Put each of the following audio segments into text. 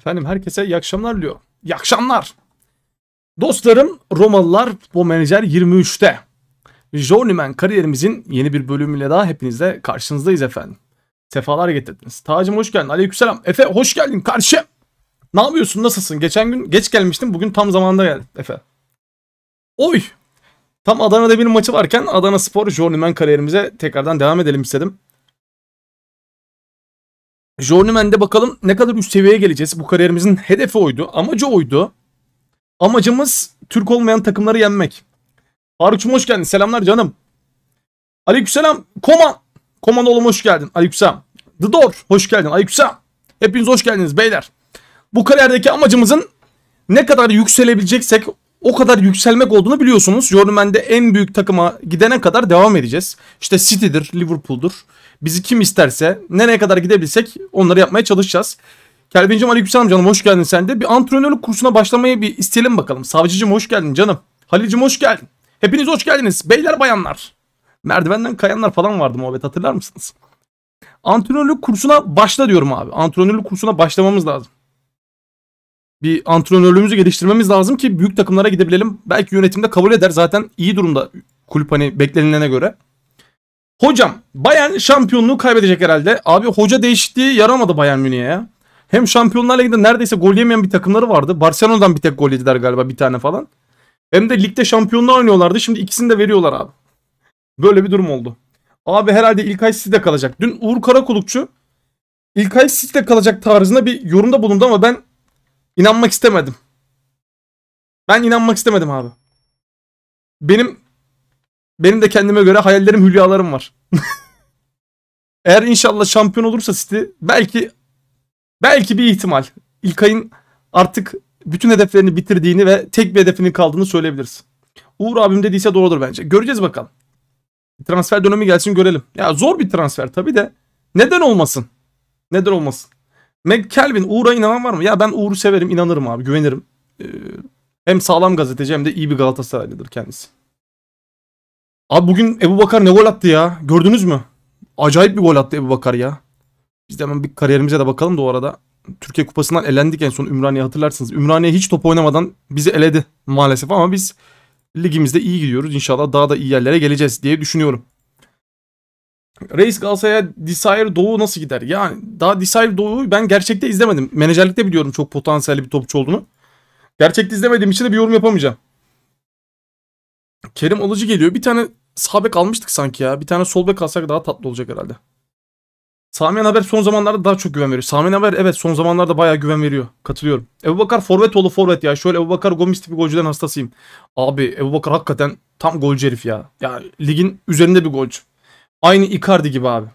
Efendim herkese iyi akşamlar diyor. İyi akşamlar. Dostlarım Romalılar bu menajer 23'te. Journeyman kariyerimizin yeni bir bölümüyle daha hepinizle karşınızdayız efendim. Sefalar getirdiniz. Tacım hoş geldin. Aleykümselam. Efe hoş geldin karşı. Ne yapıyorsun? Nasılsın? Geçen gün geç gelmiştim. Bugün tam zamanda geldim Efe. Oy. Tam Adana'da bir maçı varken Adana Spor Journeyman kariyerimize tekrardan devam edelim istedim. Journeyman'de bakalım ne kadar üst seviyeye geleceğiz. Bu kariyerimizin hedefi oydu. Amacı oydu. Amacımız Türk olmayan takımları yenmek. Faruk'cum hoş geldin. Selamlar canım. Aleykümselam. Koman. Koman oğlum hoş geldin. Aleykümselam. The Door. Hoş geldin. Aleykümselam. Hepiniz hoş geldiniz beyler. Bu kariyerdeki amacımızın ne kadar yükselebileceksek o kadar yükselmek olduğunu biliyorsunuz. Journeyman'de en büyük takıma gidene kadar devam edeceğiz. İşte City'dir, Liverpool'dur. Bizi kim isterse nereye kadar gidebilsek onları yapmaya çalışacağız. Kelvincim Aleykümselam canım hoş geldin sen de. Bir antrenörlük kursuna başlamayı bir isteyelim bakalım. Savcıcım hoş geldin canım. Halicim hoş geldin. Hepiniz hoş geldiniz. Beyler bayanlar. Merdivenden kayanlar falan vardı muhabbet hatırlar mısınız? Antrenörlük kursuna başla diyorum abi. Antrenörlük kursuna başlamamız lazım. Bir antrenörlüğümüzü geliştirmemiz lazım ki büyük takımlara gidebilelim. Belki yönetimde kabul eder. Zaten iyi durumda kulüp hani beklenilene göre. Hocam Bayern şampiyonluğu kaybedecek herhalde. Abi hoca değişikliği yaramadı Bayern Münih'e ya. Hem Şampiyonlar Ligi'nde neredeyse gol yemeyen bir takımları vardı. Barcelona'dan bir tek gol yediler galiba bir tane falan. Hem de ligde şampiyonluğa oynuyorlardı. Şimdi ikisini de veriyorlar abi. Böyle bir durum oldu. Abi herhalde İlkay sizde kalacak. Dün Uğur Karakulukçu İlkay sizde kalacak tarzında bir yorumda bulundu ama ben inanmak istemedim. Ben inanmak istemedim abi. Benim benim de kendime göre hayallerim, hülyalarım var. Eğer inşallah şampiyon olursa City belki belki bir ihtimal. İlkay'ın artık bütün hedeflerini bitirdiğini ve tek bir hedefinin kaldığını söyleyebiliriz. Uğur abim dediyse doğrudur bence. Göreceğiz bakalım. Transfer dönemi gelsin görelim. Ya zor bir transfer tabii de neden olmasın? Neden olmasın? Meg Kelvin Uğur'a inanan var mı? Ya ben Uğur'u severim, inanırım abi, güvenirim. Ee, hem sağlam gazeteci hem de iyi bir Galatasaraylıdır kendisi. Abi bugün Ebu Bakar ne gol attı ya. Gördünüz mü? Acayip bir gol attı Ebu Bakar ya. Biz de hemen bir kariyerimize de bakalım da o arada. Türkiye Kupası'ndan elendik en son Ümraniye hatırlarsınız. Ümraniye hiç top oynamadan bizi eledi maalesef ama biz ligimizde iyi gidiyoruz. İnşallah daha da iyi yerlere geleceğiz diye düşünüyorum. Reis Galatasaray'a Desire Doğu nasıl gider? Yani daha Desire Doğu'yu ben gerçekte izlemedim. Menajerlikte biliyorum çok potansiyelli bir topçu olduğunu. Gerçekte izlemediğim için de bir yorum yapamayacağım. Kerim Alıcı geliyor. Bir tane sağ bek almıştık sanki ya. Bir tane sol bek alsak daha tatlı olacak herhalde. Samiyen Haber son zamanlarda daha çok güven veriyor. Samiyen Haber evet son zamanlarda bayağı güven veriyor. Katılıyorum. Ebu Bakar forvet oğlu forvet ya. Şöyle Ebu Bakar Gomis tipi golcüden hastasıyım. Abi Ebu Bakar hakikaten tam golcü herif ya. Ya ligin üzerinde bir golcü. Aynı Icardi gibi abi.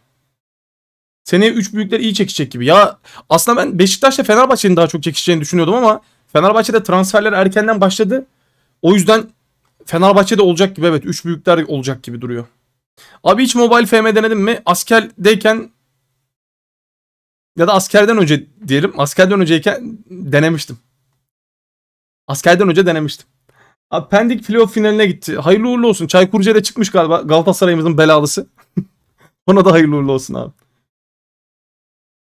Seneye 3 büyükler iyi çekecek gibi. Ya aslında ben beşiktaş'ta Fenerbahçe'nin daha çok çekişeceğini düşünüyordum ama Fenerbahçe'de transferler erkenden başladı. O yüzden Fenerbahçe'de olacak gibi evet. Üç büyükler olacak gibi duruyor. Abi hiç Mobile FM denedin mi? Askerdeyken ya da askerden önce diyelim. Askerden önceyken denemiştim. Askerden önce denemiştim. Abi Pendik playoff finaline gitti. Hayırlı uğurlu olsun. Çaykurca ile çıkmış galiba Galatasaray'ımızın belalısı. Ona da hayırlı uğurlu olsun abi.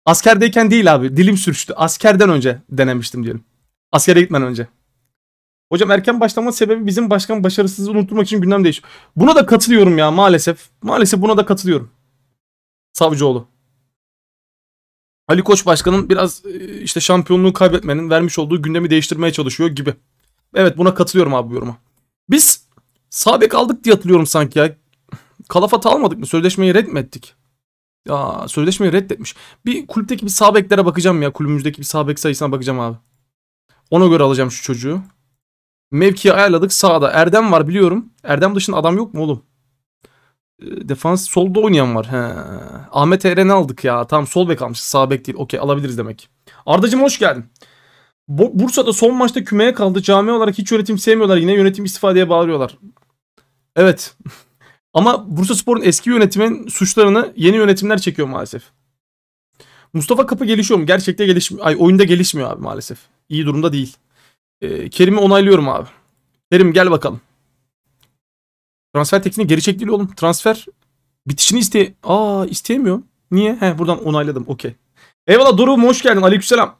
Askerdeyken değil abi. Dilim sürçtü. Askerden önce denemiştim diyelim. Askere gitmeden önce. Hocam erken başlama sebebi bizim başkan başarısızlığı unutturmak için gündem değişiyor. Buna da katılıyorum ya maalesef. Maalesef buna da katılıyorum. Savcıoğlu. Ali Koç Başkan'ın biraz e, işte şampiyonluğu kaybetmenin vermiş olduğu gündemi değiştirmeye çalışıyor gibi. Evet buna katılıyorum abi bu yoruma. Biz sabek aldık diye hatırlıyorum sanki ya. Kalafat'ı almadık mı? Sözleşmeyi red mi ettik? Ya sözleşmeyi reddetmiş. Bir kulüpteki bir sabeklere bakacağım ya. Kulübümüzdeki bir sabek sayısına bakacağım abi. Ona göre alacağım şu çocuğu. Mevkiyi ayarladık sağda. Erdem var biliyorum. Erdem dışında adam yok mu oğlum? Ee, defans solda oynayan var. He. Ahmet Eren'i aldık ya. Tam sol bek almışız. Sağ bek değil. Okey alabiliriz demek. Ardacım hoş geldin. Bursa'da son maçta kümeye kaldı. Cami olarak hiç yönetim sevmiyorlar. Yine yönetim istifadeye bağırıyorlar. Evet. Ama Bursa Spor'un eski yönetimin suçlarını yeni yönetimler çekiyor maalesef. Mustafa Kapı gelişiyor mu? Gerçekte gelişmiyor. Ay oyunda gelişmiyor abi maalesef. İyi durumda değil. E, Kerim'i onaylıyorum abi. Kerim gel bakalım. Transfer tekniğini geri çek değil oğlum. Transfer bitişini iste... Aa isteyemiyorum. Niye? He buradan onayladım. Okey. Eyvallah Doruğum hoş geldin. Aleykümselam.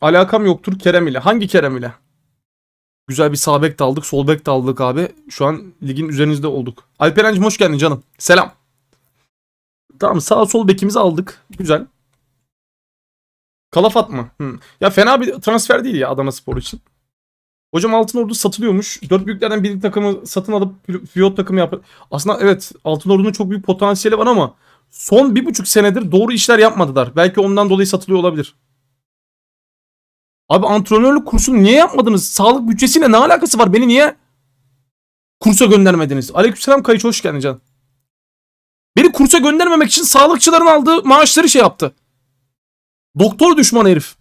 Alakam yoktur Kerem ile. Hangi Kerem ile? Güzel bir sağ bek de aldık. Sol bek de aldık abi. Şu an ligin üzerinizde olduk. Alperen'cim hoş geldin canım. Selam. Tamam sağ sol bekimizi aldık. Güzel. Kalafat mı? Hmm. Ya fena bir transfer değil ya Adana Spor için. Hocam Altınordu satılıyormuş. Dört büyüklerden bir takımı satın alıp pivot takımı yapar. Aslında evet Altınordu'nun çok büyük potansiyeli var ama son bir buçuk senedir doğru işler yapmadılar. Belki ondan dolayı satılıyor olabilir. Abi antrenörlük kursunu niye yapmadınız? Sağlık bütçesiyle ne alakası var? Beni niye kursa göndermediniz? Aleykümselam Kayıç hoş geldin canım. Beni kursa göndermemek için sağlıkçıların aldığı maaşları şey yaptı. Doktor düşman herif.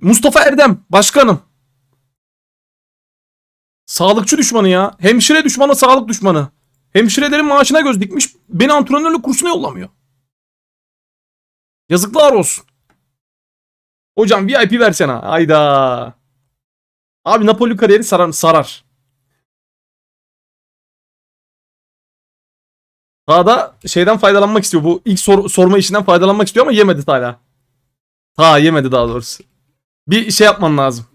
Mustafa Erdem başkanım. Sağlıkçı düşmanı ya. Hemşire düşmanı, sağlık düşmanı. Hemşirelerin maaşına göz dikmiş. Beni antrenörlük kursuna yollamıyor. Yazıklar olsun. Hocam VIP versene. Hayda. Abi Napoli kariyeri sarar. sarar. Ta da şeyden faydalanmak istiyor. Bu ilk sor sorma işinden faydalanmak istiyor ama yemedi hala. ha yemedi daha doğrusu. Bir şey yapman lazım.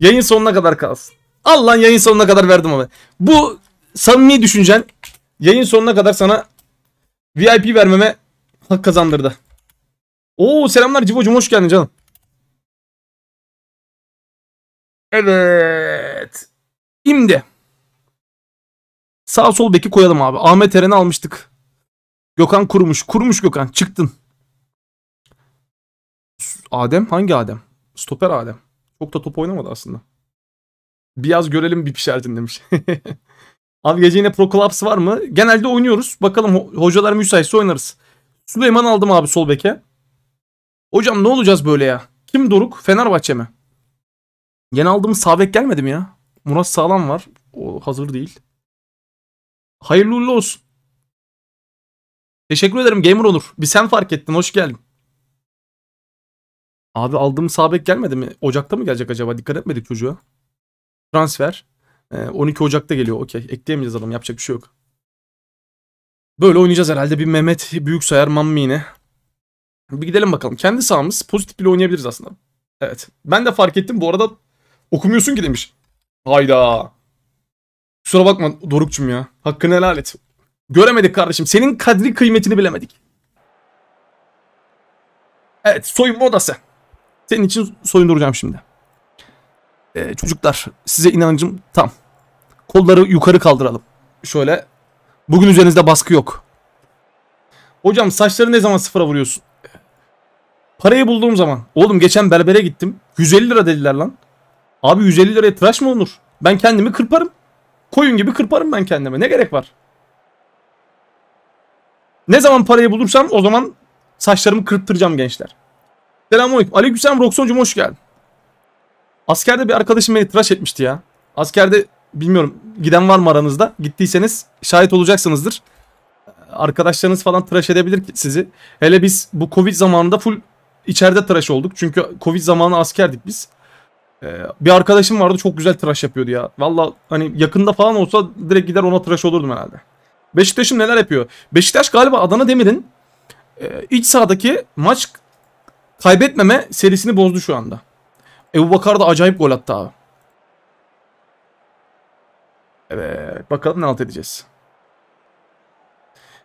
Yayın sonuna kadar kalsın. Allah'ın yayın sonuna kadar verdim abi. Bu samimi düşüncen yayın sonuna kadar sana VIP vermeme hak kazandırdı. Oo selamlar Civo'cum hoş geldin canım. Evet. Şimdi Sağ sol beki koyalım abi. Ahmet Eren'i almıştık. Gökhan kurmuş. Kurmuş Gökhan. Çıktın. Adem hangi Adem? Stoper Adem. Çok da top oynamadı aslında. Biraz görelim bir pişercin demiş. abi gece yine Pro Collapse var mı? Genelde oynuyoruz. Bakalım hocalar müsaitse oynarız. Süleyman aldım abi sol beke. Hocam ne olacağız böyle ya? Kim Doruk? Fenerbahçe mi? Yeni aldığımız sağ bek gelmedi mi ya? Murat Sağlam var. O hazır değil. Hayırlı uğurlu olsun. Teşekkür ederim Gamer Onur. Bir sen fark ettin. Hoş geldin. Abi aldığım sabek gelmedi mi? Ocakta mı gelecek acaba? Dikkat etmedik çocuğa. Transfer. 12 ee, Ocak'ta geliyor. Okey. Ekleyemeyeceğiz adam. Yapacak bir şey yok. Böyle oynayacağız herhalde. Bir Mehmet büyük sayar Mammi yine. Bir gidelim bakalım. Kendi sahamız. Pozitif bile oynayabiliriz aslında. Evet. Ben de fark ettim. Bu arada okumuyorsun ki demiş. Hayda. Kusura bakma Doruk'cum ya. Hakkını helal et. Göremedik kardeşim. Senin kadri kıymetini bilemedik. Evet soyunma odası. Senin için soyunduracağım şimdi. Ee, çocuklar size inancım tam. Kolları yukarı kaldıralım. Şöyle. Bugün üzerinizde baskı yok. Hocam saçları ne zaman sıfıra vuruyorsun? Parayı bulduğum zaman. Oğlum geçen berbere gittim. 150 lira dediler lan. Abi 150 liraya tıraş mı olunur? Ben kendimi kırparım. Koyun gibi kırparım ben kendime. Ne gerek var? Ne zaman parayı bulursam o zaman saçlarımı kırptıracağım gençler. Selamünaleyküm. Aleykümselam Roxon'cum hoş geldin. Askerde bir arkadaşım beni tıraş etmişti ya. Askerde bilmiyorum giden var mı aranızda? Gittiyseniz şahit olacaksınızdır. Arkadaşlarınız falan tıraş edebilir sizi. Hele biz bu Covid zamanında full içeride tıraş olduk. Çünkü Covid zamanı askerdik biz. Ee, bir arkadaşım vardı çok güzel tıraş yapıyordu ya. Valla hani yakında falan olsa direkt gider ona tıraş olurdum herhalde. Beşiktaş'ın neler yapıyor? Beşiktaş galiba Adana Demir'in e, iç sahadaki maç kaybetmeme serisini bozdu şu anda. Ebu Bakar da acayip gol attı abi. Evet bakalım ne alt edeceğiz.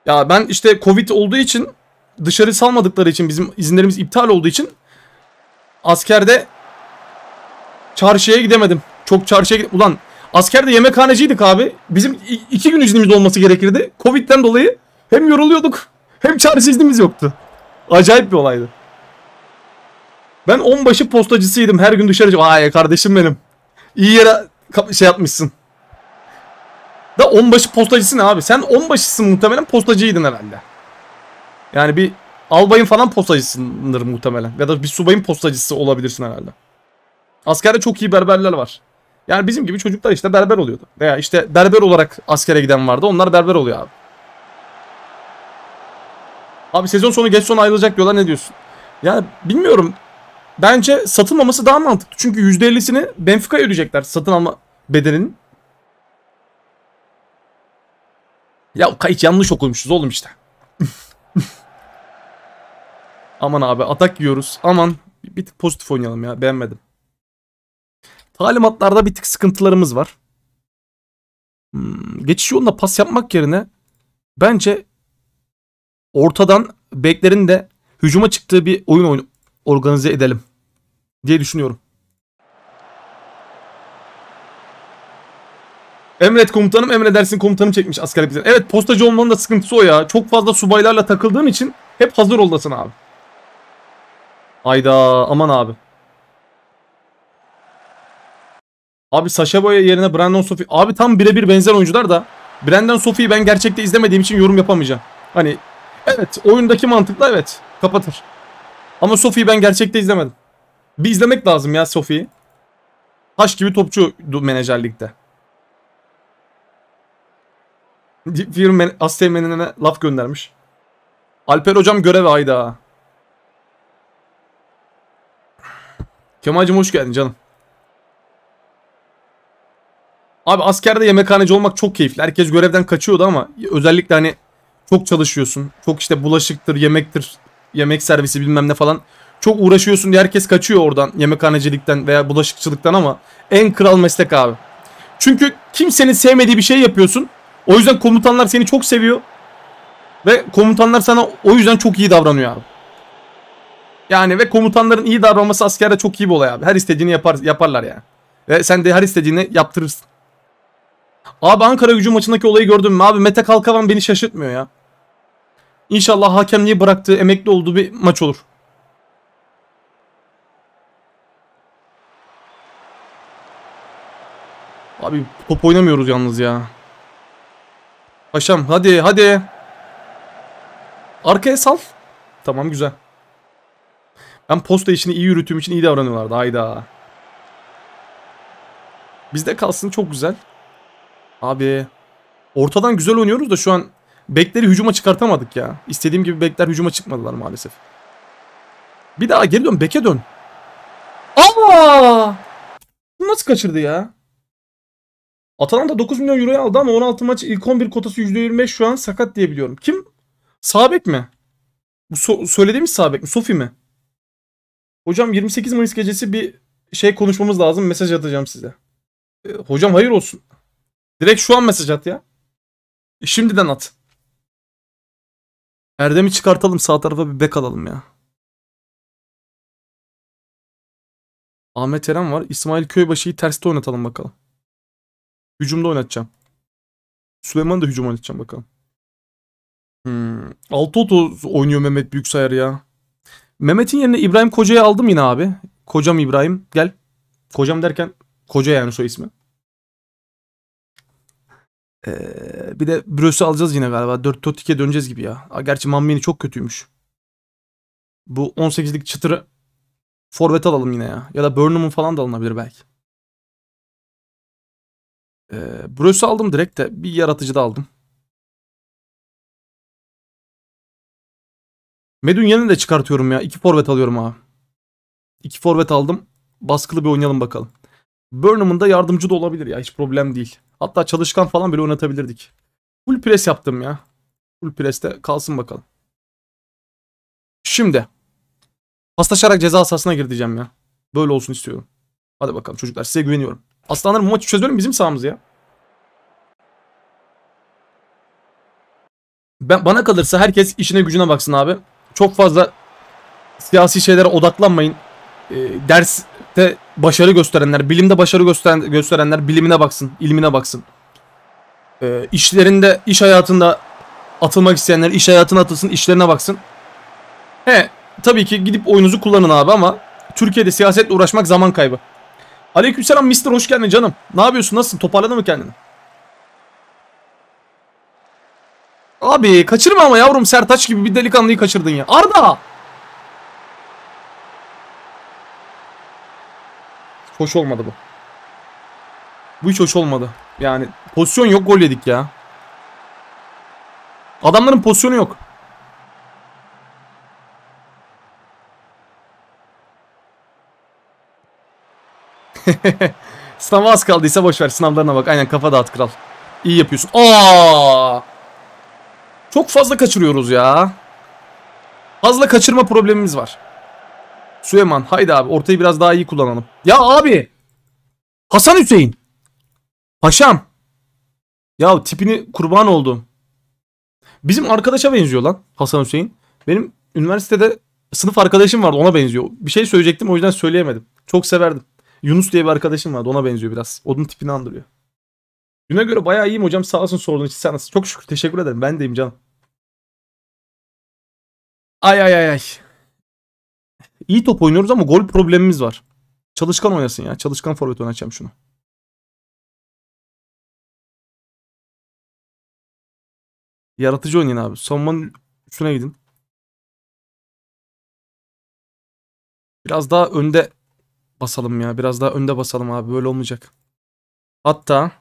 Ya ben işte Covid olduğu için dışarı salmadıkları için bizim izinlerimiz iptal olduğu için askerde Çarşıya gidemedim. Çok çarşıya gide... Ulan asker de yemekhaneciydik abi. Bizim iki gün iznimiz olması gerekirdi. Covid'den dolayı hem yoruluyorduk hem çarşı iznimiz yoktu. Acayip bir olaydı. Ben onbaşı postacısıydım. Her gün dışarı... Vay kardeşim benim. İyi yere şey yapmışsın. Da onbaşı postacısı ne abi? Sen onbaşısın muhtemelen postacıydın herhalde. Yani bir albayın falan postacısındır muhtemelen. Ya da bir subayın postacısı olabilirsin herhalde. Askerde çok iyi berberler var. Yani bizim gibi çocuklar işte berber oluyordu. Veya işte berber olarak askere giden vardı. Onlar berber oluyor abi. Abi sezon sonu geç son ayrılacak diyorlar ne diyorsun? Yani bilmiyorum. Bence satılmaması daha mantıklı. Çünkü %50'sini Benfica'ya ödeyecekler satın alma bedelinin. Ya kayıt yanlış okumuşuz oğlum işte. aman abi atak yiyoruz. Aman bir tık pozitif oynayalım ya beğenmedim. Talimatlarda bir tık sıkıntılarımız var. Hmm, geçiş yolunda pas yapmak yerine bence ortadan beklerin de hücuma çıktığı bir oyun organize edelim diye düşünüyorum. Emret komutanım emredersin komutanım çekmiş askerlik bizden. Evet postacı olmanın da sıkıntısı o ya. Çok fazla subaylarla takıldığın için hep hazır oldasın abi. Ayda aman abi. Abi Sasha Boya yerine Brandon Sophie. Abi tam birebir benzer oyuncular da. Brandon Sophie'yi ben gerçekte izlemediğim için yorum yapamayacağım. Hani evet oyundaki mantıkla evet kapatır. Ama Sophie'yi ben gerçekte izlemedim. Bir izlemek lazım ya Sophie'yi. Taş gibi topçu menajerlikte. men Firmen Asteğmen'ine laf göndermiş. Alper hocam görev ayda. Kemal'cim hoş geldin canım. Abi askerde yemekhaneci olmak çok keyifli. Herkes görevden kaçıyordu ama özellikle hani çok çalışıyorsun. Çok işte bulaşıktır, yemektir, yemek servisi bilmem ne falan. Çok uğraşıyorsun diye herkes kaçıyor oradan yemekhanecilikten veya bulaşıkçılıktan ama en kral meslek abi. Çünkü kimsenin sevmediği bir şey yapıyorsun. O yüzden komutanlar seni çok seviyor. Ve komutanlar sana o yüzden çok iyi davranıyor abi. Yani ve komutanların iyi davranması askerde çok iyi bir olay abi. Her istediğini yapar, yaparlar yani. Ve sen de her istediğini yaptırırsın. Abi Ankara gücü maçındaki olayı gördüm. mü abi? Mete Kalkavan beni şaşırtmıyor ya. İnşallah hakemliği bıraktığı, emekli olduğu bir maç olur. Abi top oynamıyoruz yalnız ya. Paşam hadi hadi. Arkaya sal. Tamam güzel. Ben posta işini iyi yürüttüğüm için iyi davranıyorlardı. Hayda. Bizde kalsın çok güzel. Abi. Ortadan güzel oynuyoruz da şu an bekleri hücuma çıkartamadık ya. İstediğim gibi bekler hücuma çıkmadılar maalesef. Bir daha geri dön. Beke dön. Aa! Bu nasıl kaçırdı ya? Atalanta 9 milyon euroya aldı ama 16 maç ilk 11 kotası %25 şu an sakat diyebiliyorum. Kim? Sabek mi? Bu so söylediğimiz Sabek mi? Sofi mi? Hocam 28 Mayıs gecesi bir şey konuşmamız lazım. Mesaj atacağım size. E, hocam hayır olsun. Direkt şu an mesaj at ya. E şimdiden at. Erdem'i çıkartalım sağ tarafa bir bek alalım ya. Ahmet Eren var. İsmail Köybaşı'yı terste oynatalım bakalım. Hücumda oynatacağım. Süleyman'ı da hücum oynatacağım bakalım. Hmm. 6-30 oynuyor Mehmet Büyüksayar ya. Mehmet'in yerine İbrahim Koca'yı aldım yine abi. Kocam İbrahim. Gel. Kocam derken koca yani soy ismi. Ee, bir de Brös'ü alacağız yine galiba. 4-4-2'ye döneceğiz gibi ya. Gerçi Mammini çok kötüymüş. Bu 18'lik çıtırı forvet alalım yine ya. Ya da Burnham'ın falan da alınabilir belki. Ee, Brös'ü aldım direkt de bir yaratıcı da aldım. Medun Medunya'nı da çıkartıyorum ya. İki forvet alıyorum abi. İki forvet aldım. Baskılı bir oynayalım bakalım. Burnham'ın da yardımcı da olabilir ya. Hiç problem değil. Hatta çalışkan falan bile oynatabilirdik. Full pres yaptım ya. Full preste kalsın bakalım. Şimdi. Paslaşarak ceza sahasına gir diyeceğim ya. Böyle olsun istiyorum. Hadi bakalım çocuklar size güveniyorum. Aslanlar bu maçı çözüyorum bizim sahamız ya. Ben, bana kalırsa herkes işine gücüne baksın abi. Çok fazla siyasi şeylere odaklanmayın. E, derste başarı gösterenler, bilimde başarı gösteren, gösterenler bilimine baksın, ilmine baksın. Ee, işlerinde, iş hayatında atılmak isteyenler iş hayatına atılsın, işlerine baksın. He, tabii ki gidip oyunuzu kullanın abi ama Türkiye'de siyasetle uğraşmak zaman kaybı. Aleykümselam mister hoş geldin canım. Ne yapıyorsun? Nasılsın? Toparladın mı kendini? Abi kaçırma ama yavrum Sertaç gibi bir delikanlıyı kaçırdın ya. Arda! Hoş olmadı bu. Bu hiç hoş olmadı. Yani pozisyon yok gol yedik ya. Adamların pozisyonu yok. sınav az kaldıysa boş ver sınavlarına bak. Aynen kafa dağıt kral. İyi yapıyorsun. Aa! Çok fazla kaçırıyoruz ya. Fazla kaçırma problemimiz var. Süleyman haydi abi ortayı biraz daha iyi kullanalım. Ya abi. Hasan Hüseyin. Paşam. Ya tipini kurban oldum. Bizim arkadaşa benziyor lan Hasan Hüseyin. Benim üniversitede sınıf arkadaşım vardı ona benziyor. Bir şey söyleyecektim o yüzden söyleyemedim. Çok severdim. Yunus diye bir arkadaşım vardı ona benziyor biraz. Onun tipini andırıyor. Düne göre bayağı iyiyim hocam sağ olsun sorduğun için sen nasıl? Çok şükür teşekkür ederim ben deyim canım. Ay ay ay ay. İyi top oynuyoruz ama gol problemimiz var. Çalışkan oynasın ya. Çalışkan forvet oynayacağım şunu. Yaratıcı oynayın abi. Savunmanın üstüne gidin. Biraz daha önde basalım ya. Biraz daha önde basalım abi. Böyle olmayacak. Hatta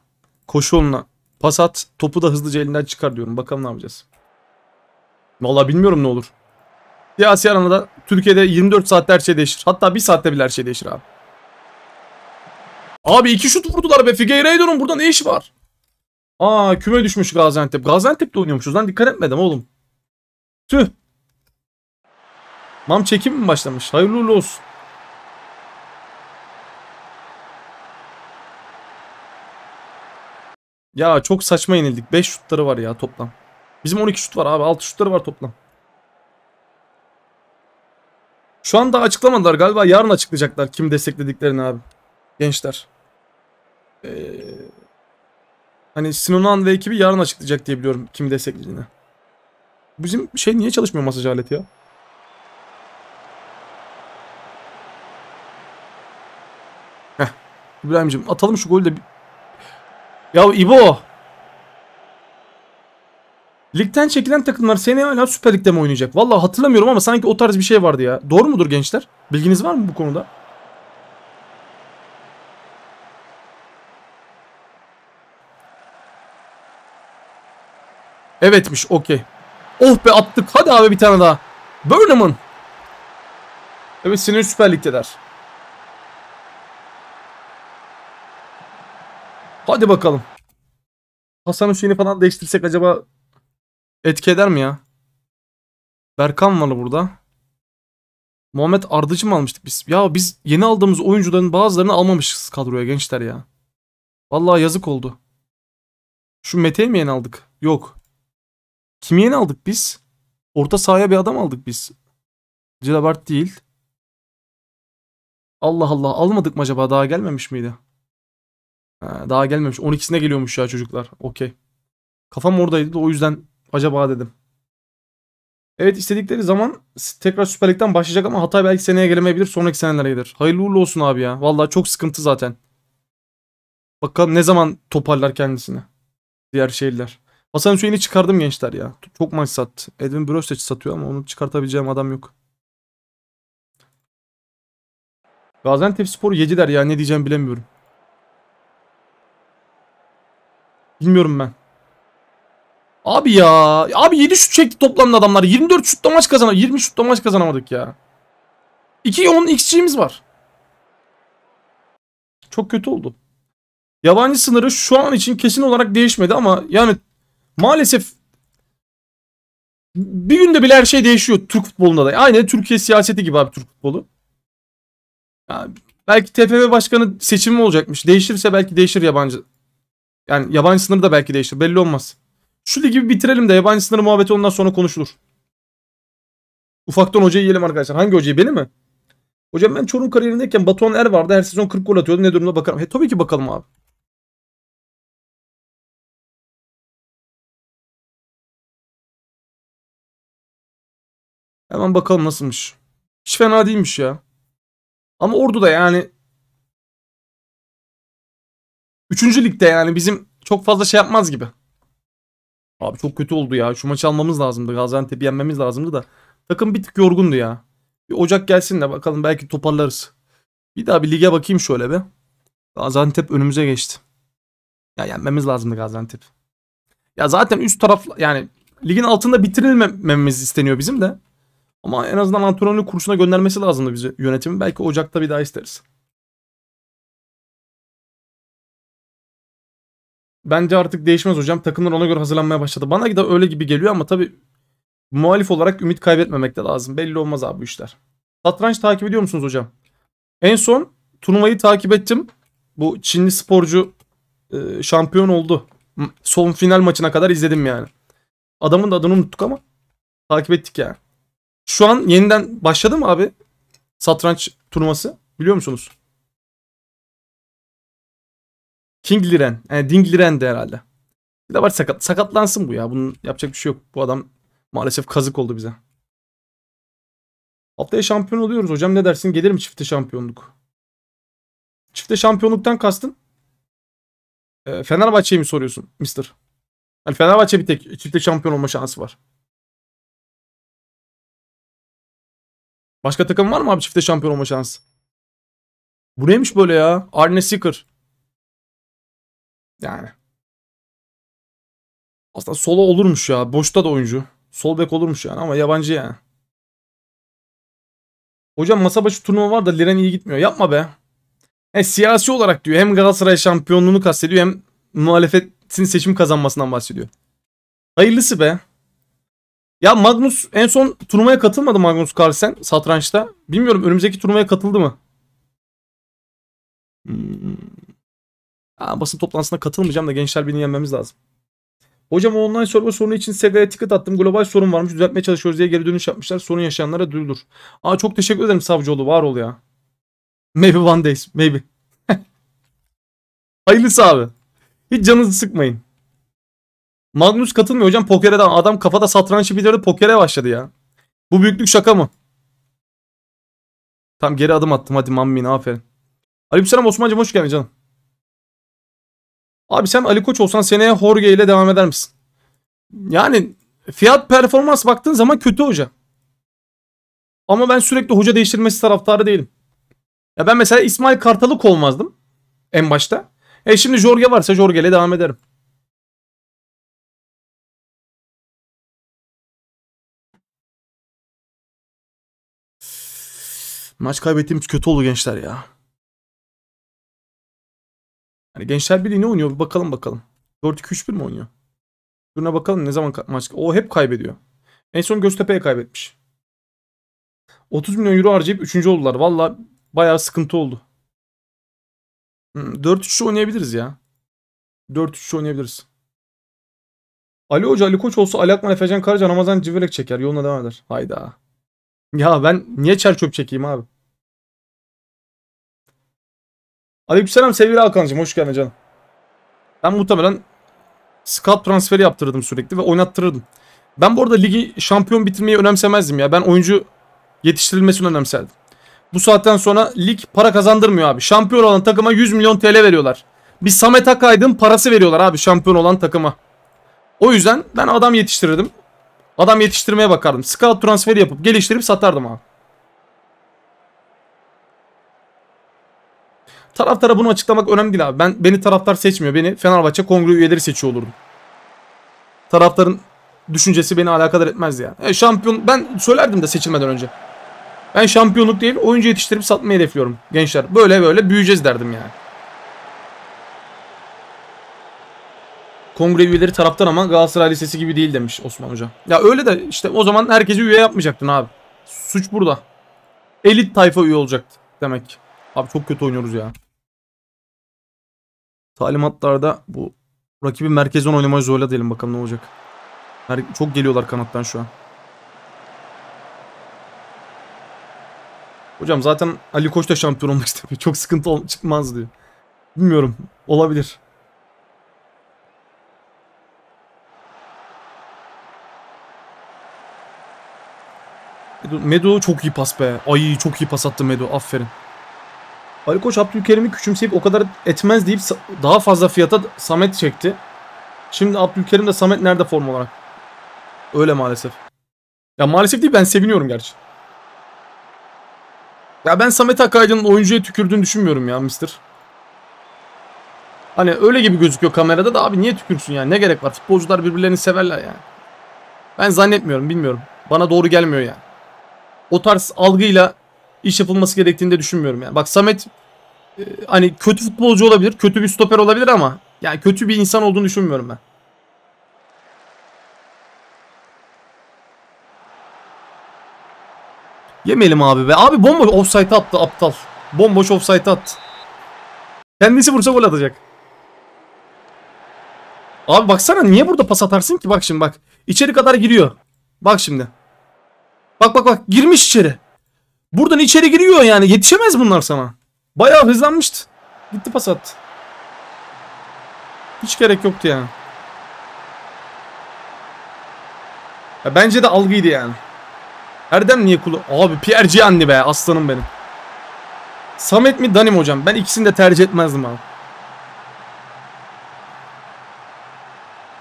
koşu onunla pas at. Topu da hızlıca elinden çıkar diyorum. Bakalım ne yapacağız. Vallahi bilmiyorum ne olur. Siyasi aranada Türkiye'de 24 saatte her şey değişir. Hatta 1 saatte bile her şey değişir abi. Abi iki şut vurdular be. Figueiredo'nun burada ne iş var? Aa küme düşmüş Gaziantep. Gaziantep'te oynuyormuşuz lan dikkat etmedim oğlum. Tüh. Mam çekim mi başlamış? Hayırlı uğurlu olsun. Ya çok saçma yenildik. 5 şutları var ya toplam. Bizim 12 şut var abi. 6 şutları var toplam. Şu anda açıklamadılar galiba yarın açıklayacaklar kim desteklediklerini abi. Gençler. Ee, hani Sinonan ve ekibi yarın açıklayacak diye biliyorum kim desteklediğini. Bizim şey niye çalışmıyor masaj aleti ya? Heh. İbrahim'cim atalım şu golü de. Ya İbo Ligden çekilen takımlar seneye hala Süper Lig'de mi oynayacak? Valla hatırlamıyorum ama sanki o tarz bir şey vardı ya. Doğru mudur gençler? Bilginiz var mı bu konuda? Evetmiş okey. Oh be attık. Hadi abi bir tane daha. Burnham'ın. Evet seneye Süper der. Hadi bakalım. Hasan Hüseyin'i falan değiştirsek acaba Etki eder mi ya? Berkan var burada. Muhammed Ardıcı mı almıştık biz? Ya biz yeni aldığımız oyuncuların bazılarını almamışız kadroya gençler ya. Vallahi yazık oldu. Şu Mete'yi mi yeni aldık? Yok. Kimi yeni aldık biz? Orta sahaya bir adam aldık biz. Cilabert değil. Allah Allah almadık mı acaba? Daha gelmemiş miydi? Ha, daha gelmemiş. 12'sine geliyormuş ya çocuklar. Okey. Kafam oradaydı da o yüzden acaba dedim. Evet istedikleri zaman tekrar Süper Lig'den başlayacak ama Hatay belki seneye gelemeyebilir. Sonraki senelere gelir. Hayırlı uğurlu olsun abi ya. Vallahi çok sıkıntı zaten. Bakalım ne zaman toparlar kendisini. Diğer şehirler. Hasan Hüseyin'i çıkardım gençler ya. Çok maç sattı. Edwin Brösteç satıyor ama onu çıkartabileceğim adam yok. Gaziantep Spor der ya ne diyeceğim bilemiyorum. Bilmiyorum ben. Abi ya. Abi 7 şut çekti toplamda adamlar. 24 şutla maç kazanamadık. 20 şutla maç kazanamadık ya. 2-10 XG'miz var. Çok kötü oldu. Yabancı sınırı şu an için kesin olarak değişmedi ama yani maalesef bir günde bile her şey değişiyor Türk futbolunda da. Aynı Türkiye siyaseti gibi abi Türk futbolu. Yani belki TFF başkanı seçimi olacakmış. Değişirse belki değişir yabancı. Yani yabancı sınırı da belki değişir. Belli olmaz. Şu ligi bitirelim de yabancı sınırı muhabbeti ondan sonra konuşulur. Ufaktan hocayı yiyelim arkadaşlar. Hangi hocayı beni mi? Hocam ben Çorum kariyerindeyken Batuhan Er vardı. Her sezon 40 gol atıyordu. Ne durumda bakalım. He, tabii ki bakalım abi. Hemen bakalım nasılmış. Hiç fena değilmiş ya. Ama Ordu da yani Üçüncü ligde yani bizim çok fazla şey yapmaz gibi. Abi çok kötü oldu ya. Şu maçı almamız lazımdı. Gaziantep'i yenmemiz lazımdı da. Takım bir tık yorgundu ya. Bir Ocak gelsin de bakalım belki toparlarız. Bir daha bir lige bakayım şöyle be. Gaziantep önümüze geçti. Ya yenmemiz lazımdı Gaziantep. Ya zaten üst taraf yani ligin altında bitirilmememiz isteniyor bizim de. Ama en azından antrenörlük kurşuna göndermesi lazımdı bizi yönetimi. Belki Ocak'ta bir daha isteriz. bence artık değişmez hocam. Takımlar ona göre hazırlanmaya başladı. Bana da öyle gibi geliyor ama tabii muhalif olarak ümit kaybetmemek de lazım. Belli olmaz abi bu işler. Satranç takip ediyor musunuz hocam? En son turnuvayı takip ettim. Bu Çinli sporcu e, şampiyon oldu. Son final maçına kadar izledim yani. Adamın da adını unuttuk ama takip ettik yani. Şu an yeniden başladı mı abi satranç turnuvası? Biliyor musunuz? King Liren. Yani e, Ding Liren de herhalde. Bir de var sakat, sakatlansın bu ya. Bunun yapacak bir şey yok. Bu adam maalesef kazık oldu bize. Haftaya şampiyon oluyoruz hocam ne dersin? Gelir mi çifte şampiyonluk? Çifte şampiyonluktan kastın? E, Fenerbahçe'yi mi soruyorsun mister? Hani Fenerbahçe bir tek çifte şampiyon olma şansı var. Başka takım var mı abi çifte şampiyon olma şansı? Bu neymiş böyle ya? Arne Seeker. Yani. Aslında solo olurmuş ya. Boşta da oyuncu. Sol bek olurmuş yani ama yabancı yani. Hocam masa başı turnuva var da Liren iyi gitmiyor. Yapma be. Yani e, siyasi olarak diyor. Hem Galatasaray şampiyonluğunu kastediyor hem muhalefetin seçim kazanmasından bahsediyor. Hayırlısı be. Ya Magnus en son turnuvaya katılmadı Magnus Carlsen satrançta. Bilmiyorum önümüzdeki turnuvaya katıldı mı? Hmm. Aa, basın toplantısına katılmayacağım da gençler beni yenmemiz lazım. Hocam online server sorunu için Sega'ya ticket attım. Global sorun varmış. Düzeltmeye çalışıyoruz diye geri dönüş yapmışlar. Sorun yaşayanlara duyulur. Aa çok teşekkür ederim Savcıoğlu. Var ol ya. Maybe one days. Maybe. Hayırlısı abi. Hiç canınızı sıkmayın. Magnus katılmıyor hocam pokere adam. Adam kafada satrançı bitirdi pokere başladı ya. Bu büyüklük şaka mı? Tam geri adım attım hadi mammin aferin. selam. Osman'cım hoş geldin canım. Abi sen Ali Koç olsan seneye Jorge ile devam eder misin? Yani fiyat performans baktığın zaman kötü hoca. Ama ben sürekli hoca değiştirmesi taraftarı değilim. Ya ben mesela İsmail Kartalık olmazdım en başta. E şimdi Jorge varsa Jorge ile devam ederim. Maç kaybettiğimiz kötü oldu gençler ya. Hani Gençler Birliği ne oynuyor? Bir bakalım bakalım. 4-2-3-1 mi oynuyor? Duruna bakalım ne zaman maç. O hep kaybediyor. En son Göztepe'ye kaybetmiş. 30 milyon euro harcayıp 3. oldular. Valla bayağı sıkıntı oldu. 4-3 hmm, oynayabiliriz ya. 4-3 oynayabiliriz. Ali Hoca Ali Koç olsa Ali Akman, Efecan Karaca, Ramazan Civelek çeker. Yoluna devam eder. Hayda. Ya ben niye çer çekeyim abi? Aleykümselam sevgili Hakan'cığım hoş geldin canım. Ben muhtemelen scout transferi yaptırırdım sürekli ve oynattırırdım. Ben bu arada ligi şampiyon bitirmeyi önemsemezdim ya. Ben oyuncu yetiştirilmesini önemserdim. Bu saatten sonra lig para kazandırmıyor abi. Şampiyon olan takıma 100 milyon TL veriyorlar. Bir Samet Akaydın parası veriyorlar abi şampiyon olan takıma. O yüzden ben adam yetiştirirdim. Adam yetiştirmeye bakardım. Scout transferi yapıp geliştirip satardım abi. Taraftara bunu açıklamak önemli değil abi. Ben beni taraftar seçmiyor. Beni Fenerbahçe kongre üyeleri seçiyor olurdum. Taraftarın düşüncesi beni alakadar etmez ya. E, şampiyon ben söylerdim de seçilmeden önce. Ben şampiyonluk değil oyuncu yetiştirip satmayı hedefliyorum gençler. Böyle böyle büyüyeceğiz derdim yani. Kongre üyeleri taraftar ama Galatasaray Lisesi gibi değil demiş Osman Hoca. Ya öyle de işte o zaman herkesi üye yapmayacaktın abi. Suç burada. Elit tayfa üye olacaktı demek. Abi çok kötü oynuyoruz ya. Talimatlarda bu rakibi merkezden oynamaya zorla diyelim bakalım ne olacak. çok geliyorlar kanattan şu an. Hocam zaten Ali Koç da şampiyon olmak istemiyor. Çok sıkıntı çıkmaz diyor. Bilmiyorum. Olabilir. Medo çok iyi pas be. Ay çok iyi pas attı Medo. Aferin. Ali Koç Abdülkerim'i küçümseyip o kadar etmez deyip daha fazla fiyata Samet çekti. Şimdi Abdülkerim de Samet nerede form olarak? Öyle maalesef. Ya maalesef değil ben seviniyorum gerçi. Ya ben Samet Akaydın'ın oyuncuya tükürdüğünü düşünmüyorum ya mister. Hani öyle gibi gözüküyor kamerada da abi niye tükürsün yani ne gerek var? Futbolcular birbirlerini severler yani. Ben zannetmiyorum bilmiyorum. Bana doğru gelmiyor yani. O tarz algıyla iş yapılması gerektiğini de düşünmüyorum. Yani bak Samet e, hani kötü futbolcu olabilir, kötü bir stoper olabilir ama yani kötü bir insan olduğunu düşünmüyorum ben. Yemeyelim abi be. Abi bomboş offside attı aptal. Bomboş offside attı. Kendisi vursa gol atacak. Abi baksana niye burada pas atarsın ki? Bak şimdi bak. İçeri kadar giriyor. Bak şimdi. Bak bak bak girmiş içeri. Buradan içeri giriyor yani. Yetişemez bunlar sana. Bayağı hızlanmıştı. Gitti pas attı. Hiç gerek yoktu yani. Ya bence de algıydı yani. Erdem niye kulu? Abi Pierre Gianni be aslanım benim. Samet mi Danim hocam? Ben ikisini de tercih etmezdim abi.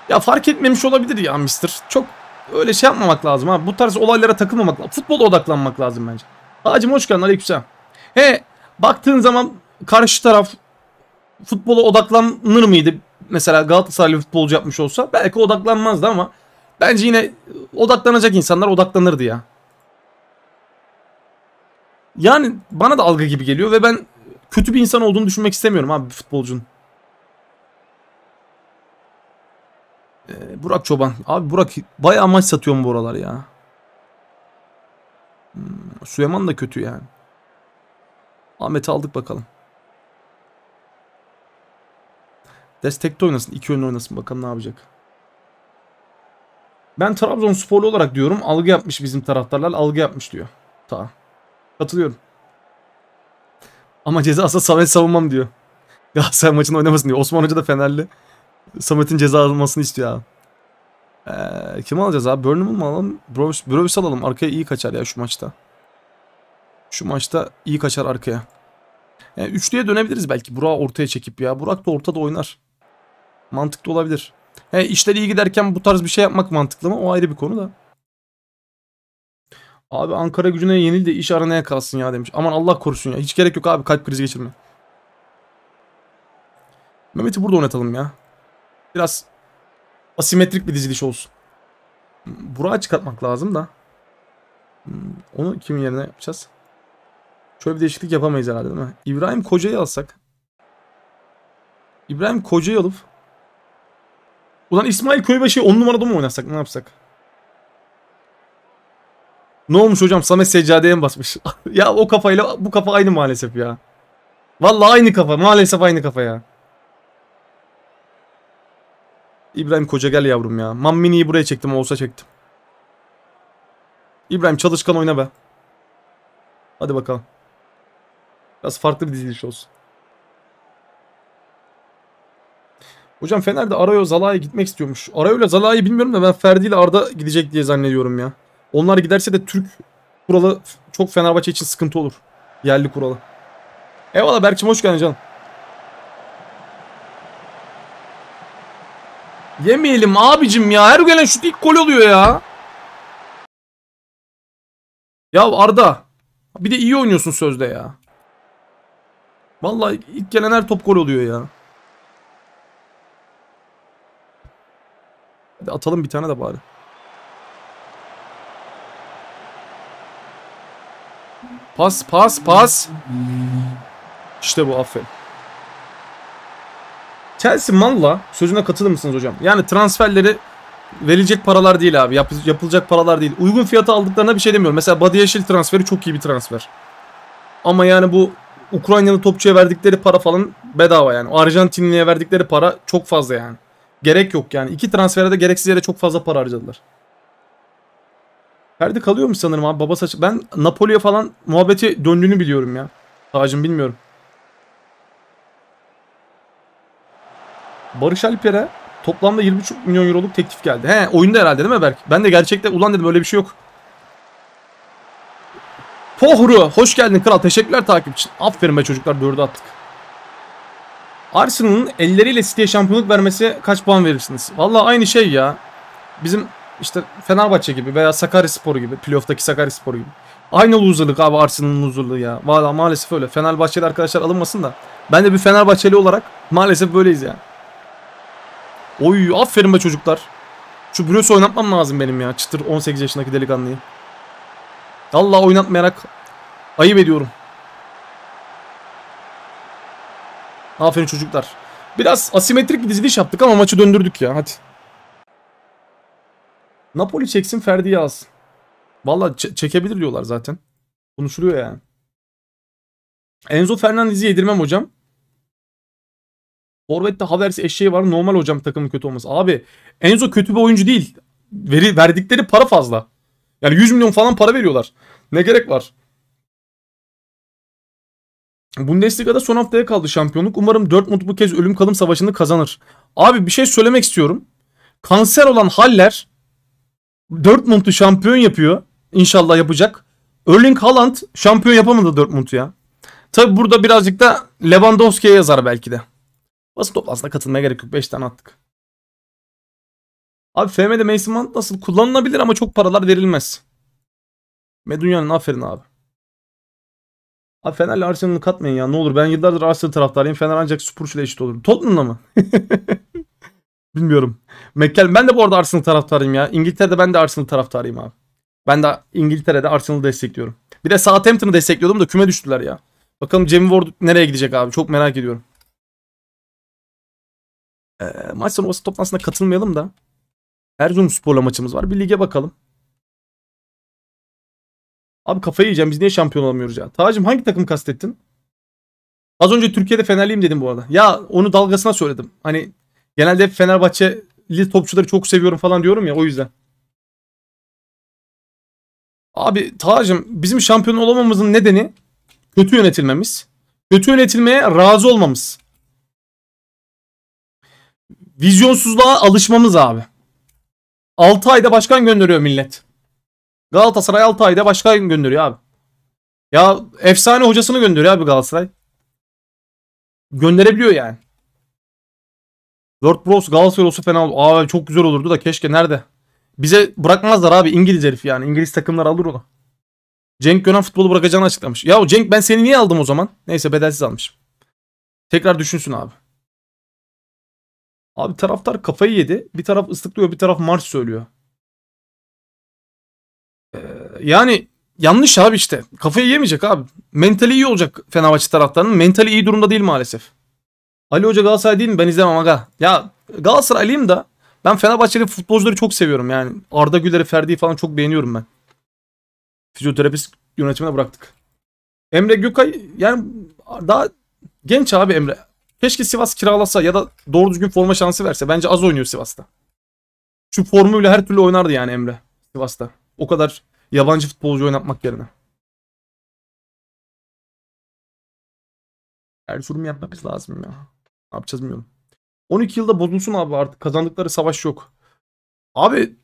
Ya fark etmemiş olabilir ya Mister. Çok öyle şey yapmamak lazım abi. Bu tarz olaylara takılmamak lazım. Futbola odaklanmak lazım bence. Hacım hoş geldin aleykümselam. He baktığın zaman karşı taraf futbola odaklanır mıydı? Mesela Galatasaraylı futbolcu yapmış olsa belki odaklanmazdı ama bence yine odaklanacak insanlar odaklanırdı ya. Yani bana da algı gibi geliyor ve ben kötü bir insan olduğunu düşünmek istemiyorum abi futbolcunun. Ee, Burak Çoban. Abi Burak bayağı maç satıyor mu buralar ya. Hmm, Süleyman da kötü yani. Ahmet aldık bakalım. Destekte oynasın. iki yönlü oynasın. Bakalım ne yapacak. Ben Trabzonsporlu olarak diyorum. Algı yapmış bizim taraftarlar. Algı yapmış diyor. Ta. Katılıyorum. Ama ceza asla Samet savunmam diyor. Galatasaray maçını oynamasın diyor. Osman Hoca da Fenerli. Samet'in ceza almasını istiyor abi. Ee, kim alacağız abi? Burnham'ı mı alalım? Brovis alalım. Arkaya iyi kaçar ya şu maçta. Şu maçta iyi kaçar arkaya. Yani ee, üçlüye dönebiliriz belki. Burak ortaya çekip ya. Burak da ortada oynar. Mantıklı olabilir. He, işler iyi giderken bu tarz bir şey yapmak mantıklı mı? O ayrı bir konu da. Abi Ankara gücüne yenildi de iş aranaya kalsın ya demiş. Aman Allah korusun ya. Hiç gerek yok abi kalp krizi geçirme. Mehmet'i burada oynatalım ya. Biraz Asimetrik bir diziliş olsun. Burak'ı çıkartmak lazım da. Onu kimin yerine yapacağız? Şöyle bir değişiklik yapamayız herhalde değil mi? İbrahim Koca'yı alsak. İbrahim Koca'yı alıp Ulan İsmail Köybaşı'yı 10 numarada mı oynasak? Ne yapsak? Ne olmuş hocam? Samet seccadeye mi basmış? ya o kafayla bu kafa aynı maalesef ya. Vallahi aynı kafa. Maalesef aynı kafa ya. İbrahim Koca gel yavrum ya. Mammini'yi buraya çektim olsa çektim. İbrahim çalışkan oyna be. Hadi bakalım. Biraz farklı bir diziliş olsun. Hocam Fener'de Arayo Zalai'ye gitmek istiyormuş. Arayo ile Zalai'yi bilmiyorum da ben Ferdi ile Arda gidecek diye zannediyorum ya. Onlar giderse de Türk kuralı çok Fenerbahçe için sıkıntı olur. Yerli kuralı. Eyvallah Berkçim hoş geldin canım. Yemeyelim abicim ya. Her gelen şut ilk gol oluyor ya. Ya Arda. Bir de iyi oynuyorsun sözde ya. Vallahi ilk gelen her top gol oluyor ya. Hadi atalım bir tane de bari. Pas pas pas. İşte bu aferin. Chelsea malla sözüne katılır mısınız hocam? Yani transferleri verilecek paralar değil abi. Yap, yapılacak paralar değil. Uygun fiyata aldıklarına bir şey demiyorum. Mesela Badi Yeşil transferi çok iyi bir transfer. Ama yani bu Ukraynalı topçuya verdikleri para falan bedava yani. Arjantinli'ye verdikleri para çok fazla yani. Gerek yok yani. İki transferde gereksiz yere çok fazla para harcadılar. Ferdi kalıyor mu sanırım abi? Baba Ben Napoli'ye falan muhabbeti döndüğünü biliyorum ya. Tacım bilmiyorum. Barış Alper'e toplamda 23 milyon euroluk teklif geldi. He oyunda herhalde değil mi Berk? Ben de gerçekte ulan dedim öyle bir şey yok. Pohru hoş geldin kral. Teşekkürler takip için. Aferin be çocuklar dördü attık. Arsenal'ın elleriyle City'ye şampiyonluk vermesi kaç puan verirsiniz? Valla aynı şey ya. Bizim işte Fenerbahçe gibi veya Sakaryaspor gibi. Playoff'taki Sakaryaspor gibi. Aynı loserlık abi Arsenal'ın loserlığı ya. Valla maalesef öyle. Fenerbahçeli arkadaşlar alınmasın da. Ben de bir Fenerbahçeli olarak maalesef böyleyiz yani. Oy aferin be çocuklar. Şu Brüs'ü oynatmam lazım benim ya. Çıtır 18 yaşındaki delikanlıyı. Allah oynatmayarak ayıp ediyorum. Aferin çocuklar. Biraz asimetrik bir diziliş yaptık ama maçı döndürdük ya. Hadi. Napoli çeksin Ferdi'yi alsın. Valla çekebilir diyorlar zaten. Konuşuluyor yani. Enzo Fernandez'i yedirmem hocam. Forvet'te Havers eşeği var. Normal hocam takımın kötü olması. Abi Enzo kötü bir oyuncu değil. Veri, verdikleri para fazla. Yani 100 milyon falan para veriyorlar. Ne gerek var? Bundesliga'da son haftaya kaldı şampiyonluk. Umarım Dortmund bu kez ölüm kalım savaşını kazanır. Abi bir şey söylemek istiyorum. Kanser olan Haller Dortmund'u şampiyon yapıyor. İnşallah yapacak. Erling Haaland şampiyon yapamadı Dortmund'u ya. Tabi burada birazcık da Lewandowski'ye yazar belki de. Basın toplantısına katılmaya gerek yok. 5 tane attık. Abi FM'de Mason Mount nasıl? Kullanılabilir ama çok paralar verilmez. Medunya'nın aferin abi. Abi Fener'le Arsenal'ı katmayın ya. Ne olur ben yıllardır Arsenal taraftarıyım. Fener ancak Spurs ile eşit olur. Tottenham'la mı? Bilmiyorum. Mekkel ben de bu arada Arsenal taraftarıyım ya. İngiltere'de ben de Arsenal taraftarıyım abi. Ben de İngiltere'de Arsenal'ı destekliyorum. Bir de Southampton'ı destekliyordum da küme düştüler ya. Bakalım Cem Ward nereye gidecek abi? Çok merak ediyorum. E, maç sonu basın toplantısına katılmayalım da. Erzurum Spor'la maçımız var. Bir lige bakalım. Abi kafayı yiyeceğim. Biz niye şampiyon olamıyoruz ya? Tacım hangi takım kastettin? Az önce Türkiye'de Fenerliyim dedim bu arada. Ya onu dalgasına söyledim. Hani genelde hep Fenerbahçeli topçuları çok seviyorum falan diyorum ya o yüzden. Abi Tacım bizim şampiyon olamamızın nedeni kötü yönetilmemiz. Kötü yönetilmeye razı olmamız. Vizyonsuzluğa alışmamız abi. 6 ayda başkan gönderiyor millet. Galatasaray 6 ayda başkan gönderiyor abi. Ya efsane hocasını gönderiyor abi Galatasaray. Gönderebiliyor yani. World Bros Galatasaray olsa fena olur. Aa çok güzel olurdu da keşke nerede? Bize bırakmazlar abi İngiliz herif yani. İngiliz takımlar alır onu. Cenk Gönen futbolu bırakacağını açıklamış. Ya Cenk ben seni niye aldım o zaman? Neyse bedelsiz almışım. Tekrar düşünsün abi. Abi taraftar kafayı yedi. Bir taraf ıslıklıyor bir taraf marş söylüyor. Ee, yani yanlış abi işte. Kafayı yemeyecek abi. Mentali iyi olacak Fenerbahçe taraftarının. Mentali iyi durumda değil maalesef. Ali Hoca Galatasaray değil mi? Ben izlemem aga. Ya Galatasaraylıyım da ben Fenerbahçeli futbolcuları çok seviyorum yani. Arda Güler'i, Ferdi'yi falan çok beğeniyorum ben. Fizyoterapist yönetimine bıraktık. Emre Gökay yani daha genç abi Emre. Keşke Sivas kiralasa ya da doğru düzgün forma şansı verse. Bence az oynuyor Sivas'ta. Şu formuyla her türlü oynardı yani Emre Sivas'ta. O kadar yabancı futbolcu oynatmak yerine. Erzurum yapmamız lazım ya. Ne yapacağız bilmiyorum. 12 yılda bozulsun abi artık. Kazandıkları savaş yok. Abi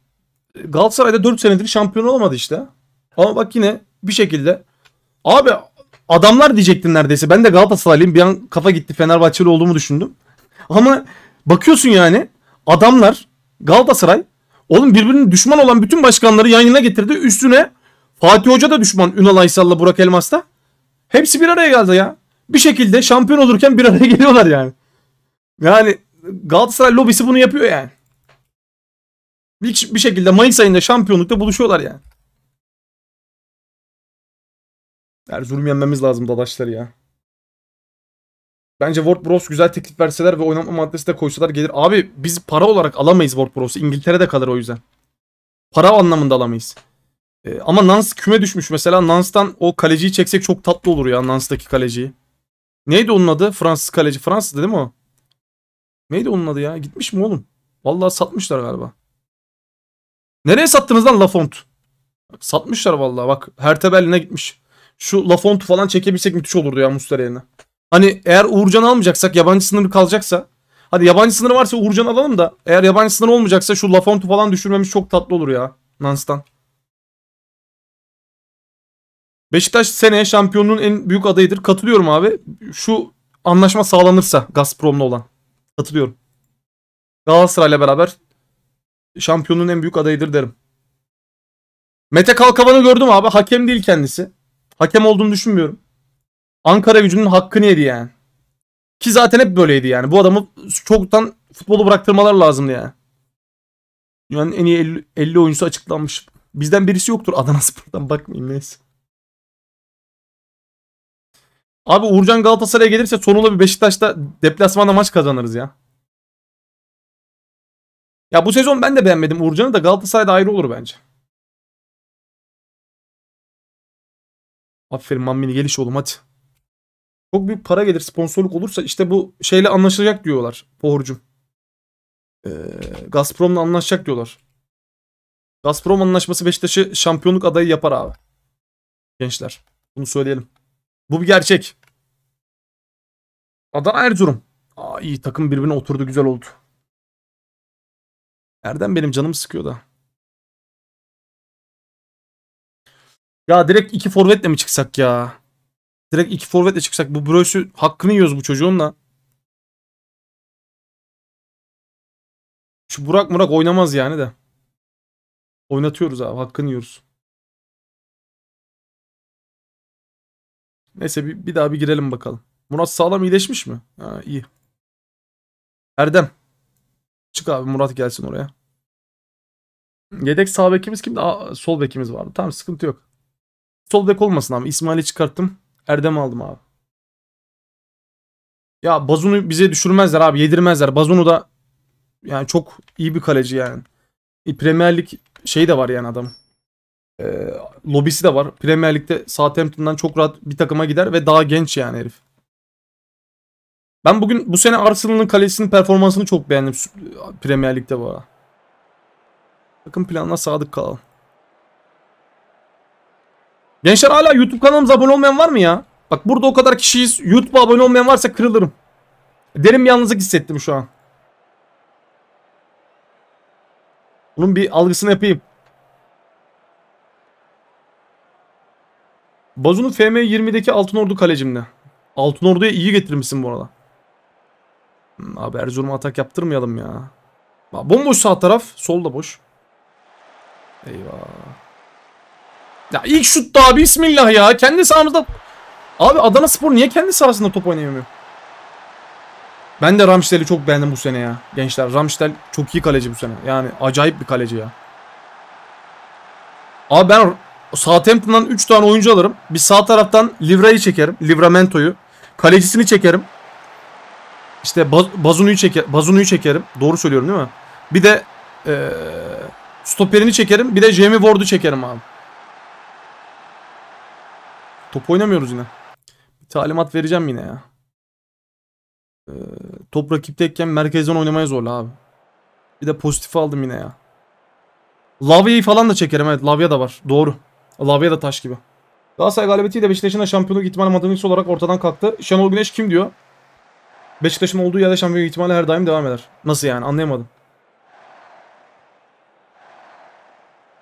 Galatasaray'da 4 senedir şampiyon olamadı işte. Ama bak yine bir şekilde abi adamlar diyecektim neredeyse. Ben de Galatasaraylıyım. Bir an kafa gitti Fenerbahçeli olduğumu düşündüm. Ama bakıyorsun yani adamlar Galatasaray oğlum birbirinin düşman olan bütün başkanları yayına getirdi. Üstüne Fatih Hoca da düşman Ünal Aysal'la Burak Elmas da. Hepsi bir araya geldi ya. Bir şekilde şampiyon olurken bir araya geliyorlar yani. Yani Galatasaray lobisi bunu yapıyor yani. Bir, bir şekilde Mayıs ayında şampiyonlukta buluşuyorlar yani. Erzurum yenmemiz lazım dadaşlar ya. Bence Ward Bros güzel teklif verseler ve oynama maddesi de koysalar gelir. Abi biz para olarak alamayız Ward Bros'u. İngiltere'de kalır o yüzden. Para anlamında alamayız. Ee, ama Nans küme düşmüş mesela. Nans'tan o kaleciyi çeksek çok tatlı olur ya Nans'taki kaleciyi. Neydi onun adı? Fransız kaleci. Fransız değil mi o? Neydi onun adı ya? Gitmiş mi oğlum? Vallahi satmışlar galiba. Nereye sattınız lan Lafont? Satmışlar vallahi bak. Hertha Berlin'e gitmiş şu Lafontu falan çekebilsek müthiş olurdu ya Muslera yerine. Hani eğer Uğurcan almayacaksak yabancı sınırı kalacaksa hadi yabancı sınırı varsa Uğurcan alalım da eğer yabancı sınırı olmayacaksa şu Lafontu falan düşürmemiz çok tatlı olur ya Nans'tan. Beşiktaş seneye şampiyonluğun en büyük adayıdır. Katılıyorum abi. Şu anlaşma sağlanırsa Gazprom'la olan. Katılıyorum. Galatasaray'la beraber şampiyonluğun en büyük adayıdır derim. Mete Kalkavan'ı gördüm abi. Hakem değil kendisi. Hakem olduğunu düşünmüyorum. Ankara gücünün hakkını yedi yani. Ki zaten hep böyleydi yani. Bu adamı çoktan futbolu bıraktırmalar lazımdı yani. Dünyanın en iyi 50, 50 oyuncusu açıklanmış. Bizden birisi yoktur Adana Spor'dan bakmayın neyse. Abi Uğurcan Galatasaray'a gelirse sonunda bir Beşiktaş'ta deplasmanda maç kazanırız ya. Ya bu sezon ben de beğenmedim Uğurcan'ı da Galatasaray'da ayrı olur bence. Aferin Mammini geliş oğlum hadi. Çok büyük para gelir sponsorluk olursa işte bu şeyle anlaşılacak diyorlar Pohurcum. Ee, Gazprom'la anlaşacak diyorlar. Gazprom anlaşması Beşiktaş'ı şampiyonluk adayı yapar abi. Gençler bunu söyleyelim. Bu bir gerçek. Adana Erzurum. Aa, iyi takım birbirine oturdu güzel oldu. Erdem benim canım sıkıyor da. Ya direkt iki forvetle mi çıksak ya? Direkt iki forvetle çıksak bu Broysu hakkını yiyoruz bu çocuğunla. Şu Burak Murak oynamaz yani de. Oynatıyoruz abi hakkını yiyoruz. Neyse bir, bir daha bir girelim bakalım. Murat sağlam iyileşmiş mi? Ha, iyi. Erdem. Çık abi Murat gelsin oraya. Yedek sağ bekimiz kimdi? Aa, sol bekimiz vardı. Tamam sıkıntı yok. Sol bek olmasın ama İsmail'i çıkarttım. Erdem aldım abi. Ya Bazun'u bize düşürmezler abi yedirmezler. Bazun'u da yani çok iyi bir kaleci yani. E, Premier Lig şeyi de var yani adam. E, lobisi de var. Premier Lig'de Southampton'dan çok rahat bir takıma gider ve daha genç yani herif. Ben bugün bu sene Arsenal'ın kalesinin performansını çok beğendim Premier Lig'de bu ara. Takım planına sadık kalalım. Gençler hala YouTube kanalımıza abone olmayan var mı ya? Bak burada o kadar kişiyiz. YouTube'a abone olmayan varsa kırılırım. Derin bir yalnızlık hissettim şu an. Bunun bir algısını yapayım. Bazu'nun FM20'deki Altın Ordu kalecimde. Altın Ordu'ya iyi getirmişsin bu arada. Hmm, abi Erzurum'a atak yaptırmayalım ya. Bomboş sağ taraf. Sol da boş. Eyvah. Ya ilk şut daha bismillah ya. Kendi sahamızda. Abi Adana Spor niye kendi sahasında top oynayamıyor? Ben de Ramştel'i çok beğendim bu sene ya. Gençler Ramştel çok iyi kaleci bu sene. Yani acayip bir kaleci ya. Abi ben Southampton'dan 3 tane oyuncu alırım. Bir sağ taraftan Livra'yı çekerim. Livramento'yu. Kalecisini çekerim. İşte Bazunu'yu çeker, Bazunu'yu çekerim. Doğru söylüyorum değil mi? Bir de ee, stoperini çekerim. Bir de Jamie Ward'u çekerim abi. Top oynamıyoruz yine. Bir talimat vereceğim yine ya. Ee, top rakipteyken merkezden oynamaya zorla abi. Bir de pozitif aldım yine ya. Lavya'yı falan da çekerim evet. Lavya da var. Doğru. Lavya da taş gibi. Galatasaray galibiyetiyle Beşiktaş'ın da şampiyonluk ihtimali matematiksel olarak ortadan kalktı. Şenol Güneş kim diyor? Beşiktaş'ın olduğu yerde şampiyonluk ihtimali her daim devam eder. Nasıl yani anlayamadım.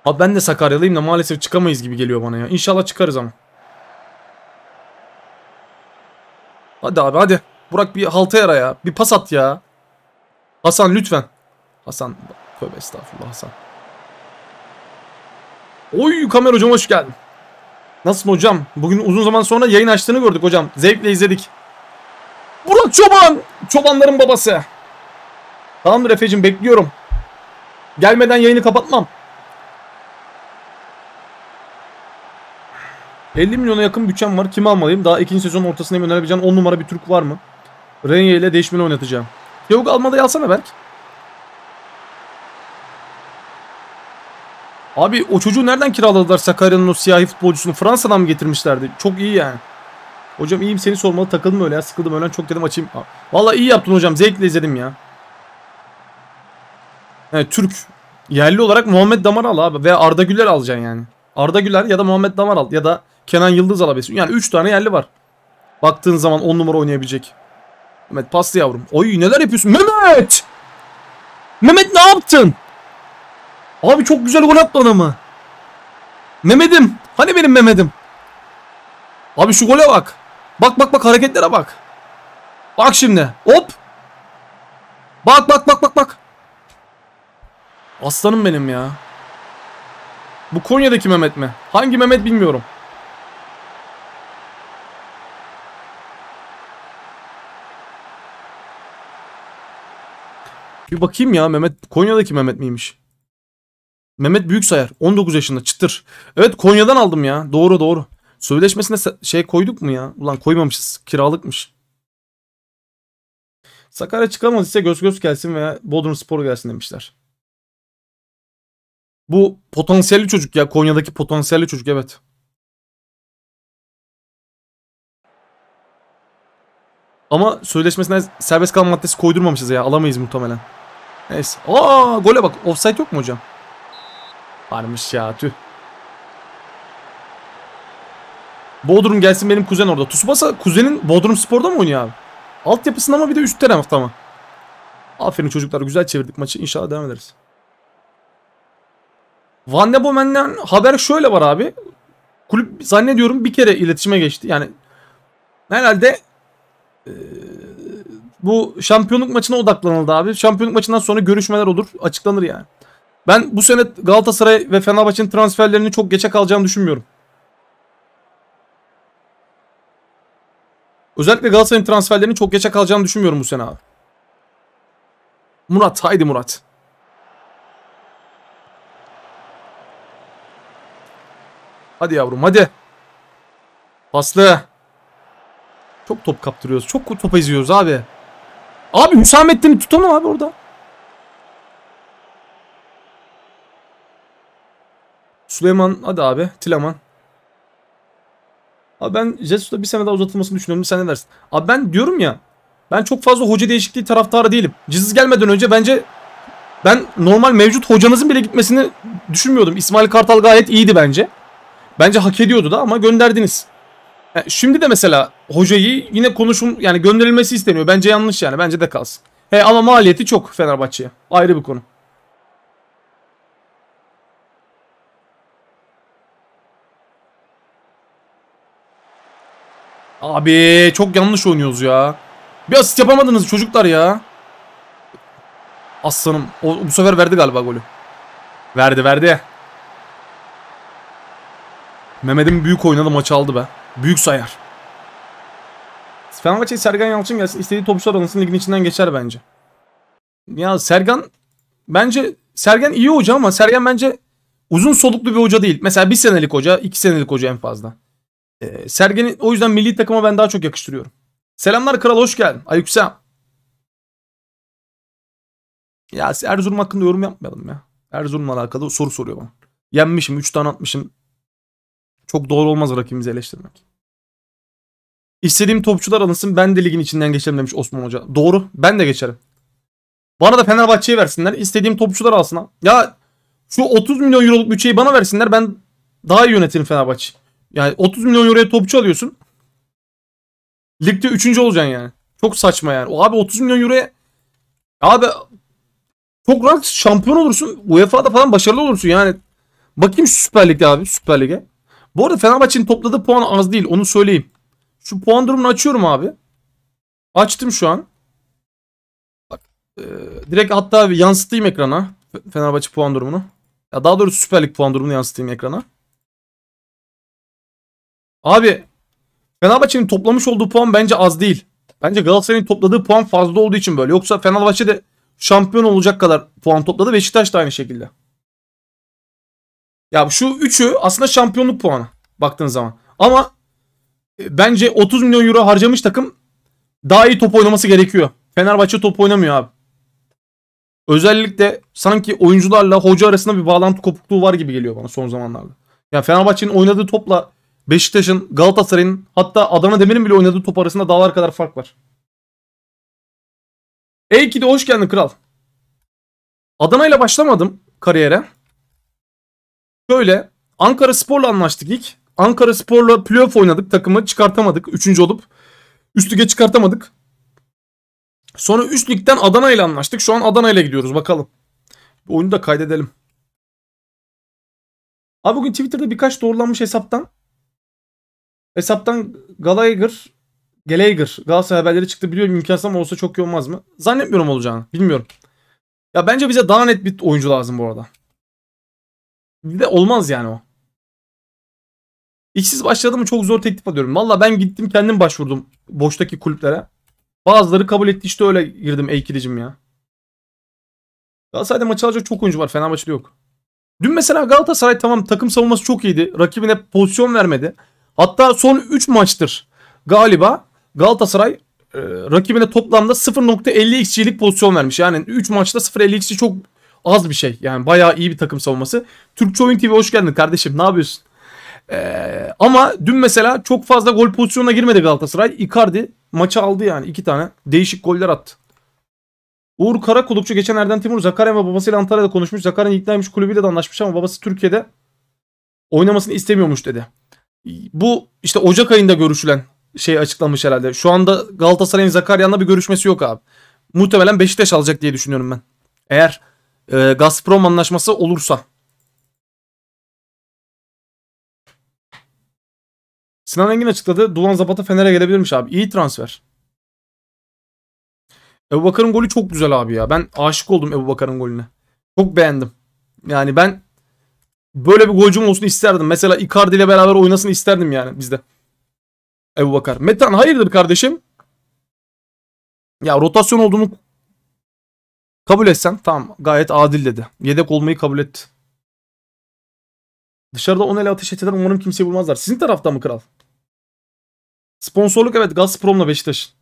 Abi ben de Sakaryalıyım da maalesef çıkamayız gibi geliyor bana ya. İnşallah çıkarız ama. Hadi abi hadi. Burak bir halta yara ya. Bir pas at ya. Hasan lütfen. Hasan. Tövbe estağfurullah Hasan. Oy Kamer hocam hoş geldin. Nasılsın hocam? Bugün uzun zaman sonra yayın açtığını gördük hocam. Zevkle izledik. Burak Çoban. Çobanların babası. Tamamdır Efe'cim bekliyorum. Gelmeden yayını kapatmam. 50 milyona yakın bütçem var. Kim almalıyım? Daha ikinci sezonun ortasına önerebileceğin 10 numara bir Türk var mı? Renye ile değişmeli oynatacağım. Yok Almada'yı alsana Berk. Abi o çocuğu nereden kiraladılar Sakarya'nın o siyahi futbolcusunu? Fransa'dan mı getirmişlerdi? Çok iyi yani. Hocam iyiyim seni sormalı takıldım öyle ya sıkıldım öğlen çok dedim açayım. Valla iyi yaptın hocam zevkle izledim ya. Yani Türk yerli olarak Muhammed Damar al abi veya Arda Güler alacaksın yani. Arda Güler ya da Muhammed Damar al ya da Kenan Yıldız alabilirsin. Yani 3 tane yerli var. Baktığın zaman 10 numara oynayabilecek. Mehmet paslı yavrum. Oy neler yapıyorsun? Mehmet! Mehmet ne yaptın? Abi çok güzel gol attı adamı. Mehmet'im. Hani benim Mehmet'im? Abi şu gole bak. Bak bak bak hareketlere bak. Bak şimdi. Hop. Bak bak bak bak bak. Aslanım benim ya. Bu Konya'daki Mehmet mi? Hangi Mehmet bilmiyorum. Bir bakayım ya Mehmet. Konya'daki Mehmet miymiş? Mehmet büyük sayar, 19 yaşında çıtır. Evet Konya'dan aldım ya. Doğru doğru. Sözleşmesine şey koyduk mu ya? Ulan koymamışız. Kiralıkmış. Sakarya çıkamaz ise göz göz gelsin veya Bodrum Spor gelsin demişler. Bu potansiyelli çocuk ya. Konya'daki potansiyelli çocuk evet. Ama sözleşmesine serbest kalma maddesi koydurmamışız ya. Alamayız muhtemelen. Neyse. Aa gole bak. Offside yok mu hocam? Varmış ya tüh. Bodrum gelsin benim kuzen orada. Tsubasa kuzenin Bodrum Spor'da mı oynuyor abi? Altyapısında ama bir de üst tarafta mı? Aferin çocuklar güzel çevirdik maçı. İnşallah devam ederiz. Van de Bomen'den haber şöyle var abi. Kulüp zannediyorum bir kere iletişime geçti. Yani herhalde e, bu şampiyonluk maçına odaklanıldı abi. Şampiyonluk maçından sonra görüşmeler olur. Açıklanır yani. Ben bu sene Galatasaray ve Fenerbahçe'nin transferlerini çok geçe kalacağını düşünmüyorum. Özellikle Galatasaray'ın transferlerini çok geçe kalacağını düşünmüyorum bu sene abi. Murat haydi Murat. Hadi yavrum hadi. Paslı. Çok top kaptırıyoruz. Çok topa izliyoruz abi. Abi Hüsamettin'i tutalım abi orada. Süleyman hadi abi. Tilaman. Abi ben Jesus'ta bir sene daha uzatılmasını düşünüyorum. Sen ne dersin? Abi ben diyorum ya. Ben çok fazla hoca değişikliği taraftarı değilim. Cizis gelmeden önce bence ben normal mevcut hocanızın bile gitmesini düşünmüyordum. İsmail Kartal gayet iyiydi bence. Bence hak ediyordu da ama gönderdiniz şimdi de mesela hocayı yine konuşum yani gönderilmesi isteniyor. Bence yanlış yani. Bence de kalsın. He ama maliyeti çok Fenerbahçe'ye. Ayrı bir konu. Abi çok yanlış oynuyoruz ya. Bir asist yapamadınız çocuklar ya. Aslanım. O, bu sefer verdi galiba golü. Verdi verdi. Mehmet'in büyük oynadı maçı aldı be. Büyük sayar. Fenerbahçe'ye Sergen Yalçın gelsin. istediği topçular alınsın. Ligin içinden geçer bence. Ya Sergen bence Sergen iyi hoca ama Sergen bence uzun soluklu bir hoca değil. Mesela bir senelik hoca, iki senelik hoca en fazla. Ee, Sergen'i o yüzden milli takıma ben daha çok yakıştırıyorum. Selamlar kral hoş geldin. Aleykümselam. Ya Erzurum hakkında yorum yapmayalım ya. Erzurum'la alakalı soru soruyor bana. Yenmişim, 3 tane atmışım. Çok doğru olmaz rakibimizi eleştirmek. İstediğim topçular alınsın ben de ligin içinden geçerim demiş Osman Hoca. Doğru ben de geçerim. Bana da Fenerbahçe'ye versinler. İstediğim topçular alsın. Ha. Ya şu 30 milyon euroluk bütçeyi bana versinler ben daha iyi yönetirim Fenerbahçe. Yani 30 milyon euroya topçu alıyorsun. Ligde 3. olacaksın yani. Çok saçma yani. O abi 30 milyon euroya abi çok rahat şampiyon olursun. UEFA'da falan başarılı olursun yani. Bakayım şu Süper Lig'de abi Süper Lig'e. Bu arada Fenerbahçe'nin topladığı puan az değil. Onu söyleyeyim. Şu puan durumunu açıyorum abi. Açtım şu an. Bak, e, direkt hatta bir yansıtayım ekrana. Fenerbahçe puan durumunu. Ya daha doğrusu Süper Lig puan durumunu yansıtayım ekrana. Abi Fenerbahçe'nin toplamış olduğu puan bence az değil. Bence Galatasaray'ın topladığı puan fazla olduğu için böyle. Yoksa Fenerbahçe de şampiyon olacak kadar puan topladı. Beşiktaş da aynı şekilde. Ya şu üçü aslında şampiyonluk puanı baktığın zaman. Ama e, bence 30 milyon euro harcamış takım daha iyi top oynaması gerekiyor. Fenerbahçe top oynamıyor abi. Özellikle sanki oyuncularla hoca arasında bir bağlantı kopukluğu var gibi geliyor bana son zamanlarda. Yani Fenerbahçe'nin oynadığı topla Beşiktaş'ın, Galatasaray'ın hatta Adana Demir'in bile oynadığı top arasında dağlar kadar fark var. Ey de hoş geldin kral. Adana ile başlamadım kariyere. Şöyle Ankara Spor'la anlaştık ilk. Ankara Spor'la playoff oynadık. Takımı çıkartamadık. Üçüncü olup üst lige çıkartamadık. Sonra üst ligden Adana ile anlaştık. Şu an Adana ile gidiyoruz bakalım. Bu oyunu da kaydedelim. Abi bugün Twitter'da birkaç doğrulanmış hesaptan hesaptan Gallagher Gallagher Galatasaray haberleri çıktı biliyorum imkansız ama olsa çok iyi olmaz mı? Zannetmiyorum olacağını. Bilmiyorum. Ya bence bize daha net bir oyuncu lazım bu arada. Bir de olmaz yani o. İşsiz başladım mı çok zor teklif alıyorum. Valla ben gittim kendim başvurdum boştaki kulüplere. Bazıları kabul etti işte öyle girdim Eykilicim ya. Galatasaray'da maçı alacak çok oyuncu var. maçı yok. Dün mesela Galatasaray tamam takım savunması çok iyiydi. Rakibine pozisyon vermedi. Hatta son 3 maçtır galiba Galatasaray e, rakibine toplamda 0.50 xg'lik pozisyon vermiş. Yani 3 maçta 0.50 xg çok az bir şey. Yani bayağı iyi bir takım savunması. Türkçe Oyun TV hoş geldin kardeşim. Ne yapıyorsun? Ee, ama dün mesela çok fazla gol pozisyonuna girmedi Galatasaray. Icardi maçı aldı yani iki tane. Değişik goller attı. Uğur Karakulukçu geçen Erden Timur Zakaria ve babasıyla Antalya'da konuşmuş. Zakarya'nın iknaymış kulübüyle de anlaşmış ama babası Türkiye'de oynamasını istemiyormuş dedi. Bu işte Ocak ayında görüşülen şey açıklamış herhalde. Şu anda Galatasaray'ın Zakarya'nla bir görüşmesi yok abi. Muhtemelen Beşiktaş alacak diye düşünüyorum ben. Eğer e, Gazprom anlaşması olursa. Sinan Engin açıkladı. Dulan Zapata Fener'e gelebilirmiş abi. İyi transfer. Ebu Bakar'ın golü çok güzel abi ya. Ben aşık oldum Ebu Bakar'ın golüne. Çok beğendim. Yani ben böyle bir golcüm olsun isterdim. Mesela Icardi ile beraber oynasını isterdim yani bizde. Ebu Bakar. Metan hayırdır kardeşim? Ya rotasyon olduğunu Kabul etsen tamam gayet adil dedi. Yedek olmayı kabul etti. Dışarıda 10 ele ateş ettiler umarım kimseyi bulmazlar. Sizin tarafta mı kral? Sponsorluk evet Gazprom'la Beşiktaş.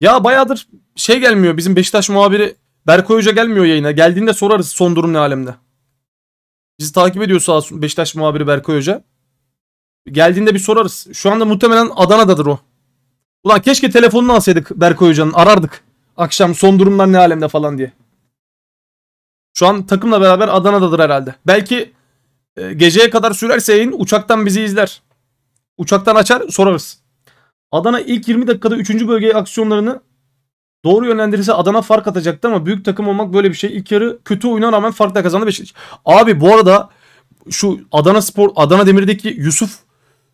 Ya bayağıdır şey gelmiyor bizim Beşiktaş muhabiri Berkoy Hoca gelmiyor yayına. Geldiğinde sorarız son durum ne alemde. Bizi takip ediyor sağ olsun Beşiktaş muhabiri Berkoy Hoca. Geldiğinde bir sorarız. Şu anda muhtemelen Adana'dadır o. Ulan keşke telefonunu alsaydık Berkoy Hoca'nın arardık. Akşam son durumlar ne alemde falan diye. Şu an takımla beraber Adana'dadır herhalde. Belki e, geceye kadar sürerse yayın uçaktan bizi izler. Uçaktan açar sorarız. Adana ilk 20 dakikada 3. bölgeye aksiyonlarını doğru yönlendirirse Adana fark atacaktı ama büyük takım olmak böyle bir şey. İlk yarı kötü oyuna rağmen farkla kazandı Beşiktaş. Abi bu arada şu Adana Spor, Adana Demir'deki Yusuf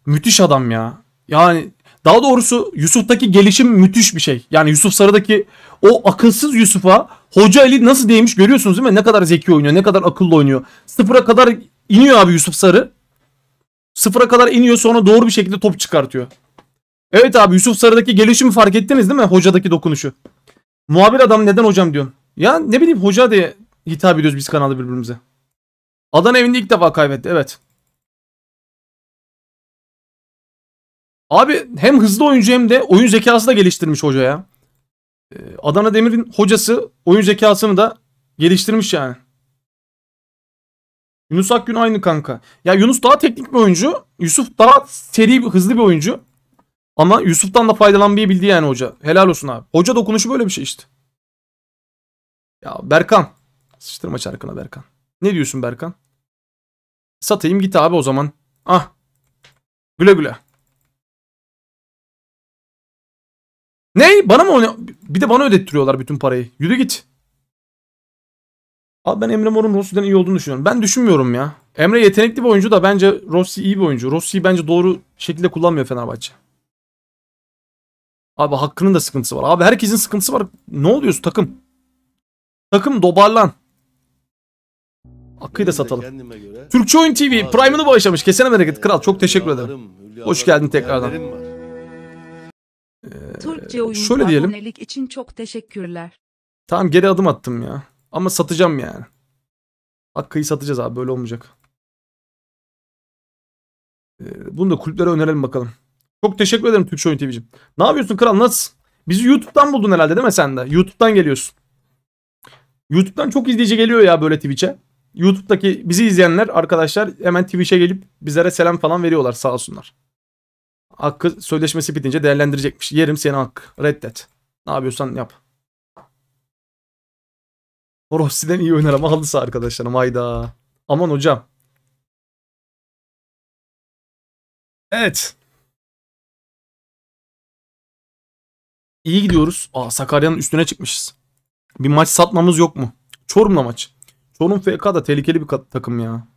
müthiş adam ya. Yani daha doğrusu Yusuf'taki gelişim müthiş bir şey. Yani Yusuf Sarı'daki o akılsız Yusuf'a Hoca Ali nasıl değmiş görüyorsunuz değil mi? Ne kadar zeki oynuyor, ne kadar akıllı oynuyor. Sıfıra kadar iniyor abi Yusuf Sarı. Sıfıra kadar iniyor sonra doğru bir şekilde top çıkartıyor. Evet abi Yusuf Sarı'daki gelişimi fark ettiniz değil mi? Hocadaki dokunuşu. Muhabir adam neden hocam diyorsun? Ya ne bileyim hoca diye hitap ediyoruz biz kanalda birbirimize. Adana evinde ilk defa kaybetti evet. Abi hem hızlı oyuncu hem de oyun zekası da geliştirmiş hoca ya. Ee, Adana Demir'in hocası oyun zekasını da geliştirmiş yani. Yunus Akgün aynı kanka. Ya Yunus daha teknik bir oyuncu. Yusuf daha seri, hızlı bir oyuncu. Ama Yusuf'tan da faydalanmayabildi yani hoca. Helal olsun abi. Hoca dokunuşu böyle bir şey işte. Ya Berkan. Sıçtırma çarkına Berkan. Ne diyorsun Berkan? Satayım git abi o zaman. Ah. Güle güle. Ne? Bana mı oynuyor? Bir de bana ödettiriyorlar bütün parayı. Yürü git. Abi ben Emre Mor'un Rossi'den iyi olduğunu düşünüyorum. Ben düşünmüyorum ya. Emre yetenekli bir oyuncu da bence Rossi iyi bir oyuncu. Rossi'yi bence doğru şekilde kullanmıyor Fenerbahçe. Abi hakkının da sıkıntısı var. Abi herkesin sıkıntısı var. Ne oluyorsun takım? Takım dobarlan. Hakkıyı da satalım. Türkçe Oyun TV Prime'ını bağışlamış. Kesene bereket kral. Çok teşekkür ederim. Hoş geldin tekrardan. Türkçe ee, oyun şöyle diyelim. için çok teşekkürler. Tamam geri adım attım ya. Ama satacağım yani. Hakkı'yı satacağız abi böyle olmayacak. Ee, bunu da kulüplere önerelim bakalım. Çok teşekkür ederim Türkçe Oyun TV'cim. Ne yapıyorsun kral Nasıl? Bizi YouTube'dan buldun herhalde değil mi sen de? YouTube'dan geliyorsun. YouTube'dan çok izleyici geliyor ya böyle Twitch'e. YouTube'daki bizi izleyenler arkadaşlar hemen Twitch'e gelip bizlere selam falan veriyorlar sağ olsunlar. Hakkı sözleşmesi bitince değerlendirecekmiş. Yerim seni hak. Reddet. Ne yapıyorsan yap. Rossi'den iyi oynar ama halısı arkadaşlarım. Hayda. Aman hocam. Evet. İyi gidiyoruz. Aa Sakarya'nın üstüne çıkmışız. Bir maç satmamız yok mu? Çorum'la maç. Çorum FK da tehlikeli bir takım ya.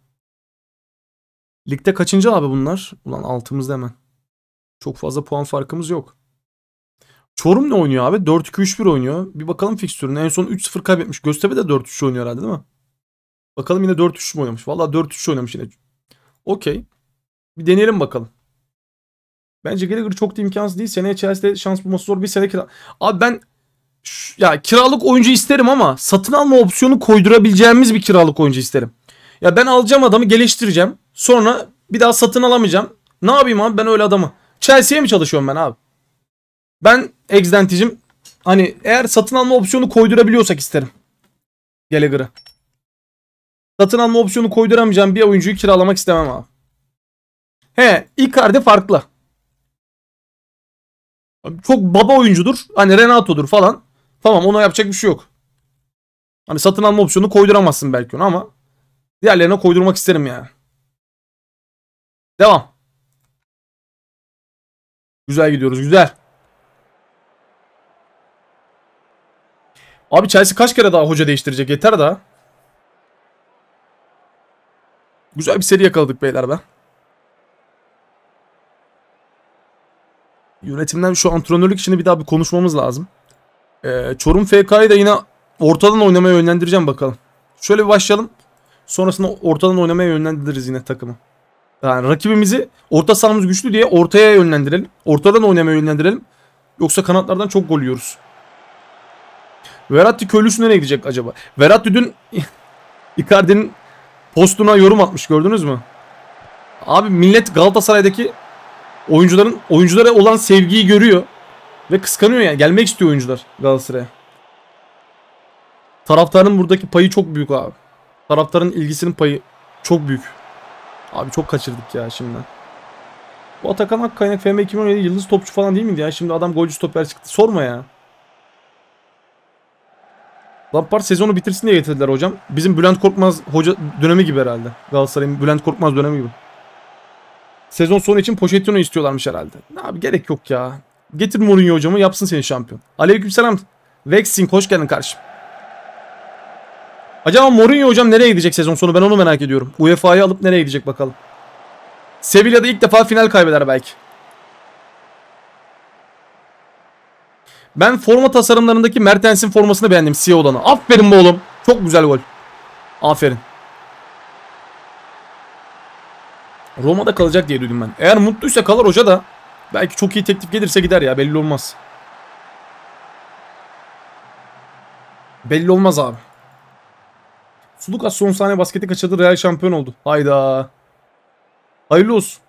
Ligde kaçıncı abi bunlar? Ulan altımızda hemen. Çok fazla puan farkımız yok. Çorum ne oynuyor abi? 4-2-3-1 oynuyor. Bir bakalım fikstürüne. En son 3-0 kaybetmiş. Göztepe de 4-3 oynuyor herhalde değil mi? Bakalım yine 4-3 mü oynamış? Valla 4-3 oynamış yine. Okey. Bir deneyelim bakalım. Bence Gallagher çok da imkansız değil. Seneye içerisinde şans bulması zor. Bir sene kira... Abi ben ya kiralık oyuncu isterim ama satın alma opsiyonu koydurabileceğimiz bir kiralık oyuncu isterim. Ya ben alacağım adamı geliştireceğim. Sonra bir daha satın alamayacağım. Ne yapayım abi ben öyle adamı. Chelsea'ye mi çalışıyorum ben abi? Ben egzenticim. Hani eğer satın alma opsiyonu koydurabiliyorsak isterim. Gallagher'ı. Satın alma opsiyonu koyduramayacağım bir oyuncuyu kiralamak istemem abi. He Icardi farklı. Çok baba oyuncudur. Hani Renato'dur falan. Tamam ona yapacak bir şey yok. Hani satın alma opsiyonu koyduramazsın belki onu ama diğerlerine koydurmak isterim yani. Devam. Güzel gidiyoruz güzel. Abi Chelsea kaç kere daha hoca değiştirecek yeter daha. Güzel bir seri yakaladık beyler be. Yönetimden şu antrenörlük işini bir daha bir konuşmamız lazım. Ee, Çorum FK'yı da yine ortadan oynamaya yönlendireceğim bakalım. Şöyle bir başlayalım. Sonrasında ortadan oynamaya yönlendiririz yine takımı. Yani rakibimizi orta sahamız güçlü diye ortaya yönlendirelim. Ortadan oynamaya yönlendirelim. Yoksa kanatlardan çok gol yiyoruz. Verratti köylüsü nereye gidecek acaba? Verratti dün Icardi'nin postuna yorum atmış gördünüz mü? Abi millet Galatasaray'daki oyuncuların oyunculara olan sevgiyi görüyor. Ve kıskanıyor yani. Gelmek istiyor oyuncular Galatasaray'a. Taraftarın buradaki payı çok büyük abi. Taraftarın ilgisinin payı çok büyük. Abi çok kaçırdık ya şimdi. Bu Atakan Akkaynak FM 2017 yıldız topçu falan değil miydi ya? Şimdi adam golcü stoper çıktı. Sorma ya. Lampard sezonu bitirsin diye getirdiler hocam. Bizim Bülent Korkmaz hoca dönemi gibi herhalde. Galatasaray'ın Bülent Korkmaz dönemi gibi. Sezon sonu için Pochettino istiyorlarmış herhalde. Abi gerek yok ya. Getir Mourinho hocamı yapsın seni şampiyon. Aleykümselam. Vexing hoş geldin kardeşim. Acaba Mourinho hocam nereye gidecek sezon sonu ben onu merak ediyorum. UEFA'yı alıp nereye gidecek bakalım. Sevilla'da ilk defa final kaybeder belki. Ben forma tasarımlarındaki Mertens'in formasını beğendim siyah olanı. Aferin be oğlum. Çok güzel gol. Aferin. Roma'da kalacak diye duydum ben. Eğer mutluysa kalır hoca da belki çok iyi teklif gelirse gider ya belli olmaz. Belli olmaz abi. Sulukas son saniye basketi kaçırdı. Real şampiyon oldu. Hayda. Hayırlı olsun.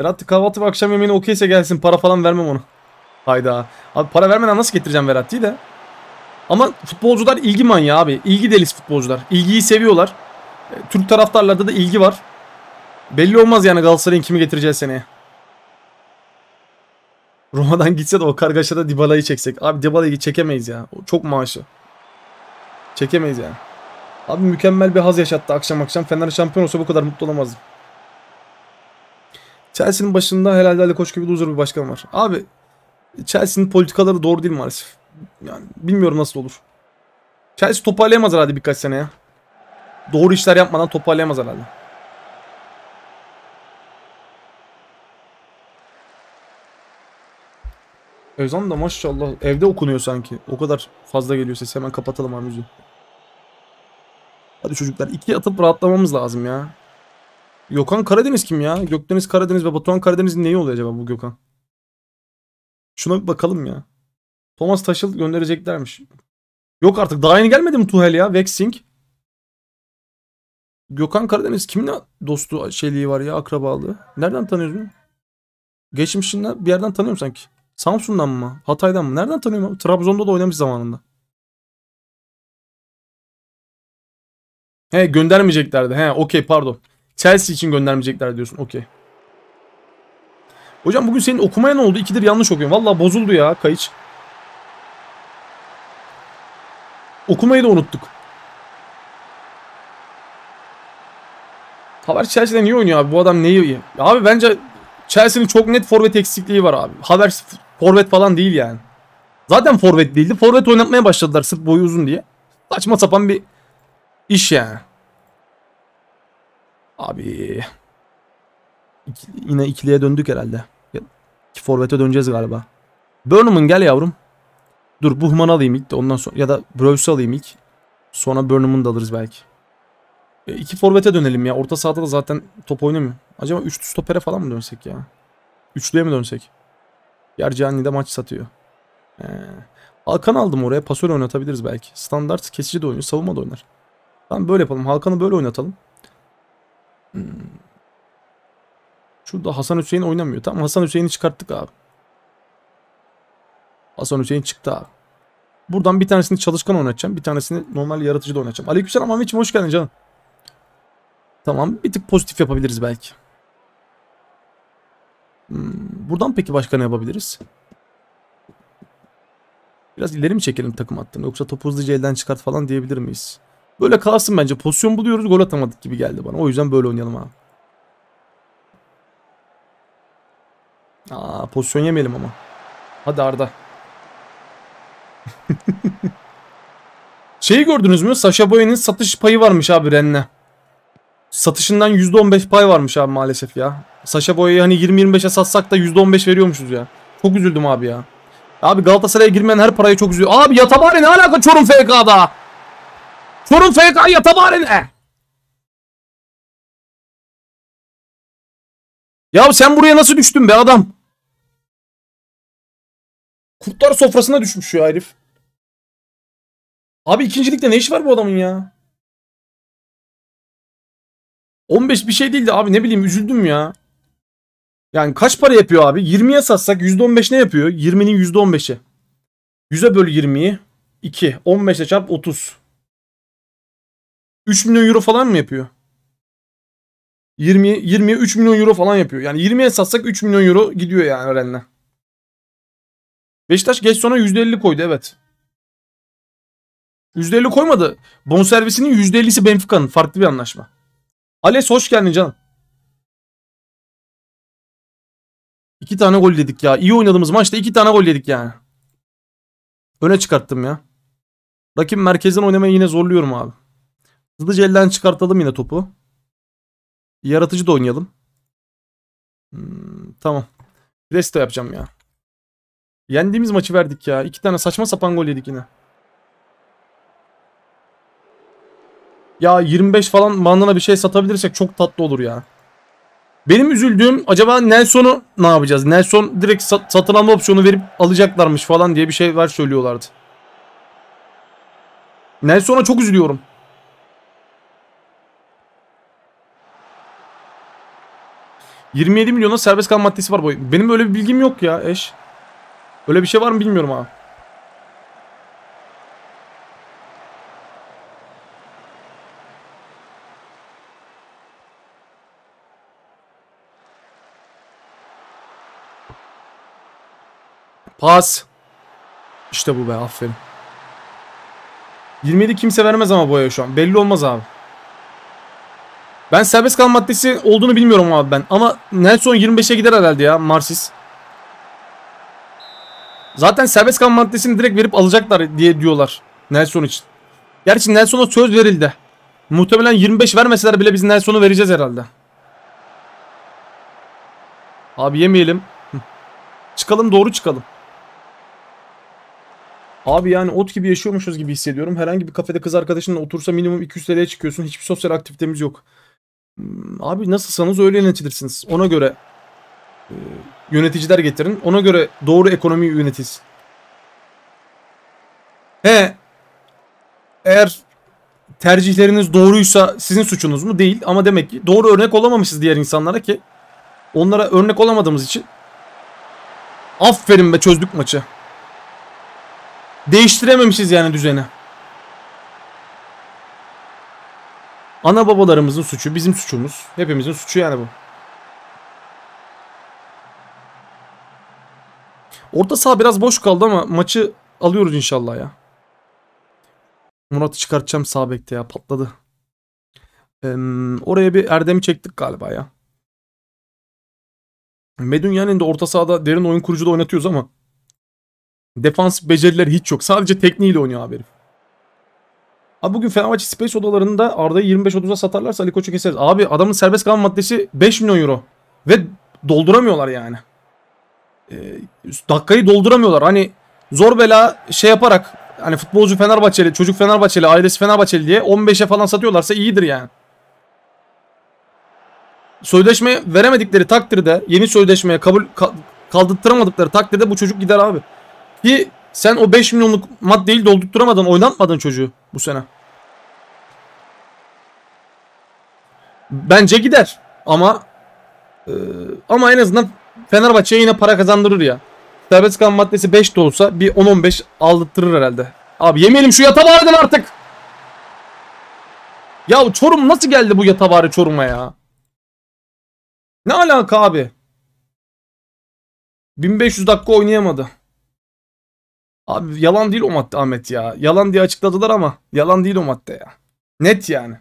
Verratti kahvaltı ve akşam yemeğine okeyse gelsin. Para falan vermem ona. Hayda. Abi para vermeden nasıl getireceğim Verratti'yi de? Ama futbolcular ilgi manyağı abi. İlgi delisi futbolcular. İlgiyi seviyorlar. E, Türk taraftarlarda da ilgi var. Belli olmaz yani Galatasaray'ın kimi getireceği seneye. Roma'dan gitse de o kargaşada Dybala'yı çeksek. Abi Dybala'yı çekemeyiz ya. O çok maaşı. Çekemeyiz yani. Abi mükemmel bir haz yaşattı akşam akşam. Fener şampiyon olsa bu kadar mutlu olamazdım. Chelsea'nin başında herhalde Ali Koç gibi loser bir başkan var. Abi Chelsea'nin politikaları doğru değil maalesef. Yani bilmiyorum nasıl olur. Chelsea toparlayamaz herhalde birkaç sene ya. Doğru işler yapmadan toparlayamaz herhalde. Ezan da maşallah evde okunuyor sanki. O kadar fazla geliyor ses. Hemen kapatalım abi müziği. Hadi çocuklar iki atıp rahatlamamız lazım ya. Gökhan Karadeniz kim ya? Gökdeniz Karadeniz ve Batuhan Karadeniz'in neyi oluyor acaba bu Gökhan? Şuna bir bakalım ya. Thomas Taşıl göndereceklermiş. Yok artık daha yeni gelmedi mi Tuhel ya? Vexing. Gökhan Karadeniz kiminle dostu şeyliği var ya akrabalığı? Nereden tanıyorsun? Geçmişinden bir yerden tanıyorum sanki. Samsun'dan mı? Hatay'dan mı? Nereden tanıyorum? Trabzon'da da oynamış zamanında. He göndermeyeceklerdi. He okey pardon. Chelsea için göndermeyecekler diyorsun. Okey. Hocam bugün senin okumaya ne oldu? İkidir yanlış okuyorum. Valla bozuldu ya kayıç. Okumayı da unuttuk. Haber Chelsea'de niye oynuyor abi? Bu adam neyi iyi? Abi bence Chelsea'nin çok net forvet eksikliği var abi. Haber forvet falan değil yani. Zaten forvet değildi. Forvet oynatmaya başladılar sırf boyu uzun diye. Saçma sapan bir İş yani. Abi. İki, yine ikiliye döndük herhalde. İki forvete döneceğiz galiba. Burnham'ın gel yavrum. Dur Buhman'ı alayım ilk de ondan sonra. Ya da Brows'u alayım ilk. Sonra Burnham'ın da alırız belki. E, iki forvete dönelim ya. Orta sahada da zaten top oynamıyor. Acaba üçlü stopere falan mı dönsek ya? Üçlüye mi dönsek? Gerçi de maç satıyor. Ee, Hakan aldım oraya. Pasör oynatabiliriz belki. Standart kesici de oynuyor. Savunma da oynar. Tamam böyle yapalım. Halkan'ı böyle oynatalım. Hmm. Şurada Hasan Hüseyin oynamıyor. Tamam Hasan Hüseyin'i çıkarttık abi. Hasan Hüseyin çıktı abi. Buradan bir tanesini çalışkan oynatacağım. Bir tanesini normal yaratıcı da oynatacağım. Aleykümselam Ahmetciğim hoş geldin canım. Tamam bir tık pozitif yapabiliriz belki. Hmm, buradan peki başka ne yapabiliriz? Biraz ileri mi çekelim takım hattını yoksa topu hızlıca elden çıkart falan diyebilir miyiz? Böyle kalsın bence. Pozisyon buluyoruz gol atamadık gibi geldi bana. O yüzden böyle oynayalım abi. Aa, pozisyon yemeyelim ama. Hadi Arda. Şeyi gördünüz mü? Sasha Boyan'ın satış payı varmış abi Ren'le. Satışından %15 pay varmış abi maalesef ya. Sasha Boya'yı hani 20-25'e satsak da %15 veriyormuşuz ya. Çok üzüldüm abi ya. Abi Galatasaray'a girmeyen her parayı çok üzüyor. Abi Yatabari ne alaka Çorum FK'da? Sorun FK'ya tabarene. Ya sen buraya nasıl düştün be adam? Kurtlar sofrasına düşmüş ya herif. Abi ikincilikte ne iş var bu adamın ya? 15 bir şey değildi abi ne bileyim üzüldüm ya. Yani kaç para yapıyor abi? 20'ye satsak %15 ne yapıyor? 20'nin %15'i. 100'e böl 20'yi. 2. 15'e çarp 30. 3 milyon euro falan mı yapıyor? 20 20'ye 3 milyon euro falan yapıyor. Yani 20'ye satsak 3 milyon euro gidiyor yani Ren'le. Beşiktaş geç sonra %50 koydu evet. %50 koymadı. Bonservisinin %50'si Benfica'nın. Farklı bir anlaşma. Ales hoş geldin canım. İki tane gol dedik ya. İyi oynadığımız maçta iki tane gol dedik yani. Öne çıkarttım ya. Rakip merkezden oynamayı yine zorluyorum abi. Hızlıca elden çıkartalım yine topu. Yaratıcı da oynayalım. Hmm, tamam. Resto yapacağım ya. Yendiğimiz maçı verdik ya. İki tane saçma sapan gol yedik yine. Ya 25 falan bandına bir şey satabilirsek çok tatlı olur ya. Benim üzüldüğüm acaba Nelson'u ne yapacağız? Nelson direkt sat, satın alma opsiyonu verip alacaklarmış falan diye bir şey var söylüyorlardı. Nelson'a çok üzülüyorum. 27 milyona serbest kalan maddesi var. Boy. Benim öyle bir bilgim yok ya eş. Öyle bir şey var mı bilmiyorum ha. Pas. İşte bu be aferin. 27 kimse vermez ama boya şu an. Belli olmaz abi. Ben serbest kalan maddesi olduğunu bilmiyorum abi ben. Ama Nelson 25'e gider herhalde ya Marsis. Zaten serbest kalan maddesini direkt verip alacaklar diye diyorlar Nelson için. Gerçi Nelson'a söz verildi. Muhtemelen 25 vermeseler bile biz Nelson'u vereceğiz herhalde. Abi yemeyelim. Çıkalım doğru çıkalım. Abi yani ot gibi yaşıyormuşuz gibi hissediyorum. Herhangi bir kafede kız arkadaşınla otursa minimum 200 TL'ye çıkıyorsun. Hiçbir sosyal aktivitemiz yok. Abi nasılsanız öyle yönetilirsiniz. Ona göre e, yöneticiler getirin. Ona göre doğru ekonomi yönetilsin. He. Eğer tercihleriniz doğruysa sizin suçunuz mu? Değil. Ama demek ki doğru örnek olamamışız diğer insanlara ki onlara örnek olamadığımız için aferin be çözdük maçı. Değiştirememişiz yani düzeni. Ana babalarımızın suçu, bizim suçumuz. Hepimizin suçu yani bu. Orta saha biraz boş kaldı ama maçı alıyoruz inşallah ya. Murat'ı çıkartacağım sağ bekte ya patladı. Ee, oraya bir Erdem'i çektik galiba ya. Medun yani de orta sahada derin oyun kurucu da oynatıyoruz ama defans becerileri hiç yok. Sadece tekniğiyle oynuyor abi herif. Abi bugün Fenerbahçe Space odalarında Arda'yı 25-30'a satarlarsa Ali Koç'u keseriz. Abi adamın serbest kalan maddesi 5 milyon euro. Ve dolduramıyorlar yani. E, dakikayı dolduramıyorlar. Hani zor bela şey yaparak hani futbolcu Fenerbahçeli, çocuk Fenerbahçeli, ailesi Fenerbahçeli diye 15'e falan satıyorlarsa iyidir yani. Sözleşme veremedikleri takdirde yeni sözleşmeye kabul ka, takdirde bu çocuk gider abi. Ki sen o 5 milyonluk maddeyi doldurtturamadın, oynatmadın çocuğu bu sene. Bence gider. Ama e, ama en azından Fenerbahçe'ye yine para kazandırır ya. Serbest kalan maddesi 5 de olsa bir 10-15 aldırtırır herhalde. Abi yemeyelim şu yatabardın artık. Ya Çorum nasıl geldi bu yatabarı Çorum'a ya? Ne alaka abi? 1500 dakika oynayamadı. Abi yalan değil o madde Ahmet ya. Yalan diye açıkladılar ama yalan değil o madde ya. Net yani.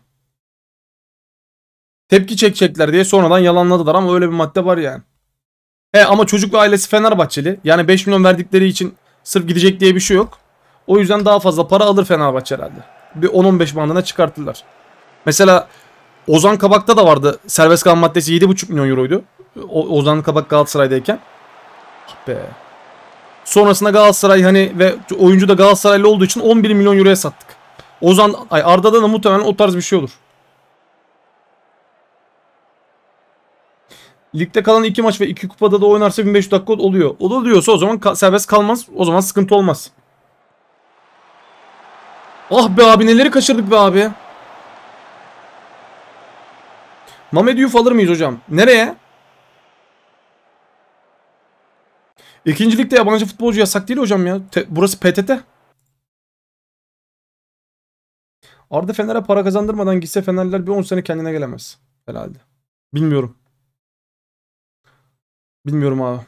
Tepki çekecekler diye sonradan yalanladılar ama öyle bir madde var yani. He ama çocuk ve ailesi Fenerbahçeli. Yani 5 milyon verdikleri için sırf gidecek diye bir şey yok. O yüzden daha fazla para alır Fenerbahçe herhalde. Bir 10-15 bandına çıkartırlar. Mesela Ozan Kabak'ta da vardı. Serbest kalan maddesi 7,5 milyon euroydu. O Ozan Kabak Galatasaray'dayken. Ah be. Sonrasında Galatasaray hani ve oyuncu da Galatasaraylı olduğu için 11 milyon euroya sattık. Ozan ay Arda'da da muhtemelen o tarz bir şey olur. Ligde kalan iki maç ve iki kupada da oynarsa 1500 dakika oluyor. O da diyorsa o zaman ka serbest kalmaz. O zaman sıkıntı olmaz. Ah be abi neleri kaçırdık be abi. Mamediuf alır mıyız hocam? Nereye? İkincilikte ligde yabancı futbolcu yasak değil hocam ya. Te burası PTT. Arda Fener'e para kazandırmadan gitse Fenerler bir 10 sene kendine gelemez. Herhalde. Bilmiyorum. Bilmiyorum abi.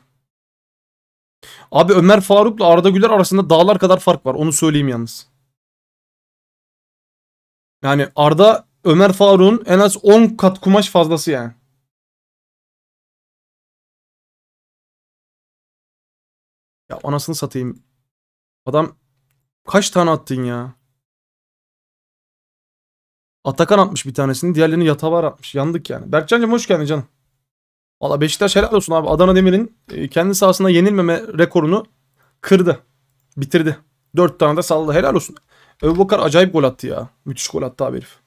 Abi Ömer Faruk'la Arda Güler arasında dağlar kadar fark var. Onu söyleyeyim yalnız. Yani Arda Ömer Faruk'un en az 10 kat kumaş fazlası yani. Ya anasını satayım. Adam kaç tane attın ya? Atakan atmış bir tanesini. Diğerlerini yatavar atmış. Yandık yani. Berkcan'cım hoş geldin canım. Valla Beşiktaş helal olsun abi. Adana Demir'in e, kendi sahasında yenilmeme rekorunu kırdı. Bitirdi. Dört tane de saldı. Helal olsun. Öbubakar acayip gol attı ya. Müthiş gol attı abi herif.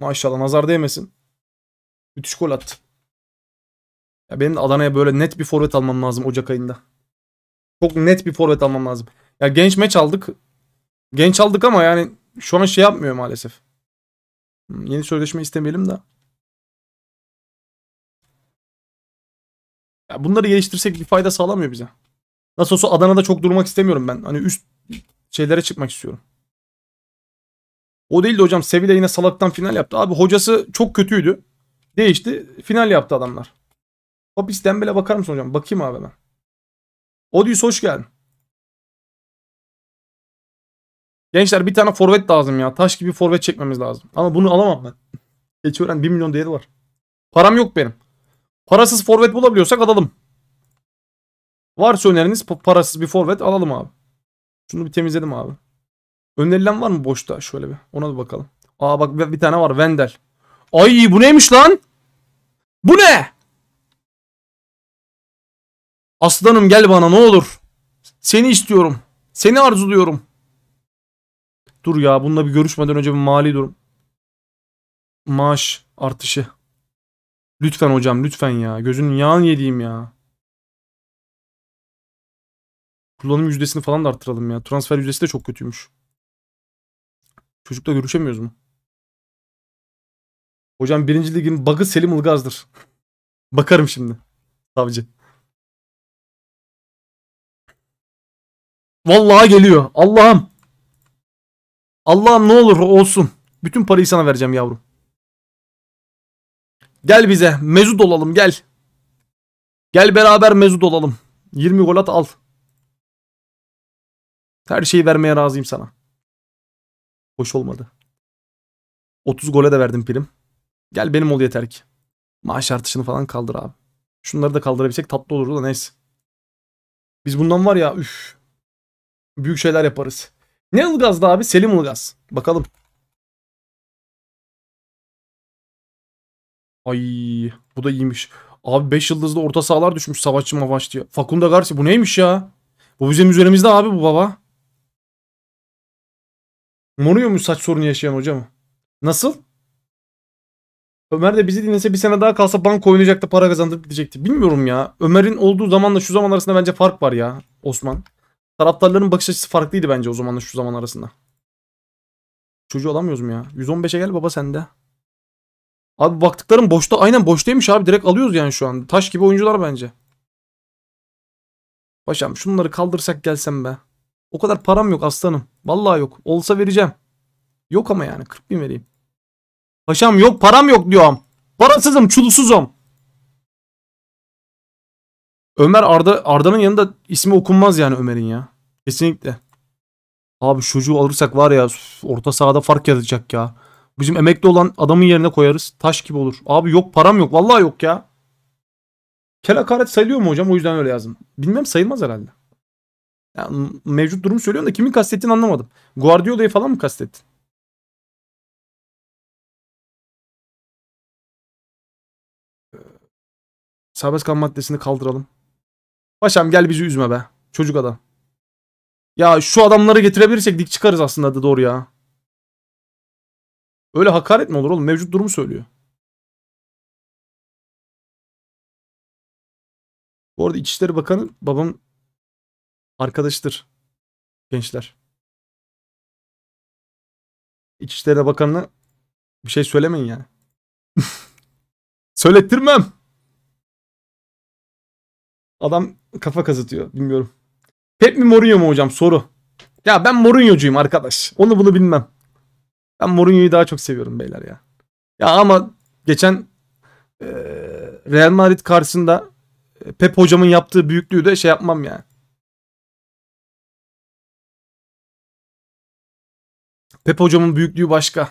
Maşallah nazar değmesin. Müthiş gol attı. Ya benim Adana'ya böyle net bir forvet almam lazım Ocak ayında. Çok net bir forvet almam lazım. Ya genç meç aldık. Genç aldık ama yani şu an şey yapmıyor maalesef. Hmm, yeni sözleşme istemeyelim de. Ya bunları geliştirsek bir fayda sağlamıyor bize. Nasıl olsa Adana'da çok durmak istemiyorum ben. Hani üst şeylere çıkmak istiyorum. O değil de hocam Sevilla yine salaktan final yaptı. Abi hocası çok kötüydü. Değişti. Final yaptı adamlar. Hapis Dembele bakar mısın hocam? Bakayım abi ben. Odius hoş geldin. Gençler bir tane forvet lazım ya. Taş gibi forvet çekmemiz lazım. Ama bunu alamam ben. Geç öğren 1 milyon değeri var. Param yok benim. Parasız forvet bulabiliyorsak alalım. Varsa öneriniz parasız bir forvet alalım abi. Şunu bir temizledim abi. Önerilen var mı boşta? Şöyle bir ona da bakalım. Aa bak bir tane var Vendel. Ay bu neymiş lan? Bu ne? Aslanım gel bana ne olur. Seni istiyorum. Seni arzuluyorum. Dur ya bununla bir görüşmeden önce bir mali durum. Maaş artışı. Lütfen hocam lütfen ya. Gözünün yağını yediğim ya. Kullanım yüzdesini falan da arttıralım ya. Transfer yüzdesi de çok kötüymüş. Çocukla görüşemiyoruz mu? Hocam birinci ligin bug'ı Selim Ilgaz'dır. Bakarım şimdi. Savcı. Vallahi geliyor. Allah'ım. Allah'ım ne olur olsun. Bütün parayı sana vereceğim yavrum. Gel bize. Mezut olalım gel. Gel beraber mezut olalım. 20 gol at al. Her şeyi vermeye razıyım sana. Hoş olmadı. 30 gole de verdim prim. Gel benim ol yeter ki. Maaş artışını falan kaldır abi. Şunları da kaldırabilsek tatlı olurdu da neyse. Biz bundan var ya üf büyük şeyler yaparız. Ne Ilgaz'dı abi? Selim Ilgaz. Bakalım. Ay bu da iyiymiş. Abi 5 yıldızlı orta sahalar düşmüş savaşçı mavaş diye. Fakunda Garcia bu neymiş ya? Bu bizim üzerimizde abi bu baba. Moruyor mu saç sorunu yaşayan hocam? Nasıl? Ömer de bizi dinlese bir sene daha kalsa banka oynayacaktı para kazandırıp gidecekti. Bilmiyorum ya. Ömer'in olduğu zamanla şu zaman arasında bence fark var ya Osman. Taraftarların bakış açısı farklıydı bence o zamanla şu zaman arasında. Çocuğu alamıyoruz mu ya? 115'e gel baba sende. Abi baktıklarım boşta. Aynen boştaymış abi. Direkt alıyoruz yani şu an. Taş gibi oyuncular bence. Paşam şunları kaldırsak gelsem be. O kadar param yok aslanım. Vallahi yok. Olsa vereceğim. Yok ama yani. 40 bin vereyim. Paşam yok param yok diyorum. Parasızım çulusuzum. Ömer Arda Arda'nın yanında ismi okunmaz yani Ömer'in ya. Kesinlikle. Abi çocuğu alırsak var ya orta sahada fark yaratacak ya. Bizim emekli olan adamın yerine koyarız. Taş gibi olur. Abi yok param yok. Vallahi yok ya. Kel hakaret sayılıyor mu hocam? O yüzden öyle yazdım. Bilmem sayılmaz herhalde. Yani mevcut durumu söylüyorum da kimin kastettiğini anlamadım. Guardiola'yı falan mı kastettin? Serbest kan maddesini kaldıralım. Paşam gel bizi üzme be. Çocuk adam. Ya şu adamları getirebilirsek dik çıkarız aslında da doğru ya. Öyle hakaret mi olur oğlum? Mevcut durumu söylüyor. Bu arada İçişleri Bakanı babam arkadaştır. Gençler. İçişleri Bakanı'na bir şey söylemeyin yani. Söylettirmem. Adam kafa kazıtıyor. Bilmiyorum. Pep mi Mourinho mu hocam? Soru. Ya ben Mourinho'cuyum arkadaş. Onu bunu bilmem. Ben Mourinho'yu daha çok seviyorum beyler ya. Ya ama geçen e, Real Madrid karşısında Pep hocamın yaptığı büyüklüğü de şey yapmam yani. Pep hocamın büyüklüğü başka.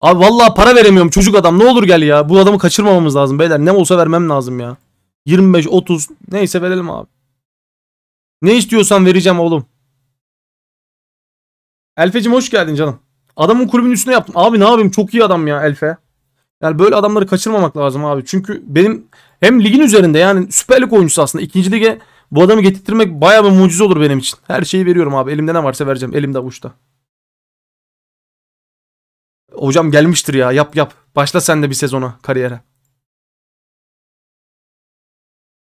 Abi vallahi para veremiyorum çocuk adam. Ne olur gel ya. Bu adamı kaçırmamamız lazım beyler. Ne olsa vermem lazım ya. 25, 30 neyse verelim abi. Ne istiyorsan vereceğim oğlum. Elfe'cim hoş geldin canım. Adamın kulübünün üstüne yaptım. Abi ne yapayım çok iyi adam ya Elfe. Yani böyle adamları kaçırmamak lazım abi. Çünkü benim hem ligin üzerinde yani süperlik Lig oyuncusu aslında. ikinci lige bu adamı getirtirmek baya bir mucize olur benim için. Her şeyi veriyorum abi. Elimde ne varsa vereceğim. Elimde avuçta. Hocam gelmiştir ya. Yap yap. Başla sen de bir sezona kariyere.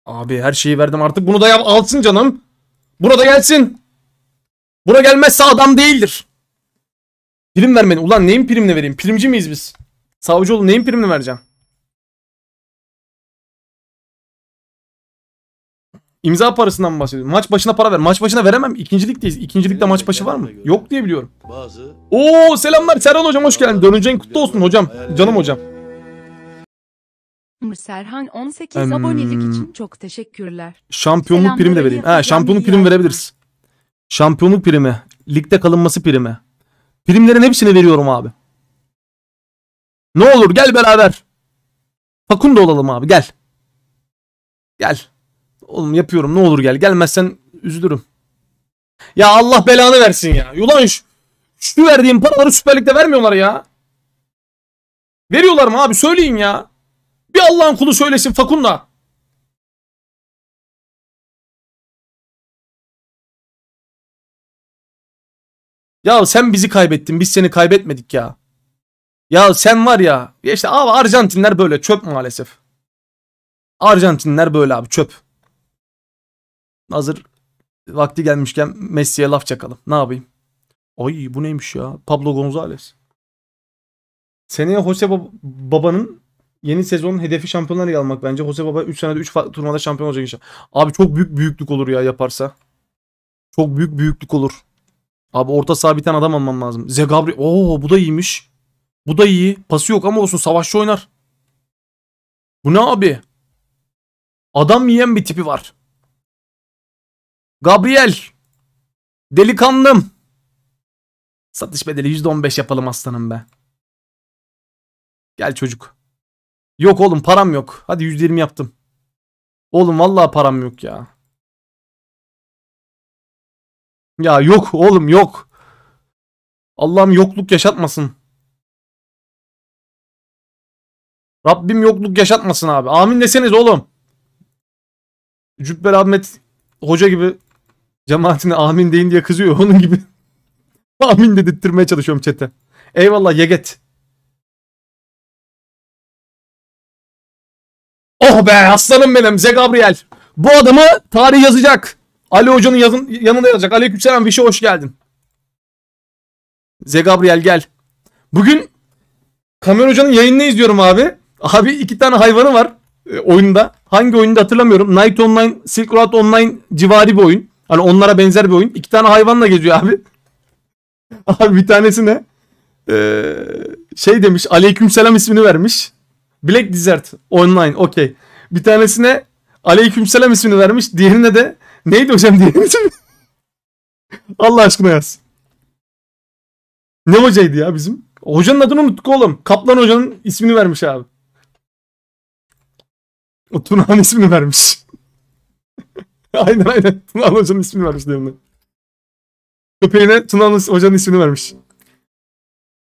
Abi her şeyi verdim artık. Bunu da yap alsın canım. burada gelsin. bura gelmezse adam değildir. Prim vermedi. Ulan neyin primini vereyim? Primci miyiz biz? Savcı oğlum neyin primini vereceğim? İmza parasından mı bahsediyorum? Maç başına para ver. Maç başına veremem. İkincilikteyiz. İkincilikte maç başı var mı? Yok diye biliyorum. Oo selamlar Serhan hocam hoş geldin. Döneceğin kutlu olsun hocam. Canım hocam. Serhan 18 Hmm. abonelik için çok teşekkürler. Şampiyonluk primi de vereyim. Ha, şampiyonluk primi verebiliriz. Şampiyonluk primi. Ligde kalınması primi. Primlerin hepsini veriyorum abi. Ne olur gel beraber. da olalım abi gel. Gel. Oğlum yapıyorum ne olur gel. Gelmezsen üzülürüm. Ya Allah belanı versin ya. Ulan şu, şu verdiğim paraları süperlikte vermiyorlar ya. Veriyorlar mı abi söyleyin ya. Bir Allah'ın kulu söylesin Fakunla. Ya sen bizi kaybettin. Biz seni kaybetmedik ya. Ya sen var ya. ya işte abi Arjantinler böyle çöp maalesef. Arjantinler böyle abi çöp. Hazır vakti gelmişken Messi'ye laf çakalım. Ne yapayım? Oy bu neymiş ya? Pablo Gonzalez. Seneye Jose babanın yeni sezonun hedefi Şampiyonlar Ligi almak bence. Jose Baba 3 senede 3 farklı turnuvada şampiyon olacak inşallah. Abi çok büyük büyüklük olur ya yaparsa. Çok büyük büyüklük olur. Abi orta saha adam almam lazım. Zegabri. Oo bu da iyiymiş. Bu da iyi. Pası yok ama olsun savaşçı oynar. Bu ne abi? Adam yiyen bir tipi var. Gabriel. Delikanlım. Satış bedeli %15 yapalım aslanım be. Gel çocuk. Yok oğlum param yok. Hadi %20 yaptım. Oğlum vallahi param yok ya. Ya yok oğlum yok. Allah'ım yokluk yaşatmasın. Rabbim yokluk yaşatmasın abi. Amin deseniz oğlum. Cübbel Ahmet hoca gibi cemaatine amin deyin diye kızıyor. Onun gibi amin dedirtmeye çalışıyorum çete. Eyvallah yeget. Oh be aslanım benim Ze Gabriel. Bu adamı tarih yazacak. Ali Hoca'nın yazın, yanında yazacak. Aleykümselam Viş'e hoş geldin. Ze Gabriel gel. Bugün Kamer Hoca'nın yayınını izliyorum abi. Abi iki tane hayvanı var e, oyunda. Hangi oyunda hatırlamıyorum. Night Online, Silk Road Online civarı bir oyun. Hani onlara benzer bir oyun. İki tane hayvanla geziyor abi. Abi bir tanesine ee, şey demiş aleykümselam ismini vermiş. Black Desert online okey. Bir tanesine Aleykümselam ismini vermiş. Diğerine de neydi hocam diğerinin ismi? Allah aşkına yaz. Ne hocaydı ya bizim? Hocanın adını unuttuk oğlum. Kaplan hocanın ismini vermiş abi. O Tuna'nın ismini vermiş. aynen aynen. Tuna hocanın ismini vermiş diyorum ben. Köpeğine Tuna hocanın ismini vermiş.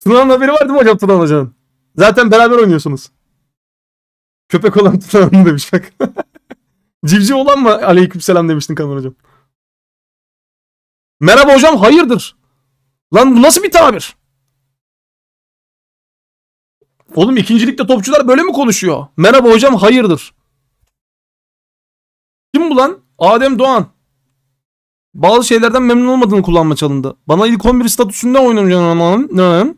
Tuna'nın haberi var mı hocam Tuna hocanın? Zaten beraber oynuyorsunuz. Köpek olan tutanın demiş bak. Civciv olan mı aleykümselam demiştin Kamer hocam. Merhaba hocam hayırdır? Lan bu nasıl bir tabir? Oğlum ikincilikte topçular böyle mi konuşuyor? Merhaba hocam hayırdır? Kim bu lan? Adem Doğan. Bazı şeylerden memnun olmadığını kullanma çalındı. Bana ilk 11 statüsünden oynanacağını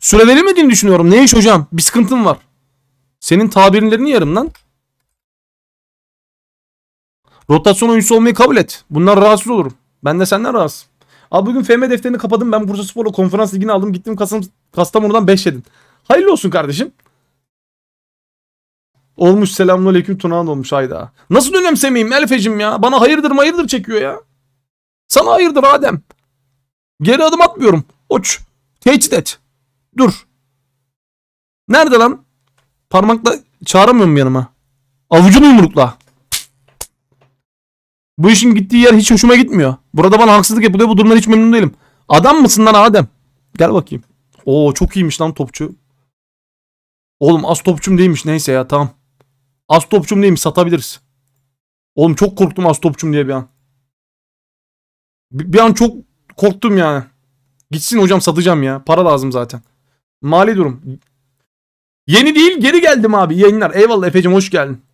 Süre verilmediğini düşünüyorum. Ne iş hocam? Bir sıkıntım var. Senin tabirlerini yarım lan. Rotasyon oyuncusu olmayı kabul et. Bunlar rahatsız olurum. Ben de senden rahatsız. Abi bugün FM defterini kapadım. Ben Bursa Spor'la konferans ligini aldım. Gittim Kasım, Kastamonu'dan 5 yedin. Hayırlı olsun kardeşim. Olmuş selamünaleyküm Tunağan olmuş hayda. Nasıl dönem önemsemeyeyim Elfecim ya? Bana hayırdır hayırdır çekiyor ya. Sana hayırdır Adem. Geri adım atmıyorum. Uç. Tehdit et. Dur. Nerede lan? Parmakla çağıramıyorum yanıma. Avucunu yumrukla. Bu işin gittiği yer hiç hoşuma gitmiyor. Burada bana haksızlık yapılıyor. Bu durumdan hiç memnun değilim. Adam mısın lan Adem? Gel bakayım. Oo çok iyiymiş lan topçu. Oğlum az topçum değilmiş neyse ya tamam. Az topçum değilmiş satabiliriz. Oğlum çok korktum az topçum diye bir an. Bir, bir an çok korktum yani. Gitsin hocam satacağım ya. Para lazım zaten. Mali durum. Yeni değil geri geldim abi yayınlar. Eyvallah Efe'cim hoş geldin.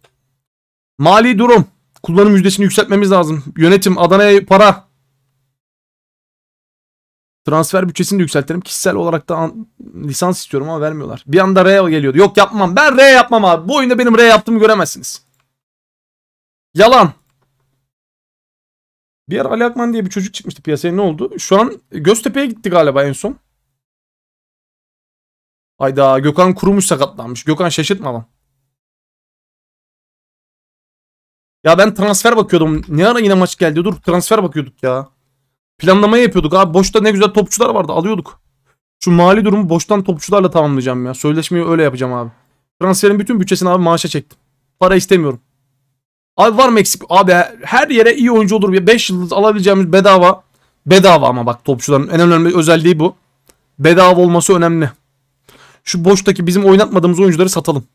Mali durum. Kullanım yüzdesini yükseltmemiz lazım. Yönetim Adana'ya para. Transfer bütçesini de yükseltelim. Kişisel olarak da an, lisans istiyorum ama vermiyorlar. Bir anda R geliyordu. Yok yapmam. Ben R yapmam abi. Bu oyunda benim R yaptığımı göremezsiniz. Yalan. Bir ara Ali Akman diye bir çocuk çıkmıştı piyasaya ne oldu? Şu an Göztepe'ye gitti galiba en son. Hayda Gökhan kurumuş sakatlanmış. Gökhan şaşırtma lan. Ya ben transfer bakıyordum. Ne ara yine maç geldi? Dur transfer bakıyorduk ya. Planlamayı yapıyorduk abi. Boşta ne güzel topçular vardı. Alıyorduk. Şu mali durumu boştan topçularla tamamlayacağım ya. Sözleşmeyi öyle yapacağım abi. Transferin bütün bütçesini abi maaşa çektim. Para istemiyorum. Abi var mı eksik? Abi her yere iyi oyuncu olur. 5 yıldız alabileceğimiz bedava. Bedava ama bak topçuların en önemli özelliği bu. Bedava olması önemli. Şu boştaki bizim oynatmadığımız oyuncuları satalım.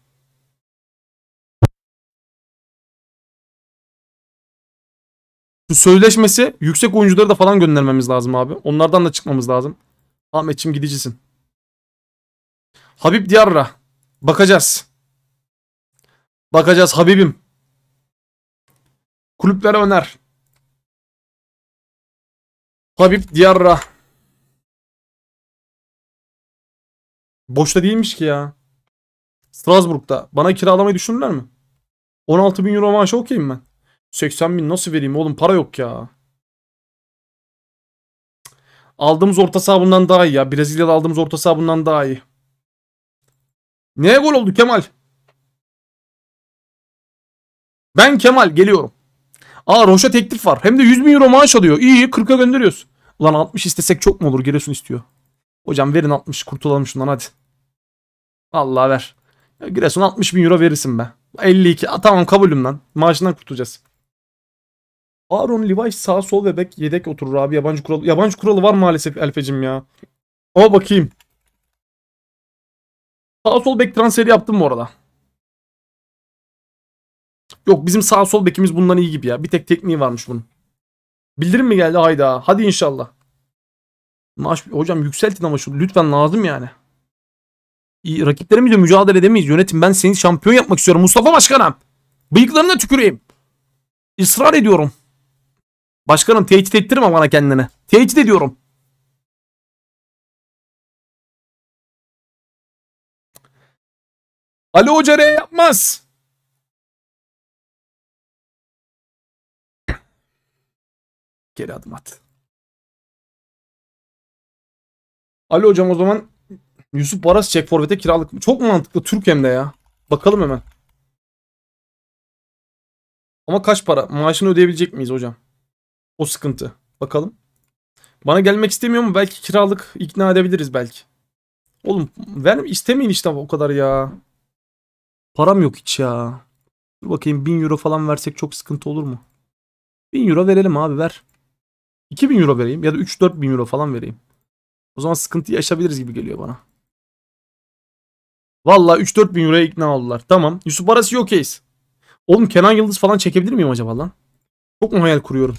Şu sözleşmesi yüksek oyuncuları da falan göndermemiz lazım abi. Onlardan da çıkmamız lazım. Ahmetçim gidicisin. Habib Diyarra. Bakacağız. Bakacağız Habibim. Kulüplere öner. Habib Diyarra. Boşta değilmiş ki ya. Strasbourg'da. Bana kiralamayı düşündüler mi? 16 bin euro maaşı okuyayım ben. 80 bin nasıl vereyim oğlum para yok ya. Aldığımız orta saha bundan daha iyi ya. Brezilya'da aldığımız orta saha bundan daha iyi. Neye gol oldu Kemal? Ben Kemal geliyorum. Aa Roş'a teklif var. Hem de 100 bin euro maaş alıyor. İyi 40'a gönderiyoruz. Ulan 60 istesek çok mu olur? Giresun istiyor. Hocam verin 60 kurtulalım şundan hadi. Allah ver. Ya Giresun 60 bin euro verirsin be. 52. A, tamam kabulüm lan. Maaşından kurtulacağız. Aaron Levi sağ sol bek yedek oturur abi. Yabancı kuralı. Yabancı kuralı var maalesef Elfecim ya. O bakayım. Sağ sol bek transferi yaptım bu arada. Yok bizim sağ sol bekimiz bundan iyi gibi ya. Bir tek tekniği varmış bunun. Bildirim mi geldi? Hayda. Hadi inşallah. Maaş hocam yükseltin ama şu lütfen lazım yani rakiplerimizle mücadele edemeyiz. Yönetim ben seni şampiyon yapmak istiyorum Mustafa Başkanım. Bıyıklarına tüküreyim. Israr ediyorum. Başkanım tehdit ettirme bana kendini. Tehdit ediyorum. Ali Hoca R yapmaz. Geri adım at. Ali Hocam o zaman Yusuf Baras çek forvete kiralık. Çok mantıklı Türk hem de ya. Bakalım hemen. Ama kaç para? Maaşını ödeyebilecek miyiz hocam? O sıkıntı. Bakalım. Bana gelmek istemiyor mu? Belki kiralık ikna edebiliriz belki. Oğlum ver istemeyin işte o kadar ya. Param yok hiç ya. Dur bakayım 1000 euro falan versek çok sıkıntı olur mu? 1000 euro verelim abi ver. 2000 euro vereyim ya da 3-4 bin euro falan vereyim. O zaman sıkıntı yaşayabiliriz gibi geliyor bana. Valla 3-4 bin euroya ikna oldular. Tamam. Yusuf Arası okeyiz. Oğlum Kenan Yıldız falan çekebilir miyim acaba lan? Çok mu hayal kuruyorum?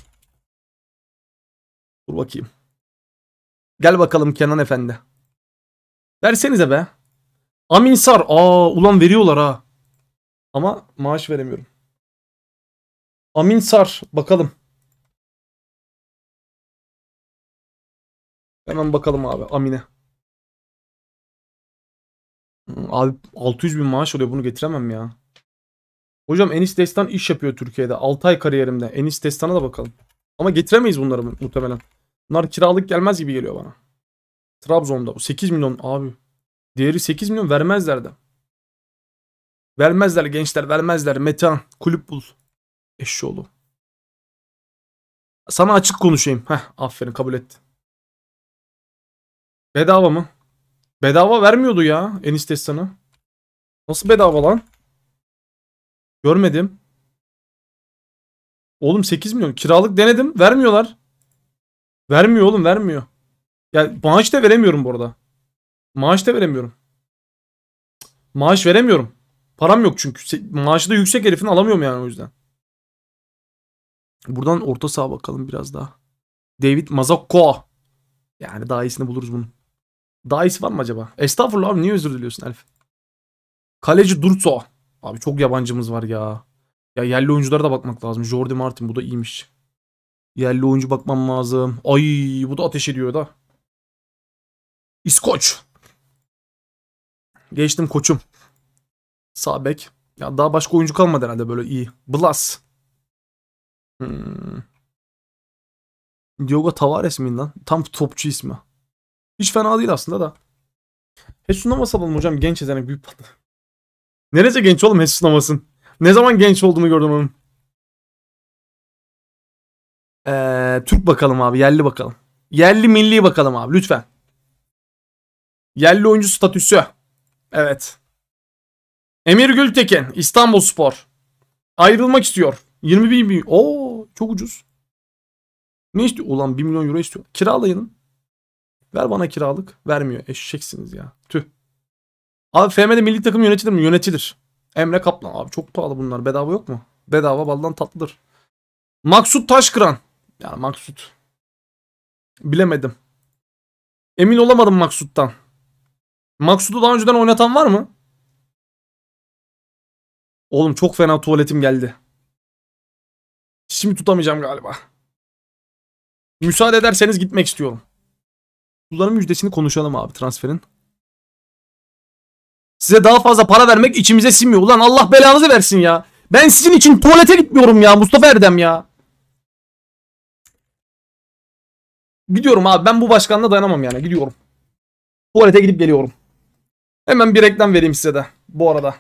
Dur bakayım. Gel bakalım Kenan Efendi. Versenize be. Amin sar. Aa ulan veriyorlar ha. Ama maaş veremiyorum. Amin sar. Bakalım. Hemen bakalım abi Amine. Abi 600 bin maaş oluyor bunu getiremem ya. Hocam Enis Destan iş yapıyor Türkiye'de. 6 ay kariyerimde. Enis Destan'a da bakalım. Ama getiremeyiz bunları muhtemelen. Bunlar kiralık gelmez gibi geliyor bana. Trabzon'da. 8 milyon abi. değeri 8 milyon vermezler de. Vermezler gençler vermezler. metan kulüp bul. Eşşoğlu. Sana açık konuşayım. Heh aferin kabul etti. Bedava mı? Bedava vermiyordu ya eniştesi sana. Nasıl bedava lan? Görmedim. Oğlum 8 milyon. Kiralık denedim. Vermiyorlar. Vermiyor oğlum vermiyor. Ya yani maaş da veremiyorum bu arada. Maaş da veremiyorum. Maaş veremiyorum. Param yok çünkü. Maaşı da yüksek herifin alamıyorum yani o yüzden. Buradan orta saha bakalım biraz daha. David Mazakko. Yani daha iyisini buluruz bunun. Daha iyisi var mı acaba? Estağfurullah abi niye özür diliyorsun Elif? Kaleci Durso. Abi çok yabancımız var ya. Ya yerli oyunculara da bakmak lazım. Jordi Martin bu da iyiymiş. Yerli oyuncu bakmam lazım. Ay bu da ateş ediyor da. İskoç. Geçtim koçum. Sabek. Ya daha başka oyuncu kalmadı herhalde böyle iyi. Blas. Hmm. Diogo Tavares mi lan? Tam topçu ismi. Hiç fena değil aslında da. Hesun'a bas alalım hocam. Genç yetenek büyük patlı. Nerece genç oğlum Hesun'a basın. Ne zaman genç olduğunu gördüm onun. Ee, Türk bakalım abi. Yerli bakalım. Yerli milli bakalım abi. Lütfen. Yerli oyuncu statüsü. Evet. Emir Gültekin. İstanbul Spor. Ayrılmak istiyor. 21 milyon. Oo çok ucuz. Ne istiyor? Ulan 1 milyon euro istiyor. Kiralayın. Ver bana kiralık. Vermiyor. Eşeksiniz ya. Tüh. Abi FM'de milli takım yönetilir mi? Yönetilir. Emre Kaplan. Abi çok pahalı bunlar. Bedava yok mu? Bedava baldan tatlıdır. Maksut Taşkıran. Yani Maksut. Bilemedim. Emin olamadım Maksut'tan. Maksut'u daha önceden oynatan var mı? Oğlum çok fena tuvaletim geldi. Şimdi tutamayacağım galiba. Müsaade ederseniz gitmek istiyorum. Kullanım müjdesini konuşalım abi transferin. Size daha fazla para vermek içimize sinmiyor. Ulan Allah belanızı versin ya. Ben sizin için tuvalete gitmiyorum ya Mustafa Erdem ya. Gidiyorum abi ben bu başkanla dayanamam yani gidiyorum. Tuvalete gidip geliyorum. Hemen bir reklam vereyim size de bu arada.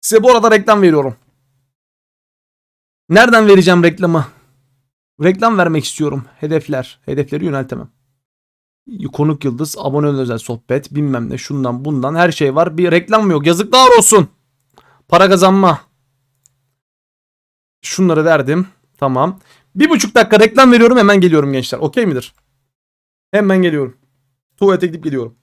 Size bu arada reklam veriyorum. Nereden vereceğim reklamı? Reklam vermek istiyorum. Hedefler. Hedefleri yöneltemem konuk yıldız, abone özel sohbet, bilmem ne şundan bundan her şey var. Bir reklam mı yok? Yazıklar olsun. Para kazanma. Şunları verdim. Tamam. Bir buçuk dakika reklam veriyorum hemen geliyorum gençler. Okey midir? Hemen geliyorum. Tuvalete gidip geliyorum.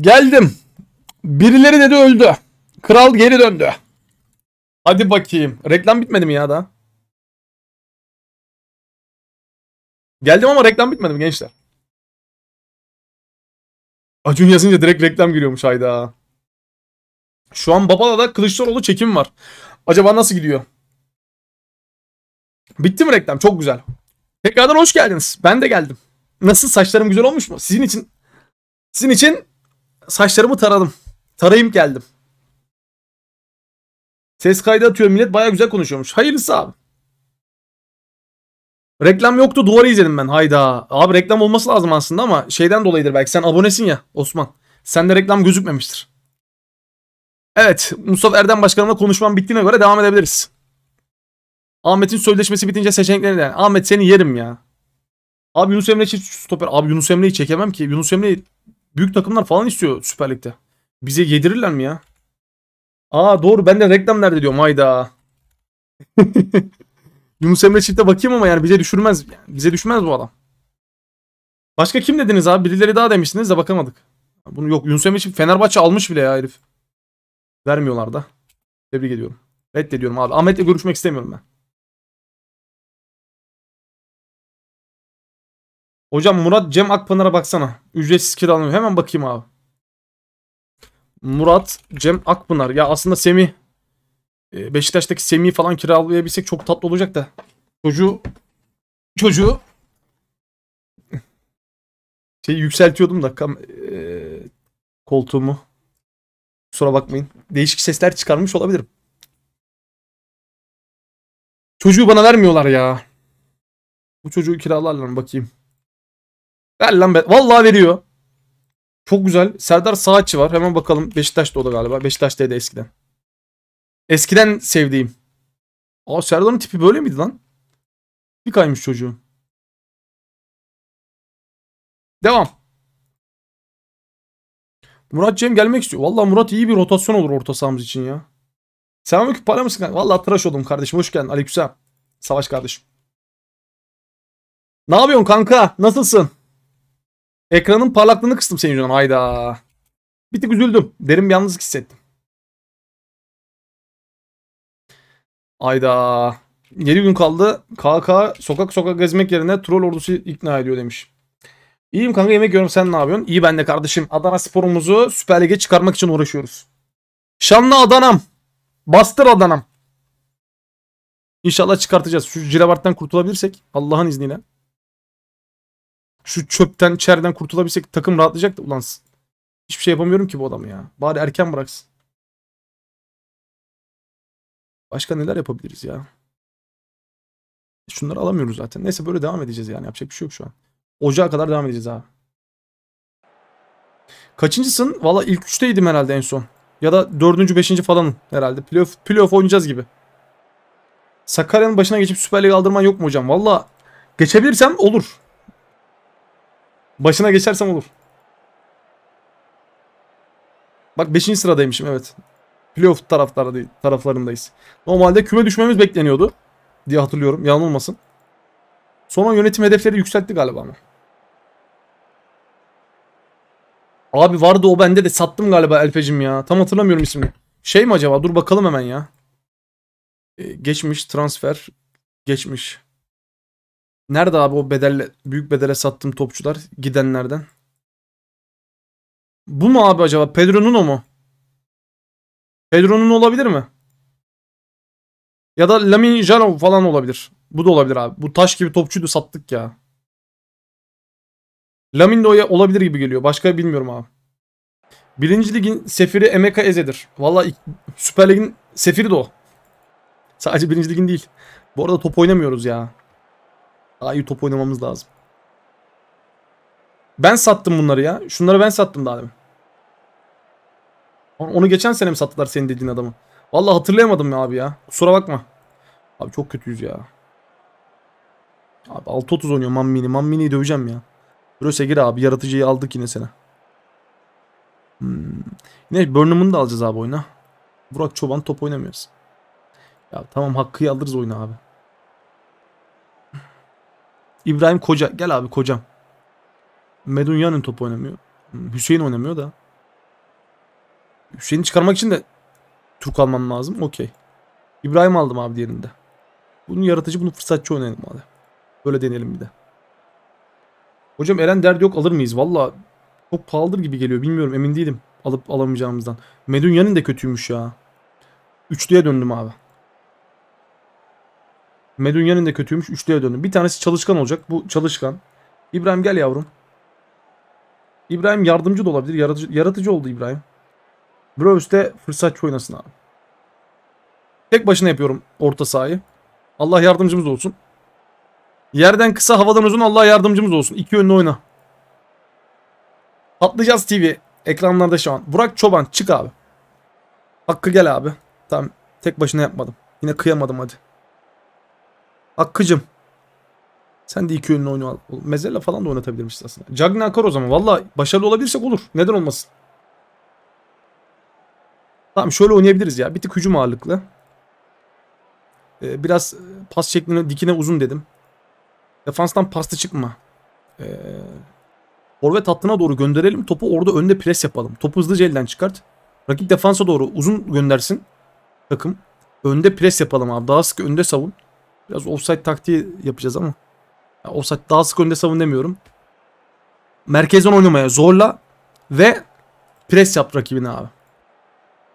Geldim. Birileri dedi öldü. Kral geri döndü. Hadi bakayım. Reklam bitmedi mi ya da? Geldim ama reklam bitmedi mi gençler? Acun yazınca direkt reklam giriyormuş hayda. Şu an Babala'da Kılıçdaroğlu çekim var. Acaba nasıl gidiyor? Bitti mi reklam? Çok güzel. Tekrardan hoş geldiniz. Ben de geldim. Nasıl saçlarım güzel olmuş mu? Sizin için sizin için saçlarımı taradım. Tarayıp geldim. Ses kaydı atıyor millet baya güzel konuşuyormuş. Hayırlısı abi. Reklam yoktu duvarı izledim ben hayda. Abi reklam olması lazım aslında ama şeyden dolayıdır belki sen abonesin ya Osman. Sende reklam gözükmemiştir. Evet Mustafa Erdem Başkanımla konuşmam bittiğine göre devam edebiliriz. Ahmet'in sözleşmesi bitince seçeneklerini yani. Ahmet seni yerim ya. Abi Yunus Emre için stoper. Abi Yunus Emre'yi çekemem ki. Yunus Emre'yi büyük takımlar falan istiyor Süper Lig'de. Bize yedirirler mi ya? Aa doğru ben de reklam nerede diyorum hayda. Yunus Emre çifte bakayım ama yani bize düşürmez. Yani bize düşmez bu adam. Başka kim dediniz abi? Birileri daha demiştiniz de bakamadık. Bunu yok Yunus Emre çift Fenerbahçe almış bile ya herif. Vermiyorlar da. Tebrik ediyorum. Reddediyorum abi. Ahmet'le görüşmek istemiyorum ben. Hocam Murat Cem Akpınar'a baksana. Ücretsiz kiralanıyor. Hemen bakayım abi. Murat Cem Akpınar. Ya aslında Semih e, Beşiktaş'taki Semih'i falan kiralayabilsek çok tatlı olacak da. Çocuğu çocuğu şey yükseltiyordum da kam e, koltuğumu. Kusura bakmayın. Değişik sesler çıkarmış olabilirim. Çocuğu bana vermiyorlar ya. Bu çocuğu kiralarlar mı bakayım. Ver lan be. Vallahi veriyor. Çok güzel. Serdar Saatçı var. Hemen bakalım. Beşiktaş'ta o da galiba. Beşiktaş'taydı eskiden. Eskiden sevdiğim. Aa Serdar'ın tipi böyle miydi lan? Bir kaymış çocuğu. Devam. Murat Cem gelmek istiyor. Valla Murat iyi bir rotasyon olur orta sahamız için ya. Selamünaleyküm para mısın? Valla tıraş oldum kardeşim. Hoş geldin. Aleykümselam. Savaş kardeşim. Ne yapıyorsun kanka? Nasılsın? Ekranın parlaklığını kıstım senin yüzünden. Hayda. Bir tık üzüldüm. Derin bir yalnızlık hissettim. Hayda. 7 gün kaldı. KK sokak sokak gezmek yerine troll ordusu ikna ediyor demiş. İyiyim kanka yemek yiyorum sen ne yapıyorsun? İyi ben de kardeşim. Adana sporumuzu Süper Lig'e çıkarmak için uğraşıyoruz. Şanlı Adanam. Bastır Adanam. İnşallah çıkartacağız. Şu cilabarttan kurtulabilirsek Allah'ın izniyle şu çöpten içeriden kurtulabilsek takım rahatlayacak da ulan hiçbir şey yapamıyorum ki bu adamı ya. Bari erken bıraksın. Başka neler yapabiliriz ya? Şunları alamıyoruz zaten. Neyse böyle devam edeceğiz yani. Yapacak bir şey yok şu an. Ocağa kadar devam edeceğiz abi. Kaçıncısın? Valla ilk üçteydim herhalde en son. Ya da dördüncü, beşinci falan herhalde. Playoff, playoff oynayacağız gibi. Sakarya'nın başına geçip Süper Lig'e aldırman yok mu hocam? Valla geçebilirsem olur. Başına geçersem olur. Bak 5. sıradaymışım evet. Playoff taraftarı, taraflarındayız. Normalde küme düşmemiz bekleniyordu. Diye hatırlıyorum. Yanılmasın. Sonra yönetim hedefleri yükseltti galiba ama. Abi vardı o bende de sattım galiba Elpecim ya. Tam hatırlamıyorum ismini. Şey mi acaba? Dur bakalım hemen ya. Ee, geçmiş transfer. Geçmiş. Nerede abi o bedelle büyük bedele sattığım topçular gidenlerden? Bu mu abi acaba? Pedro Nuno mu? Pedro Nuno olabilir mi? Ya da Lamin Jarov falan olabilir. Bu da olabilir abi. Bu taş gibi topçuydu sattık ya. Lamin de olabilir gibi geliyor. Başka bilmiyorum abi. Birinci ligin sefiri Emeka Eze'dir. Valla Süper Lig'in sefiri de o. Sadece birinci ligin değil. Bu arada top oynamıyoruz ya. Daha iyi top oynamamız lazım. Ben sattım bunları ya. Şunları ben sattım daha demin. Onu geçen sene mi sattılar senin dediğin adamı? Vallahi hatırlayamadım ya abi ya. Kusura bakma. Abi çok kötüyüz ya. Abi 6.30 oynuyor Mammini. Mammini'yi döveceğim ya. Brose gir abi. Yaratıcıyı aldık yine sana. Hmm. Yine Burnham'ını da alacağız abi oyuna. Burak Çoban top oynamıyoruz. Ya tamam hakkıyı alırız oyuna abi. İbrahim Koca. Gel abi kocam. Medunyan'ın top oynamıyor. Hüseyin oynamıyor da. Hüseyin'i çıkarmak için de Türk almam lazım. Okey. İbrahim aldım abi diğerinde. Bunu yaratıcı bunu fırsatçı oynayalım abi. Böyle deneyelim bir de. Hocam Eren derdi yok alır mıyız? Valla çok pahalıdır gibi geliyor. Bilmiyorum emin değilim alıp alamayacağımızdan. Medunyan'ın da kötüymüş ya. Üçlüye döndüm abi. Medunya'nın da kötüymüş. Üçlüye döndüm. Bir tanesi çalışkan olacak. Bu çalışkan. İbrahim gel yavrum. İbrahim yardımcı da olabilir. Yaratıcı, yaratıcı oldu İbrahim. Browse de fırsatçı oynasın abi. Tek başına yapıyorum orta sahayı. Allah yardımcımız olsun. Yerden kısa havadan uzun Allah yardımcımız olsun. İki yönlü oyna. Patlayacağız TV. Ekranlarda şu an. Burak Çoban çık abi. Hakkı gel abi. Tamam tek başına yapmadım. Yine kıyamadım hadi. Akkıcım, Sen de iki ünlü oyunu al. Mezella falan da oynatabilirmişiz aslında. Cagney akar o zaman. Valla başarılı olabilirsek olur. Neden olmasın? Tamam şöyle oynayabiliriz ya. Bir tık hücum ağırlıklı. Ee, biraz e, pas şeklini dikine uzun dedim. Defanstan pasta çıkma. Ee, forvet hattına doğru gönderelim. Topu orada önde pres yapalım. Topu hızlıca elden çıkart. Rakip defansa doğru uzun göndersin takım. Önde pres yapalım abi. Daha sık önde savun. Biraz offside taktiği yapacağız ama. Yani offside daha sık önde savun demiyorum. Merkezden oynamaya zorla ve pres yap rakibine abi.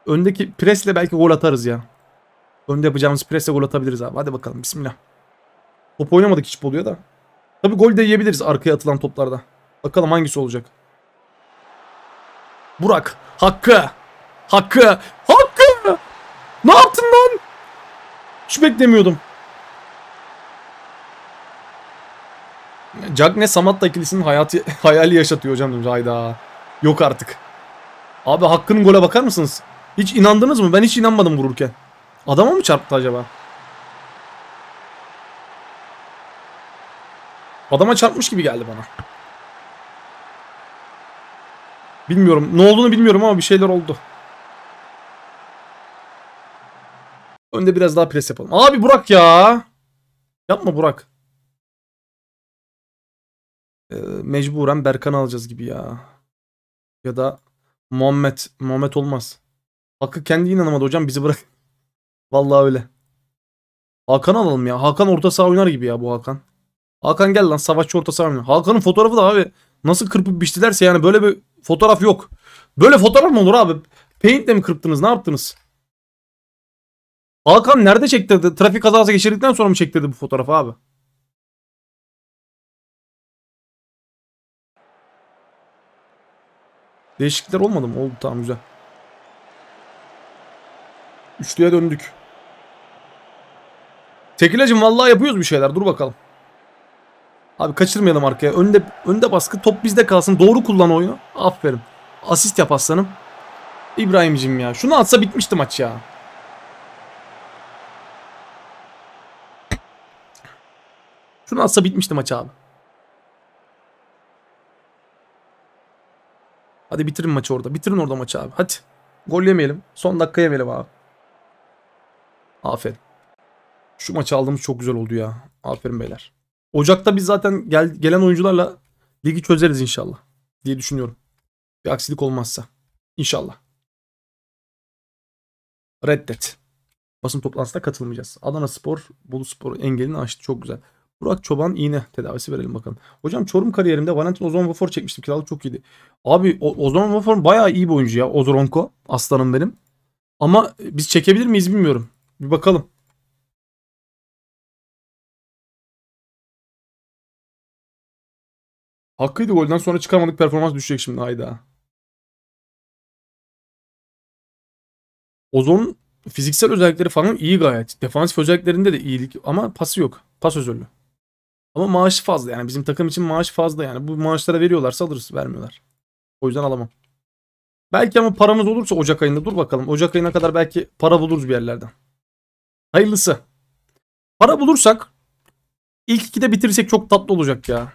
Öndeki presle belki gol atarız ya. Önde yapacağımız presle gol atabiliriz abi. Hadi bakalım bismillah. Top oynamadık hiç oluyor da. Tabi gol de yiyebiliriz arkaya atılan toplarda. Bakalım hangisi olacak. Burak. Hakkı. Hakkı. Hakkı. Ne yaptın lan? Hiç beklemiyordum. Cagne Samat ikilisinin hayatı, hayali yaşatıyor hocam demiş. Hayda. Yok artık. Abi Hakkı'nın gole bakar mısınız? Hiç inandınız mı? Ben hiç inanmadım vururken. Adama mı çarptı acaba? Adama çarpmış gibi geldi bana. Bilmiyorum. Ne olduğunu bilmiyorum ama bir şeyler oldu. Önde biraz daha pres yapalım. Abi Burak ya. Yapma Burak. Ee, mecburen Berkan alacağız gibi ya. Ya da Muhammed. Muhammed olmaz. Hakkı kendi inanamadı hocam bizi bırak. Vallahi öyle. Hakan alalım ya. Hakan orta saha oynar gibi ya bu Hakan. Hakan gel lan savaşçı orta saha oynar. Hakan'ın fotoğrafı da abi nasıl kırpıp biçtilerse yani böyle bir fotoğraf yok. Böyle fotoğraf mı olur abi? Paint'le mi kırptınız? Ne yaptınız? Hakan nerede çektirdi? Trafik kazası geçirdikten sonra mı çektirdi bu fotoğrafı abi? Değişiklikler olmadı mı? Oldu tamam güzel. Üçlüye döndük. Tekilacım vallahi yapıyoruz bir şeyler. Dur bakalım. Abi kaçırmayalım arkaya. Önde önde baskı. Top bizde kalsın. Doğru kullan oyunu. Aferin. Asist yap aslanım. İbrahim'cim ya. Şunu atsa bitmişti maç ya. Şunu atsa bitmişti maç abi. Hadi bitirin maçı orada. Bitirin orada maçı abi. Hadi. Gol yemeyelim. Son dakika yemeyelim abi. Aferin. Şu maçı aldığımız çok güzel oldu ya. Aferin beyler. Ocak'ta biz zaten gel, gelen oyuncularla ligi çözeriz inşallah. Diye düşünüyorum. Bir aksilik olmazsa. İnşallah. Reddet. Basın toplantısına katılmayacağız. Adana Spor, Bulu Spor engelini açtı Çok güzel. Burak Çoban iğne tedavisi verelim bakalım. Hocam Çorum kariyerimde Valentin Ozon Vafor çekmiştim. Kiralık çok iyiydi. Abi o Ozon Vafor bayağı iyi bir oyuncu ya. Ozoronko aslanım benim. Ama e, biz çekebilir miyiz bilmiyorum. Bir bakalım. Hakkıydı golden sonra çıkamadık performans düşecek şimdi hayda. Ozon fiziksel özellikleri falan iyi gayet. Defansif özelliklerinde de iyilik ama pası yok. Pas özelliği. Ama maaşı fazla yani bizim takım için maaş fazla yani. Bu maaşlara veriyorlarsa alırız vermiyorlar. O yüzden alamam. Belki ama paramız olursa Ocak ayında dur bakalım. Ocak ayına kadar belki para buluruz bir yerlerden. Hayırlısı. Para bulursak ilk ikide bitirsek çok tatlı olacak ya.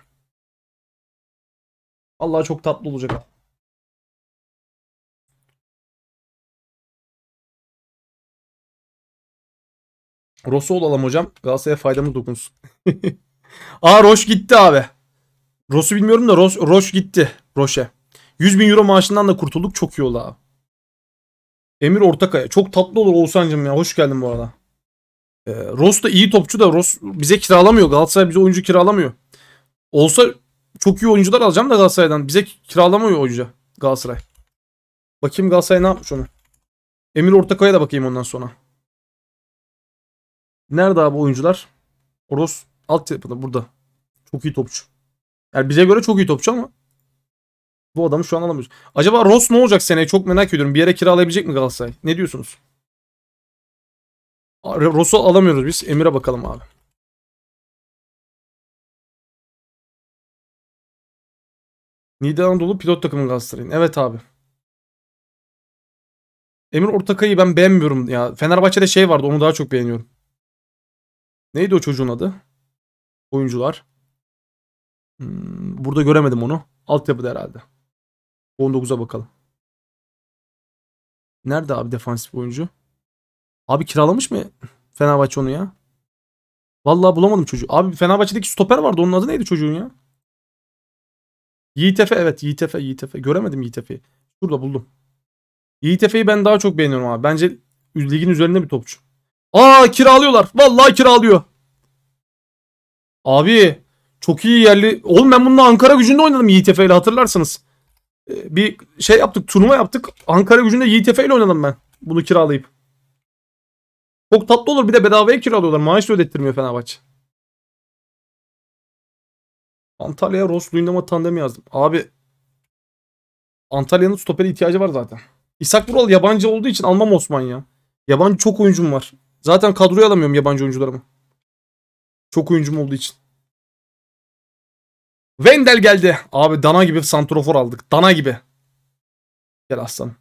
Allah çok tatlı olacak. Rosso olalım hocam. Galatasaray'a faydamız dokunsun. Aa Roş gitti abi. Roş'u bilmiyorum da Roş, Roş gitti. Roş'e. 100 bin euro maaşından da kurtulduk. Çok iyi oldu abi. Emir Ortakaya. Çok tatlı olur Oğuzhan'cım ya. Hoş geldin bu arada. Ee, Ross da iyi topçu da Ross bize kiralamıyor. Galatasaray bize oyuncu kiralamıyor. Olsa çok iyi oyuncular alacağım da Galatasaray'dan. Bize kiralamıyor oyuncu Galatasaray. Bakayım Galatasaray ne yapmış onu. Emir Ortakaya da bakayım ondan sonra. Nerede abi oyuncular? Ross Alt yapıda burada. Çok iyi topçu. Yani bize göre çok iyi topçu ama bu adamı şu an alamıyoruz. Acaba Ross ne olacak seneye? Çok merak ediyorum. Bir yere kiralayabilecek mi Galatasaray? Ne diyorsunuz? Ross'u alamıyoruz biz. Emir'e bakalım abi. Nide Anadolu pilot takımı Galatasaray'ın. Evet abi. Emir Ortakay'ı ben beğenmiyorum ya. Fenerbahçe'de şey vardı onu daha çok beğeniyorum. Neydi o çocuğun adı? oyuncular. Hmm, burada göremedim onu. Altyapıda herhalde. 19'a bakalım. Nerede abi defansif oyuncu? Abi kiralamış mı Fenerbahçe onu ya? Vallahi bulamadım çocuğu. Abi Fenerbahçe'deki stoper vardı. Onun adı neydi çocuğun ya? Yiğit Efe evet Yiğit Efe Yiğit Efe. Göremedim Yiğit Efe'yi. Şurada buldum. Yiğit Efe'yi ben daha çok beğeniyorum abi. Bence ligin üzerinde bir topçu. Aa kiralıyorlar. Vallahi kiralıyor. Abi çok iyi yerli. Oğlum ben bununla Ankara gücünde oynadım YTF ile hatırlarsınız. Ee, bir şey yaptık turnuva yaptık. Ankara gücünde YTF ile oynadım ben. Bunu kiralayıp. Çok tatlı olur bir de bedavaya kiralıyorlar. Maaş da ödettirmiyor Fenerbahçe. Antalya'ya Ross Luyendama tandem yazdım. Abi Antalya'nın stopere ihtiyacı var zaten. İshak Vural yabancı olduğu için almam Osman ya. Yabancı çok oyuncum var. Zaten kadroya alamıyorum yabancı oyuncularımı. Çok oyuncum olduğu için. Vendel geldi. Abi dana gibi santrofor aldık. Dana gibi. Gel aslanım.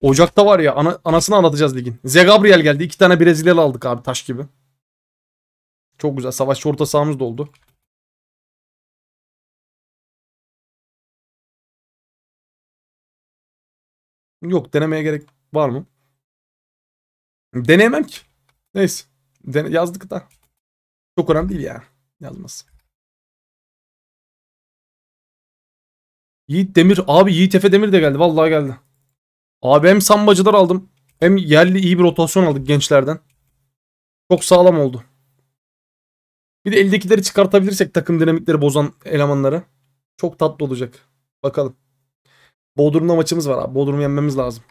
Ocakta var ya ana, anasını anlatacağız ligin. Ze Gabriel geldi. İki tane Brezilyalı aldık abi taş gibi. Çok güzel. Savaşçı orta sahamız doldu. Yok denemeye gerek var mı? Deneyemem ki. Neyse. Den yazdık da. Çok önemli değil ya. Yani. Yazması. Yiğit Demir. Abi Yiğit Efe Demir de geldi. Vallahi geldi. Abi hem sambacılar aldım. Hem yerli iyi bir rotasyon aldık gençlerden. Çok sağlam oldu. Bir de eldekileri çıkartabilirsek takım dinamikleri bozan elemanları. Çok tatlı olacak. Bakalım. Bodrum'da maçımız var abi. Bodrum'u yenmemiz lazım.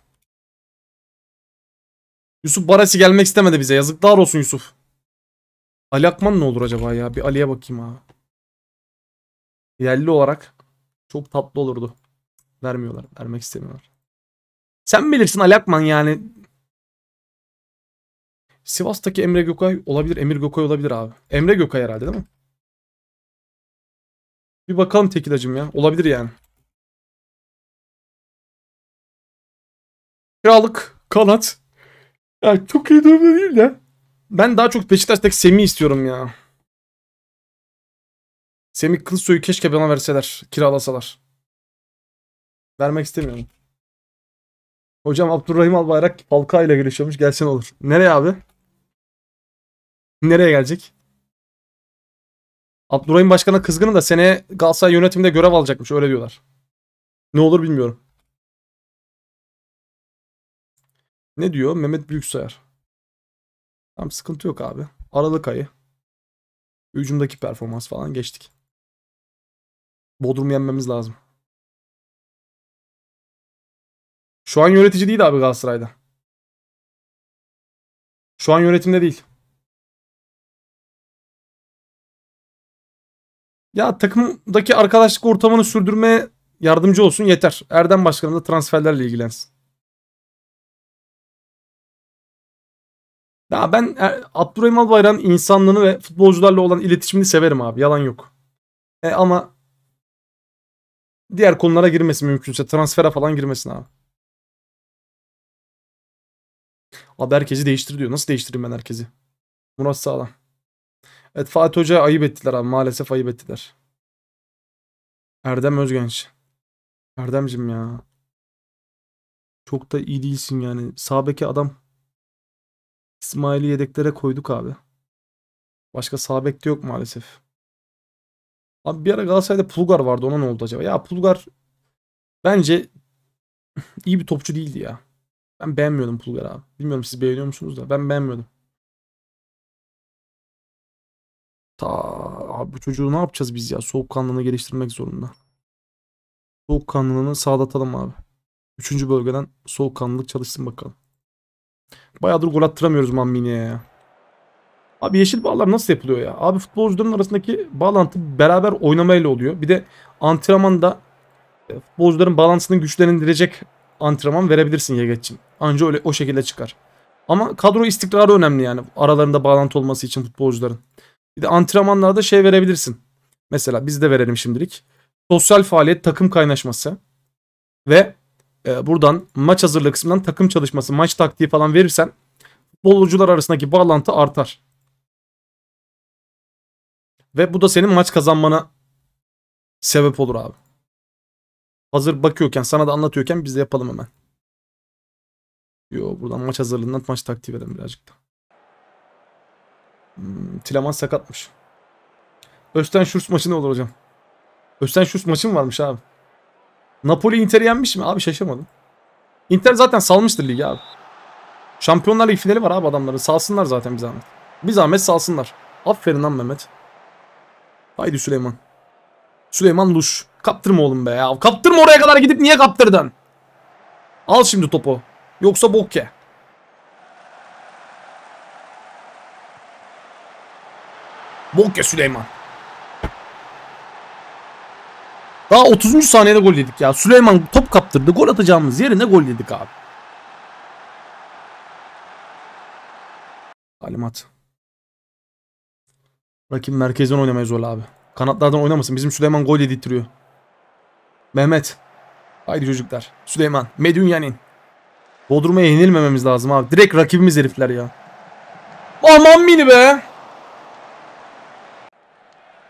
Yusuf Barasi gelmek istemedi bize. Yazıklar olsun Yusuf. Ali Akman ne olur acaba ya? Bir Ali'ye bakayım abi. Yerli olarak. Çok tatlı olurdu. Vermiyorlar. Vermek istemiyorlar. Sen bilirsin Alakman yani. Sivas'taki Emre Gökay olabilir. Emir Gökay olabilir abi. Emre Gökay herhalde değil mi? Bir bakalım Tekilacım ya. Olabilir yani. Kiralık. Kanat. yani çok iyi durumda değil de. Ben daha çok Beşiktaş'taki Semih istiyorum ya. Semih Kılıçsoy'u keşke bana verseler. Kiralasalar. Vermek istemiyorum. Hocam Abdurrahim Albayrak halka ile görüşüyormuş. Gelsen olur. Nereye abi? Nereye gelecek? Abdurrahim Başkan'a kızgınım da seneye Galatasaray yönetiminde görev alacakmış. Öyle diyorlar. Ne olur bilmiyorum. Ne diyor? Mehmet Büyüksayar. Tamam sıkıntı yok abi. Aralık ayı. Hücumdaki performans falan geçtik. Bodrum yenmemiz lazım. Şu an yönetici değil abi Galatasaray'da. Şu an yönetimde değil. Ya takımdaki arkadaşlık ortamını sürdürmeye yardımcı olsun yeter. Erdem Başkanım da transferlerle ilgilensin. Ya ben er- Abdurrahim Albayrak'ın insanlığını ve futbolcularla olan iletişimini severim abi. Yalan yok. E ama Diğer konulara girmesin mümkünse. Transfere falan girmesin abi. Abi herkesi değiştir diyor. Nasıl değiştireyim ben herkesi? Murat Sağlam. Evet Fatih Hoca'ya ayıp ettiler abi. Maalesef ayıp ettiler. Erdem Özgenç. Erdem'cim ya. Çok da iyi değilsin yani. Sağbeki adam. İsmail'i yedeklere koyduk abi. Başka sağbekte yok maalesef. Abi bir ara Galatasaray'da Pulgar vardı ona ne oldu acaba? Ya Pulgar bence iyi bir topçu değildi ya. Ben beğenmiyordum Pulgar abi. Bilmiyorum siz beğeniyor musunuz da ben beğenmiyordum. Ta abi bu çocuğu ne yapacağız biz ya? Soğukkanlılığını geliştirmek zorunda. Soğukkanlılığını sağlatalım abi. Üçüncü bölgeden soğukkanlılık çalışsın bakalım. Bayağıdır gol attıramıyoruz Mammini'ye ya. Abi yeşil bağlar nasıl yapılıyor ya? Abi futbolcuların arasındaki bağlantı beraber oynamayla oluyor. Bir de antrenmanda e, futbolcuların bağlantısını güçlendirecek antrenman verebilirsin yegeççim. Anca öyle o şekilde çıkar. Ama kadro istikrarı önemli yani aralarında bağlantı olması için futbolcuların. Bir de antrenmanlarda şey verebilirsin. Mesela biz de verelim şimdilik. Sosyal faaliyet, takım kaynaşması ve e, buradan maç hazırlığı kısmından takım çalışması, maç taktiği falan verirsen futbolcular arasındaki bağlantı artar. Ve bu da senin maç kazanmana sebep olur abi. Hazır bakıyorken sana da anlatıyorken biz de yapalım hemen. Yo buradan maç hazırlığından maç taktiği verelim birazcık da. Hmm, Tileman sakatmış. Östen Şurs maçı ne olur hocam? Östen Şurs maçı mı varmış abi? Napoli Inter'i yenmiş mi? Abi şaşırmadım. Inter zaten salmıştır ligi abi. Şampiyonlar Ligi finali var abi adamları. Salsınlar zaten bir zahmet. Bir zahmet salsınlar. Aferin lan Mehmet. Haydi Süleyman. Süleyman Luş. Kaptırma oğlum be ya. Kaptırma oraya kadar gidip niye kaptırdın? Al şimdi topu. Yoksa bok ye. Bok ye Süleyman. Daha 30. saniyede gol dedik ya. Süleyman top kaptırdı. Gol atacağımız yerine gol dedik abi. Alimat. Rakip merkezden oynamaya zorla abi. Kanatlardan oynamasın. Bizim Süleyman gol yedirtiyor. Mehmet. Haydi çocuklar. Süleyman. Medünyanin. Bodrum'a yenilmememiz lazım abi. Direkt rakibimiz herifler ya. Aman mini be.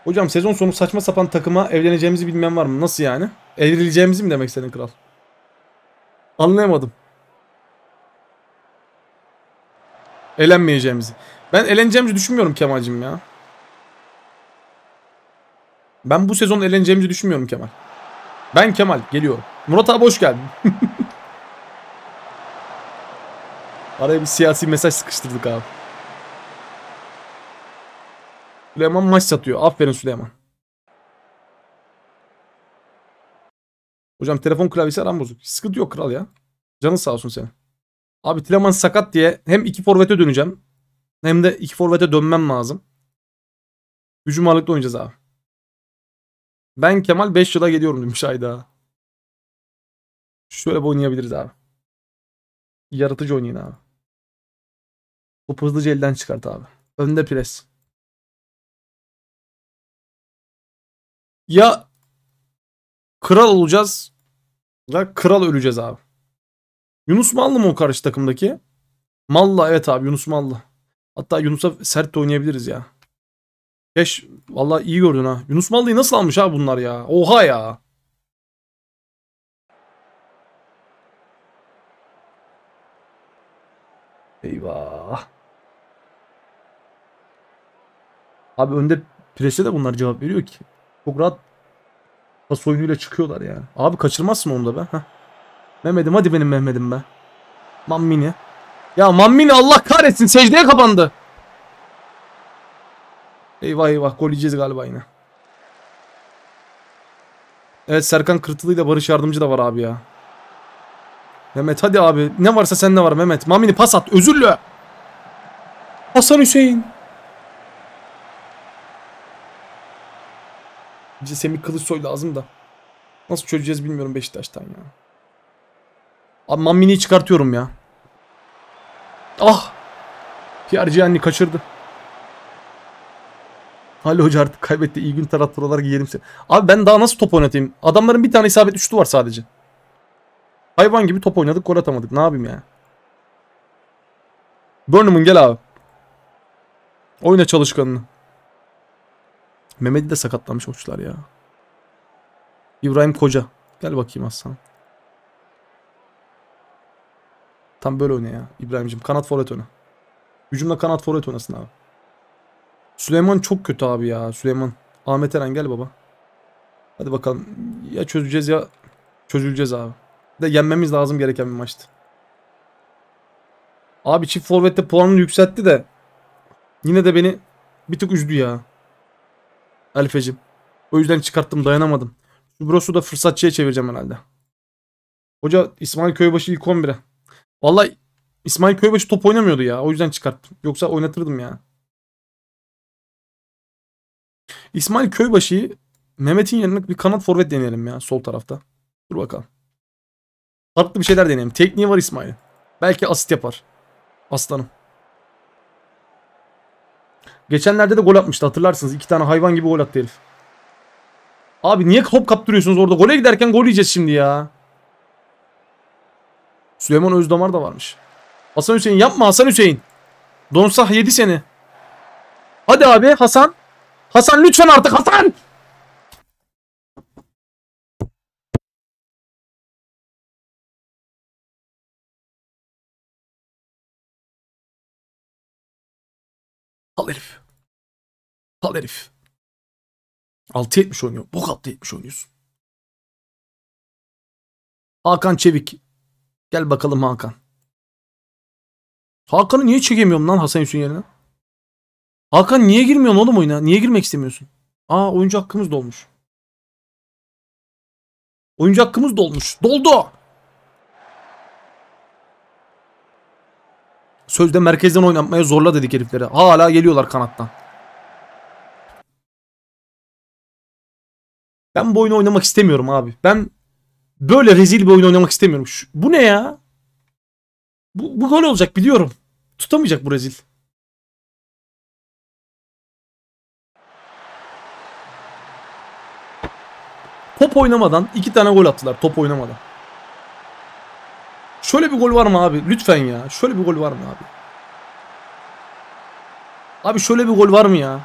Hocam sezon sonu saçma sapan takıma evleneceğimizi bilmeyen var mı? Nasıl yani? Evrileceğimizi mi demek senin kral? Anlayamadım. Elenmeyeceğimizi. Ben eleneceğimizi düşünmüyorum Kemal'cim ya. Ben bu sezon eleneceğimizi düşünmüyorum Kemal. Ben Kemal geliyorum. Murat abi hoş geldin. Araya bir siyasi mesaj sıkıştırdık abi. Süleyman maç satıyor. Aferin Süleyman. Hocam telefon klavyesi aram bozuk. Sıkıntı yok kral ya. Canın sağ olsun senin. Abi Tileman sakat diye hem iki forvete döneceğim. Hem de iki forvete dönmem lazım. Hücum ağırlıklı oynayacağız abi. Ben Kemal 5 yıla geliyorum demiş Ayda. Şöyle oynayabiliriz abi. Yaratıcı oynayın abi. Topu hızlıca elden çıkart abi. Önde pres. Ya kral olacağız ya kral öleceğiz abi. Yunus Mallı mı o karşı takımdaki? Mallı evet abi Yunus Mallı. Hatta Yunus'a sert de oynayabiliriz ya. Keş valla iyi gördün ha. Yunus Mallı'yı nasıl almış ha bunlar ya? Oha ya. Eyvah. Abi önde prese de bunlar cevap veriyor ki. Çok rahat pas oyunuyla çıkıyorlar yani. Abi kaçırmazsın onu da be. Heh. Mehmet'im hadi benim Mehmet'im be. Mammini. Ya Mammini Allah kahretsin secdeye kapandı. Eyvah eyvah gol yiyeceğiz galiba yine. Evet Serkan Kırtılı ile Barış Yardımcı da var abi ya. Mehmet hadi abi. Ne varsa sende var Mehmet. Mamini pas at. Özürlü. Hasan Hüseyin. Bize Semih Kılıçsoy lazım da. Nasıl çözeceğiz bilmiyorum Beşiktaş'tan ya. Abi Mamini'yi çıkartıyorum ya. Ah. Pierre Gianni kaçırdı. Halil Hoca artık kaybetti. İyi gün taraftar olarak yerim seni. Abi ben daha nasıl top oynatayım? Adamların bir tane isabet üçlü var sadece. Hayvan gibi top oynadık gol atamadık. Ne yapayım ya? Burnham'ın gel abi. Oyna çalışkanını. Mehmet'i de sakatlamış uçlar ya. İbrahim Koca. Gel bakayım Aslan. Tam böyle oyna ya İbrahim'cim. Kanat forvet oyna. Hücumda kanat forvet oynasın abi. Süleyman çok kötü abi ya. Süleyman. Ahmet Eren gel baba. Hadi bakalım. Ya çözeceğiz ya çözüleceğiz abi. De yenmemiz lazım gereken bir maçtı. Abi çift forvette puanını yükseltti de yine de beni bir tık üzdü ya. Elfeciğim. O yüzden çıkarttım dayanamadım. brosu da fırsatçıya çevireceğim herhalde. Hoca İsmail Köybaşı ilk 11'e. Vallahi İsmail Köybaşı top oynamıyordu ya. O yüzden çıkarttım. Yoksa oynatırdım ya. İsmail Köybaşı'yı Mehmet'in yerine bir kanat forvet deneyelim ya sol tarafta. Dur bakalım. Farklı bir şeyler deneyelim. Tekniği var İsmail. Belki asit yapar. Aslanım. Geçenlerde de gol atmıştı hatırlarsınız. iki tane hayvan gibi gol attı herif. Abi niye hop kaptırıyorsunuz orada? Gole giderken gol yiyeceğiz şimdi ya. Süleyman Özdamar da varmış. Hasan Hüseyin yapma Hasan Hüseyin. Donsah yedi seni. Hadi abi Hasan. Hasan lütfen artık Hasan. Al herif. Al herif. 6.70 oynuyor. Bok 6.70 oynuyorsun. Hakan Çevik. Gel bakalım Hakan. Hakan'ı niye çekemiyorum lan Hasan Hüsnü yerine? Hakan niye girmiyorsun oğlum oyuna? Niye girmek istemiyorsun? Aa oyuncu hakkımız dolmuş. Oyuncu hakkımız dolmuş. Doldu. Sözde merkezden oynatmaya zorla dedik heriflere. Hala geliyorlar kanattan. Ben bu oyunu oynamak istemiyorum abi. Ben böyle rezil bir oyun oynamak istemiyorum. Şu, bu ne ya? Bu, bu gol olacak biliyorum. Tutamayacak bu rezil. top oynamadan iki tane gol attılar top oynamadan. Şöyle bir gol var mı abi? Lütfen ya. Şöyle bir gol var mı abi? Abi şöyle bir gol var mı ya?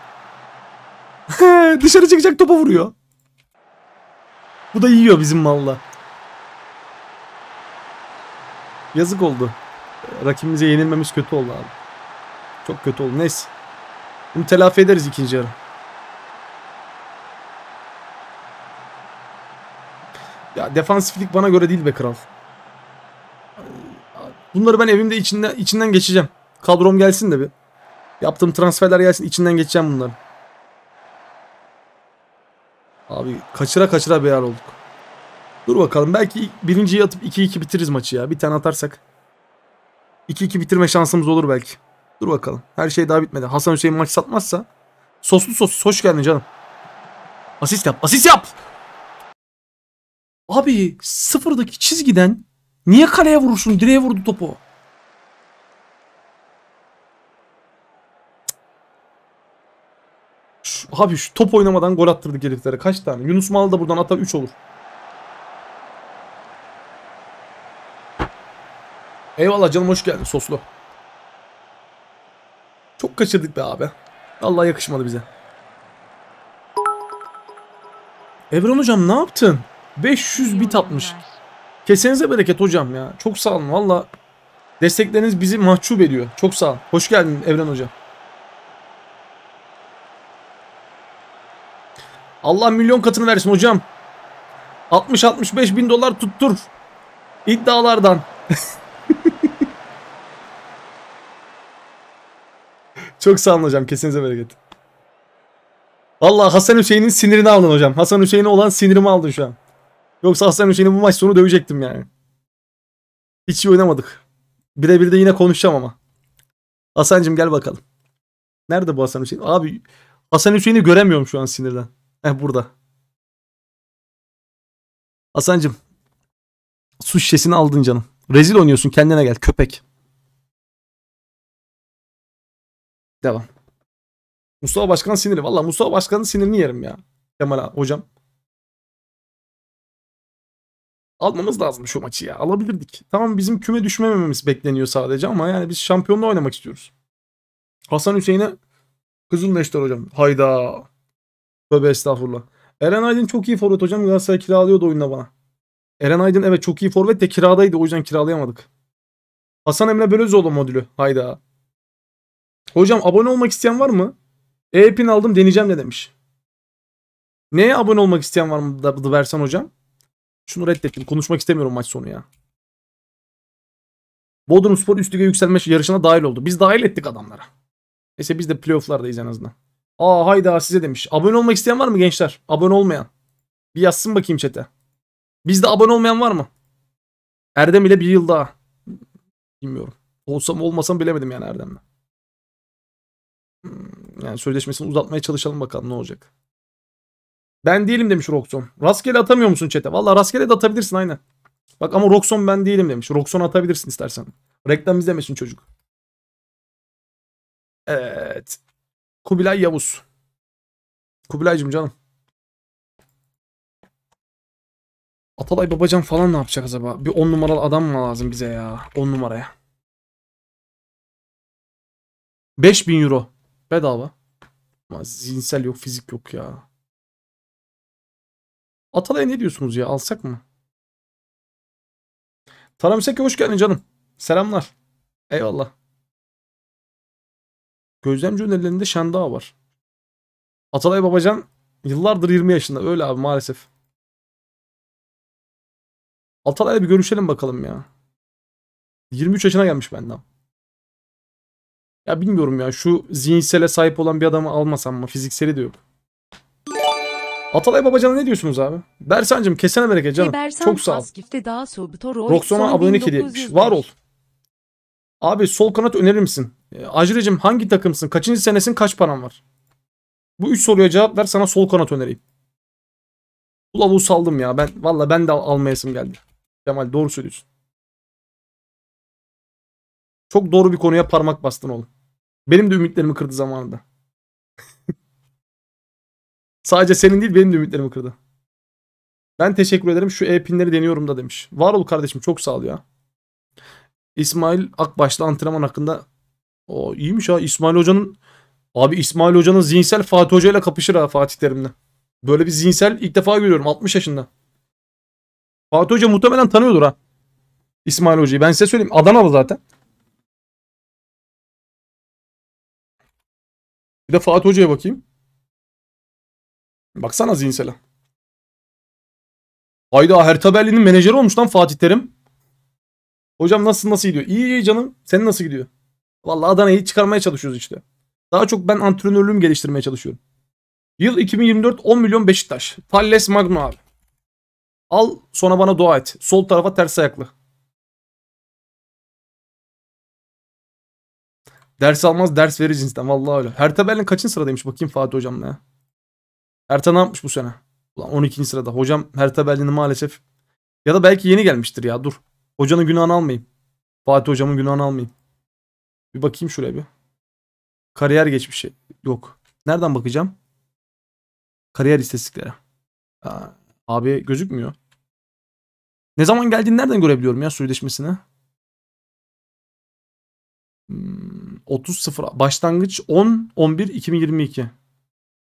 Dışarı çıkacak topa vuruyor. Bu da yiyor bizim malla. Yazık oldu. Rakibimize yenilmemiz kötü oldu abi. Çok kötü oldu. Neyse. Bunu telafi ederiz ikinci yarı. Ya defansiflik bana göre değil be kral. Bunları ben evimde içinden, içinden geçeceğim. Kadrom gelsin de bir. Yaptığım transferler gelsin içinden geçeceğim bunları. Abi kaçıra kaçıra beyar olduk. Dur bakalım belki birinciyi atıp 2-2 bitiririz maçı ya. Bir tane atarsak. 2-2 bitirme şansımız olur belki. Dur bakalım. Her şey daha bitmedi. Hasan Hüseyin maç satmazsa. Soslu sos. Hoş geldin canım. Asist yap. Asist yap. Abi sıfırdaki çizgiden niye kaleye vurursun? Direğe vurdu topu. abi şu top oynamadan gol attırdık heriflere. Kaç tane? Yunus Mal da buradan atar 3 olur. Eyvallah canım hoş geldin soslu. Çok kaçırdık be abi. Allah yakışmadı bize. Evren hocam ne yaptın? 500 bit atmış. Kesenize bereket hocam ya. Çok sağ olun valla. Destekleriniz bizi mahcup ediyor. Çok sağ olun. Hoş geldin Evren hocam. Allah milyon katını versin hocam. 60-65 bin dolar tuttur. İddialardan. Çok sağ olun hocam. Kesinize bereket. Valla Hasan Hüseyin'in sinirini aldın hocam. Hasan Hüseyin'e olan sinirimi aldın şu an. Yoksa Aslan Hüseyin'i bu maç sonu dövecektim yani. Hiç iyi oynamadık. Birebir de yine konuşacağım ama. Hasan'cım gel bakalım. Nerede bu Hasan Hüseyin? Abi Hasan Hüseyin'i göremiyorum şu an sinirden. Heh burada. Hasan'cım. Su şişesini aldın canım. Rezil oynuyorsun kendine gel köpek. Devam. Mustafa Başkan sinirli. Valla Mustafa Başkan'ın sinirini yerim ya. Kemal abi, hocam almamız lazım şu maçı ya. Alabilirdik. Tamam bizim küme düşmememiz bekleniyor sadece ama yani biz şampiyonla oynamak istiyoruz. Hasan Hüseyin'e kızıl neşter hocam. Hayda. Tövbe estağfurullah. Eren Aydın çok iyi forvet hocam. Galatasaray kiralıyordu oyunda bana. Eren Aydın evet çok iyi forvet de kiradaydı. O yüzden kiralayamadık. Hasan Emre Belözoğlu modülü. Hayda. Hocam abone olmak isteyen var mı? E-pin aldım deneyeceğim ne demiş. Neye abone olmak isteyen var mı da Bersan hocam? Şunu reddettim. Konuşmak istemiyorum maç sonu ya. Bodrum Spor üst lige yükselme yarışına dahil oldu. Biz dahil ettik adamlara. Neyse biz de playofflardayız en azından. Aa hayda size demiş. Abone olmak isteyen var mı gençler? Abone olmayan. Bir yazsın bakayım çete. Bizde abone olmayan var mı? Erdem ile bir yıl daha. Bilmiyorum. Olsam olmasam bilemedim yani Erdem'le. Hmm, yani sözleşmesini uzatmaya çalışalım bakalım ne olacak. Ben değilim demiş Roxon. Rastgele atamıyor musun çete? Valla rastgele de atabilirsin aynen. Bak ama Roxon ben değilim demiş. Roxon atabilirsin istersen. Reklam izlemesin çocuk. Evet. Kubilay Yavuz. Kubilay'cım canım. Atalay Babacan falan ne yapacak acaba? Bir on numaralı adam mı lazım bize ya? On numaraya. 5000 euro. Bedava. Ama zihinsel yok, fizik yok ya. Atalay ne diyorsunuz ya? Alsak mı? Taramseke hoş geldin canım. Selamlar. Eyvallah. Gözlemci önerilerinde Şendağ var. Atalay Babacan yıllardır 20 yaşında. Öyle abi maalesef. Atalay'la bir görüşelim bakalım ya. 23 yaşına gelmiş benden. Ya bilmiyorum ya şu zihinsele sahip olan bir adamı almasam mı? Fizikseli de yok. Atalay Babacan'a ne diyorsunuz abi? Bersancım kesene bereket canım. Bersan Çok sağ ol. Roxana abonelik hediye etmiş. Var ol. Abi sol kanat önerir misin? E, Ajrecim hangi takımsın? Kaçıncı senesin? Kaç paran var? Bu üç soruya cevap ver sana sol kanat önereyim. Bu lavuğu saldım ya. Ben valla ben de almayasım geldi. Cemal doğru söylüyorsun. Çok doğru bir konuya parmak bastın oğlum. Benim de ümitlerimi kırdı zamanında. Sadece senin değil benim de ümitlerimi kırdı. Ben teşekkür ederim. Şu e-pinleri deniyorum da demiş. Var ol kardeşim çok sağ ol ya. İsmail Akbaş'la antrenman hakkında o iyiymiş ha İsmail Hoca'nın abi İsmail Hoca'nın zihinsel Fatih Hoca ile kapışır ha Fatih Terim'le. Böyle bir zihinsel ilk defa görüyorum 60 yaşında. Fatih Hoca muhtemelen tanıyordur ha. İsmail Hoca'yı. Ben size söyleyeyim Adanalı zaten. Bir de Fatih Hoca'ya bakayım. Baksana Zinsel'e. Hayda Hertha Berlin'in menajeri olmuş lan Fatih Terim. Hocam nasıl nasıl gidiyor? İyi iyi canım. Senin nasıl gidiyor? Vallahi Adana'yı çıkarmaya çalışıyoruz işte. Daha çok ben antrenörlüğümü geliştirmeye çalışıyorum. Yıl 2024 10 milyon Beşiktaş. Talles Magno abi. Al sonra bana dua et. Sol tarafa ters ayaklı. Ders almaz ders verir cinsten. Vallahi öyle. Hertha Berlin kaçın sıradaymış bakayım Fatih hocamla ya. Hertha ne yapmış bu sene? Ulan 12. sırada. Hocam Hertha Berlin'i maalesef. Ya da belki yeni gelmiştir ya dur. Hocanın günahını almayayım. Fatih hocamın günahını almayayım. Bir bakayım şuraya bir. Kariyer geçmişi. Yok. Nereden bakacağım? Kariyer istatistiklere. abi gözükmüyor. Ne zaman geldiğini nereden görebiliyorum ya sözleşmesini? 30-0 hmm, başlangıç 10-11-2022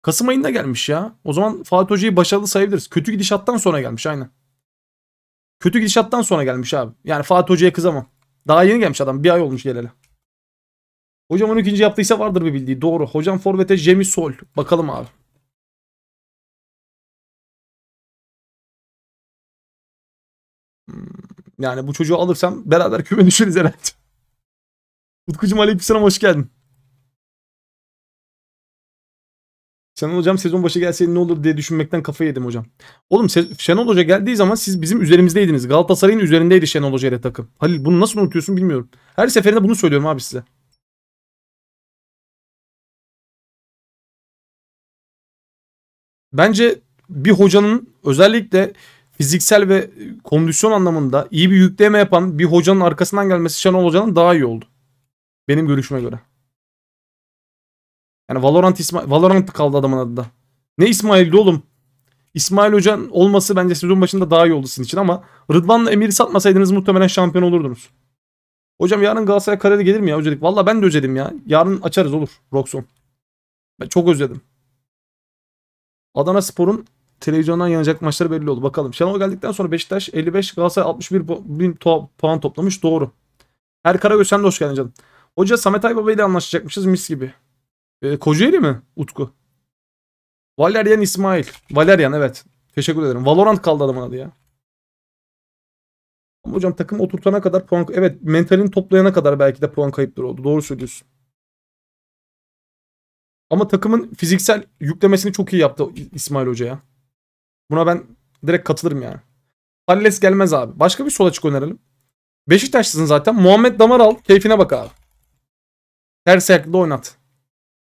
Kasım ayında gelmiş ya. O zaman Fatih Hoca'yı başarılı sayabiliriz. Kötü gidişattan sonra gelmiş aynı. Kötü gidişattan sonra gelmiş abi. Yani Fatih Hoca'ya kızamam. Daha yeni gelmiş adam. Bir ay olmuş geleli. Hocam 12. yaptıysa vardır bir bildiği. Doğru. Hocam Forvet'e Jemi Sol. Bakalım abi. Hmm. Yani bu çocuğu alırsam beraber küme düşeriz herhalde. Utkucuğum aleykümselam hoş geldin. Şenol Hocam sezon başı gelseydi ne olur diye düşünmekten kafa yedim hocam. Oğlum Şenol Hoca geldiği zaman siz bizim üzerimizdeydiniz. Galatasaray'ın üzerindeydi Şenol Hoca ile takım. Halil bunu nasıl unutuyorsun bilmiyorum. Her seferinde bunu söylüyorum abi size. Bence bir hocanın özellikle fiziksel ve kondisyon anlamında iyi bir yükleme yapan bir hocanın arkasından gelmesi Şenol Hoca'nın daha iyi oldu. Benim görüşüme göre. Yani Valorant İsma Valorant kaldı adamın adı da. Ne İsmail'di oğlum? İsmail Hoca olması bence sezon başında daha iyi oldu sizin için ama Rıdvan'la Emir'i satmasaydınız muhtemelen şampiyon olurdunuz. Hocam yarın Galatasaray kararı gelir mi ya hocalık? Valla ben de özledim ya. Yarın açarız olur Roxon. Ben çok özledim. Adana Spor'un televizyondan yanacak maçları belli oldu. Bakalım. Şenol geldikten sonra Beşiktaş 55, Galatasaray 61 bin pu puan toplamış. Doğru. Her Karagöz sen de hoş geldin canım. Hoca Samet Aybaba ile anlaşacakmışız mis gibi. E, Kocaeli mi Utku? Valerian İsmail. Valerian evet. Teşekkür ederim. Valorant kaldı adamın adı ya. Ama hocam takım oturtana kadar puan... Evet mentalini toplayana kadar belki de puan kayıpları oldu. Doğru söylüyorsun. Ama takımın fiziksel yüklemesini çok iyi yaptı İsmail Hoca ya. Buna ben direkt katılırım yani. Halles gelmez abi. Başka bir sol açık önerelim. Beşiktaşlısın zaten. Muhammed Damar al, keyfine bak abi. Ters ayaklı oynat.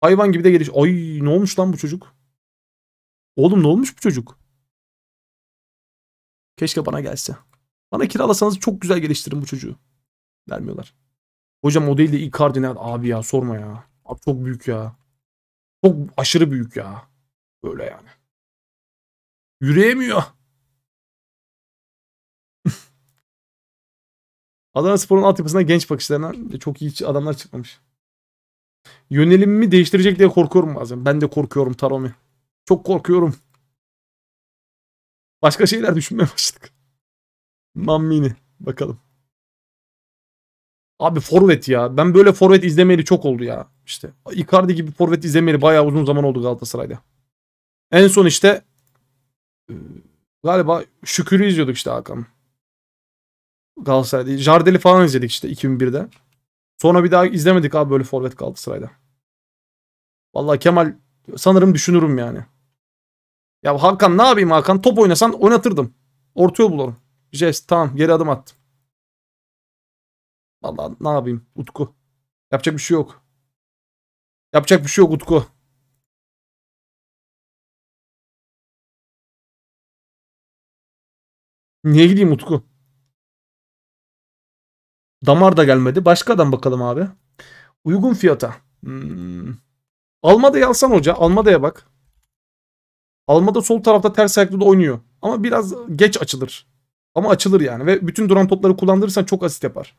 Hayvan gibi de geliş. Ay ne olmuş lan bu çocuk? Oğlum ne olmuş bu çocuk? Keşke bana gelse. Bana kiralasanız çok güzel geliştirin bu çocuğu. Vermiyorlar. Hocam o değil de Icardi nerede? Abi ya sorma ya. Abi çok büyük ya. Çok aşırı büyük ya. Böyle yani. Yürüyemiyor. Adana Spor'un altyapısına genç bakışlarına çok iyi adamlar çıkmamış. Yönelimimi değiştirecek diye korkuyorum bazen. Ben de korkuyorum Taromi. Çok korkuyorum. Başka şeyler düşünmeye başladık. Mammini. Bakalım. Abi forvet ya. Ben böyle forvet izlemeli çok oldu ya. İşte Icardi gibi forvet izlemeli bayağı uzun zaman oldu Galatasaray'da. En son işte e, galiba Şükür'ü izliyorduk işte Hakan. Galatasaray'da. Jardel'i falan izledik işte 2001'de. Sonra bir daha izlemedik abi böyle forvet kaldı sırayla. Vallahi Kemal sanırım düşünürüm yani. Ya Hakan ne yapayım Hakan? Top oynasan oynatırdım. Orta yol bulurum. Jest tamam geri adım attım. Vallahi ne yapayım Utku. Yapacak bir şey yok. Yapacak bir şey yok Utku. Niye gideyim Utku? Damar da gelmedi. Başka adam bakalım abi. Uygun fiyata. Hmm. Almada'yı alsan hoca. Almada'ya bak. Almada sol tarafta ters ayaklı da oynuyor. Ama biraz geç açılır. Ama açılır yani. Ve bütün duran topları kullandırırsan çok asist yapar.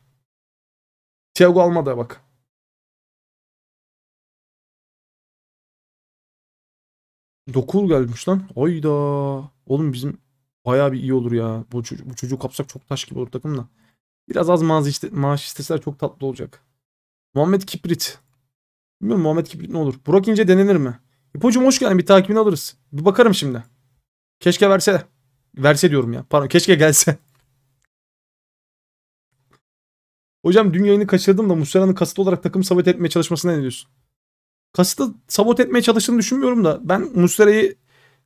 Thiago Almada'ya bak. Dokul gelmiş lan. Oyda. Oğlum bizim bayağı bir iyi olur ya. Bu, çocuk, bu çocuğu kapsak çok taş gibi olur takımla. Biraz az maaş, iste maaş isteseler çok tatlı olacak. Muhammed Kiprit. Bilmiyorum Muhammed Kiprit ne olur. Burak İnce denenir mi? İpucum hoş geldin. Bir takibini alırız. Bir bakarım şimdi. Keşke verse. Verse diyorum ya. Pardon. Keşke gelse. Hocam dün yayını kaçırdım da Muslera'nın kasıtlı olarak takım sabot etmeye çalışmasına ne diyorsun? Kasıtlı sabot etmeye çalıştığını düşünmüyorum da ben Muslera'yı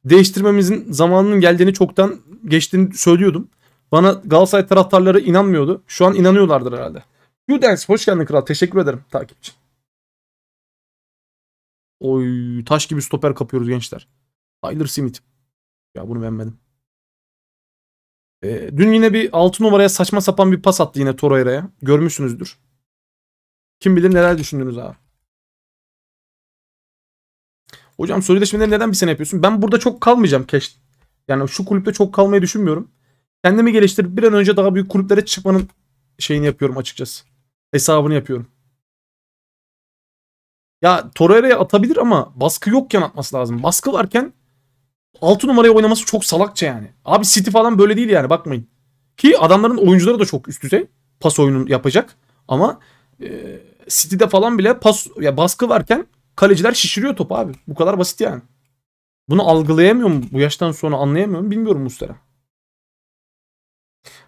değiştirmemizin zamanının geldiğini çoktan geçtiğini söylüyordum. Bana Galatasaray taraftarları inanmıyordu. Şu an inanıyorlardır herhalde. Gudens hoş geldin kral. Teşekkür ederim takipçi. Oy taş gibi stoper kapıyoruz gençler. Tyler Smith. Ya bunu beğenmedim. E, dün yine bir 6 numaraya saçma sapan bir pas attı yine Torreira'ya. Görmüşsünüzdür. Kim bilir neler düşündünüz ha? Hocam sözleşmeleri neden bir sene yapıyorsun? Ben burada çok kalmayacağım keş. Yani şu kulüpte çok kalmayı düşünmüyorum. Kendimi geliştirip bir an önce daha büyük kulüplere çıkmanın şeyini yapıyorum açıkçası. Hesabını yapıyorum. Ya Torreira'ya atabilir ama baskı yokken atması lazım. Baskı varken 6 numaraya oynaması çok salakça yani. Abi City falan böyle değil yani bakmayın. Ki adamların oyuncuları da çok üst düzey. Pas oyunu yapacak. Ama e, City'de falan bile pas ya baskı varken kaleciler şişiriyor topu abi. Bu kadar basit yani. Bunu algılayamıyor mu? Bu yaştan sonra anlayamıyor mu? Bilmiyorum Mustera.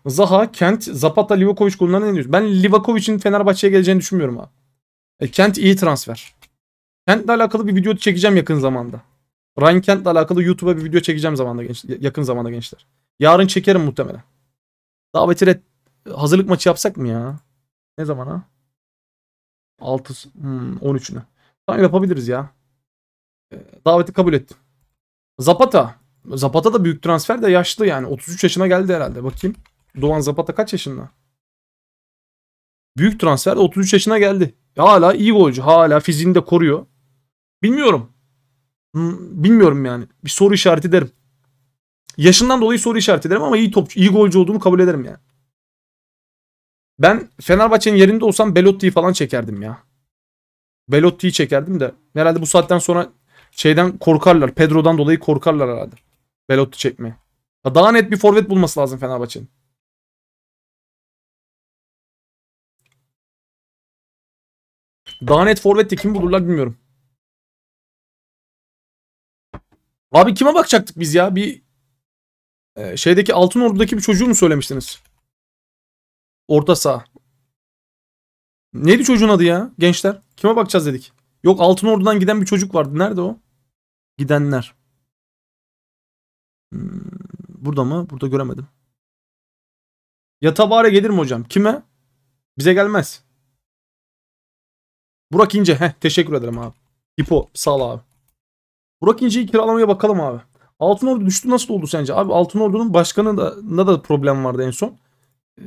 Zaha, Kent, Zapata, Livakovic konularına ne diyorsun? Ben Livakovic'in Fenerbahçe'ye geleceğini düşünmüyorum ha. E, Kent iyi transfer. Kent'le alakalı bir video çekeceğim yakın zamanda. Ryan Kent'le alakalı YouTube'a bir video çekeceğim zamanda genç, yakın zamanda gençler. Yarın çekerim muhtemelen. Davetire hazırlık maçı yapsak mı ya? Ne zaman ha? 6 hmm, 13'ünü. Tamam yapabiliriz ya. E, daveti kabul ettim. Zapata. Zapata da büyük transfer de yaşlı yani. 33 yaşına geldi herhalde. Bakayım. Doğan Zapata kaç yaşında? Büyük transfer de 33 yaşına geldi. Hala iyi golcü. Hala fiziğini de koruyor. Bilmiyorum. Hmm, bilmiyorum yani. Bir soru işareti derim. Yaşından dolayı soru işareti ederim ama iyi topçu, iyi golcü olduğumu kabul ederim yani. Ben Fenerbahçe'nin yerinde olsam Belotti'yi falan çekerdim ya. Belotti'yi çekerdim de herhalde bu saatten sonra şeyden korkarlar. Pedro'dan dolayı korkarlar herhalde. Belotti çekme. Daha net bir forvet bulması lazım Fenerbahçe'nin. Daha net forvet de kim bulurlar bilmiyorum. Abi kime bakacaktık biz ya? Bir e, şeydeki Altın Ordu'daki bir çocuğu mu söylemiştiniz? Orta saha. Neydi çocuğun adı ya gençler? Kime bakacağız dedik. Yok Altın Ordu'dan giden bir çocuk vardı. Nerede o? Gidenler. Hmm, burada mı? Burada göremedim. Ya tabare gelir mi hocam? Kime? Bize gelmez. Burak İnce. Heh, teşekkür ederim abi. Hipo sağ ol abi. Burak İnce'yi kiralamaya bakalım abi. Altın Ordu düştü nasıl oldu sence? Abi Altın Ordu'nun başkanında da problem vardı en son. Ee,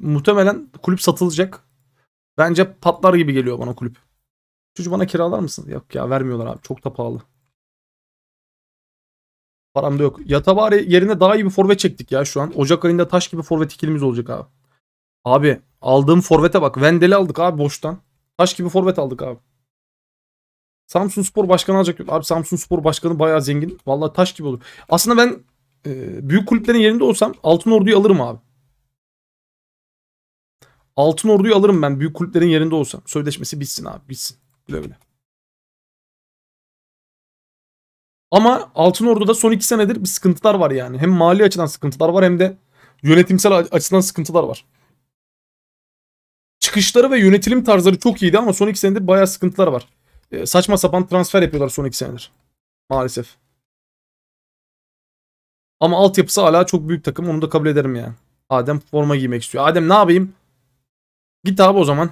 muhtemelen kulüp satılacak. Bence patlar gibi geliyor bana kulüp. Çocuğu bana kiralar mısın? Yok ya vermiyorlar abi çok da pahalı. Param da yok. Yatabari yerine daha iyi bir forvet çektik ya şu an. Ocak ayında taş gibi forvet ikilimiz olacak abi. Abi aldığım forvete bak. Vendel'i aldık abi boştan. Taş gibi forvet aldık abi. Samsun Spor Başkanı alacak. Abi Samsun Spor Başkanı bayağı zengin. Vallahi taş gibi olur. Aslında ben e, büyük kulüplerin yerinde olsam Altın Ordu'yu alırım abi. Altın Ordu'yu alırım ben büyük kulüplerin yerinde olsam. Sözleşmesi bitsin abi bitsin. Güle güle. Ama Altın Ordu'da son iki senedir bir sıkıntılar var yani. Hem mali açıdan sıkıntılar var hem de yönetimsel açıdan sıkıntılar var. Çıkışları ve yönetilim tarzları çok iyiydi ama son iki senedir bayağı sıkıntılar var. E, saçma sapan transfer yapıyorlar son iki senedir. Maalesef. Ama altyapısı hala çok büyük takım. Onu da kabul ederim yani. Adem forma giymek istiyor. Adem ne yapayım? Git abi o zaman.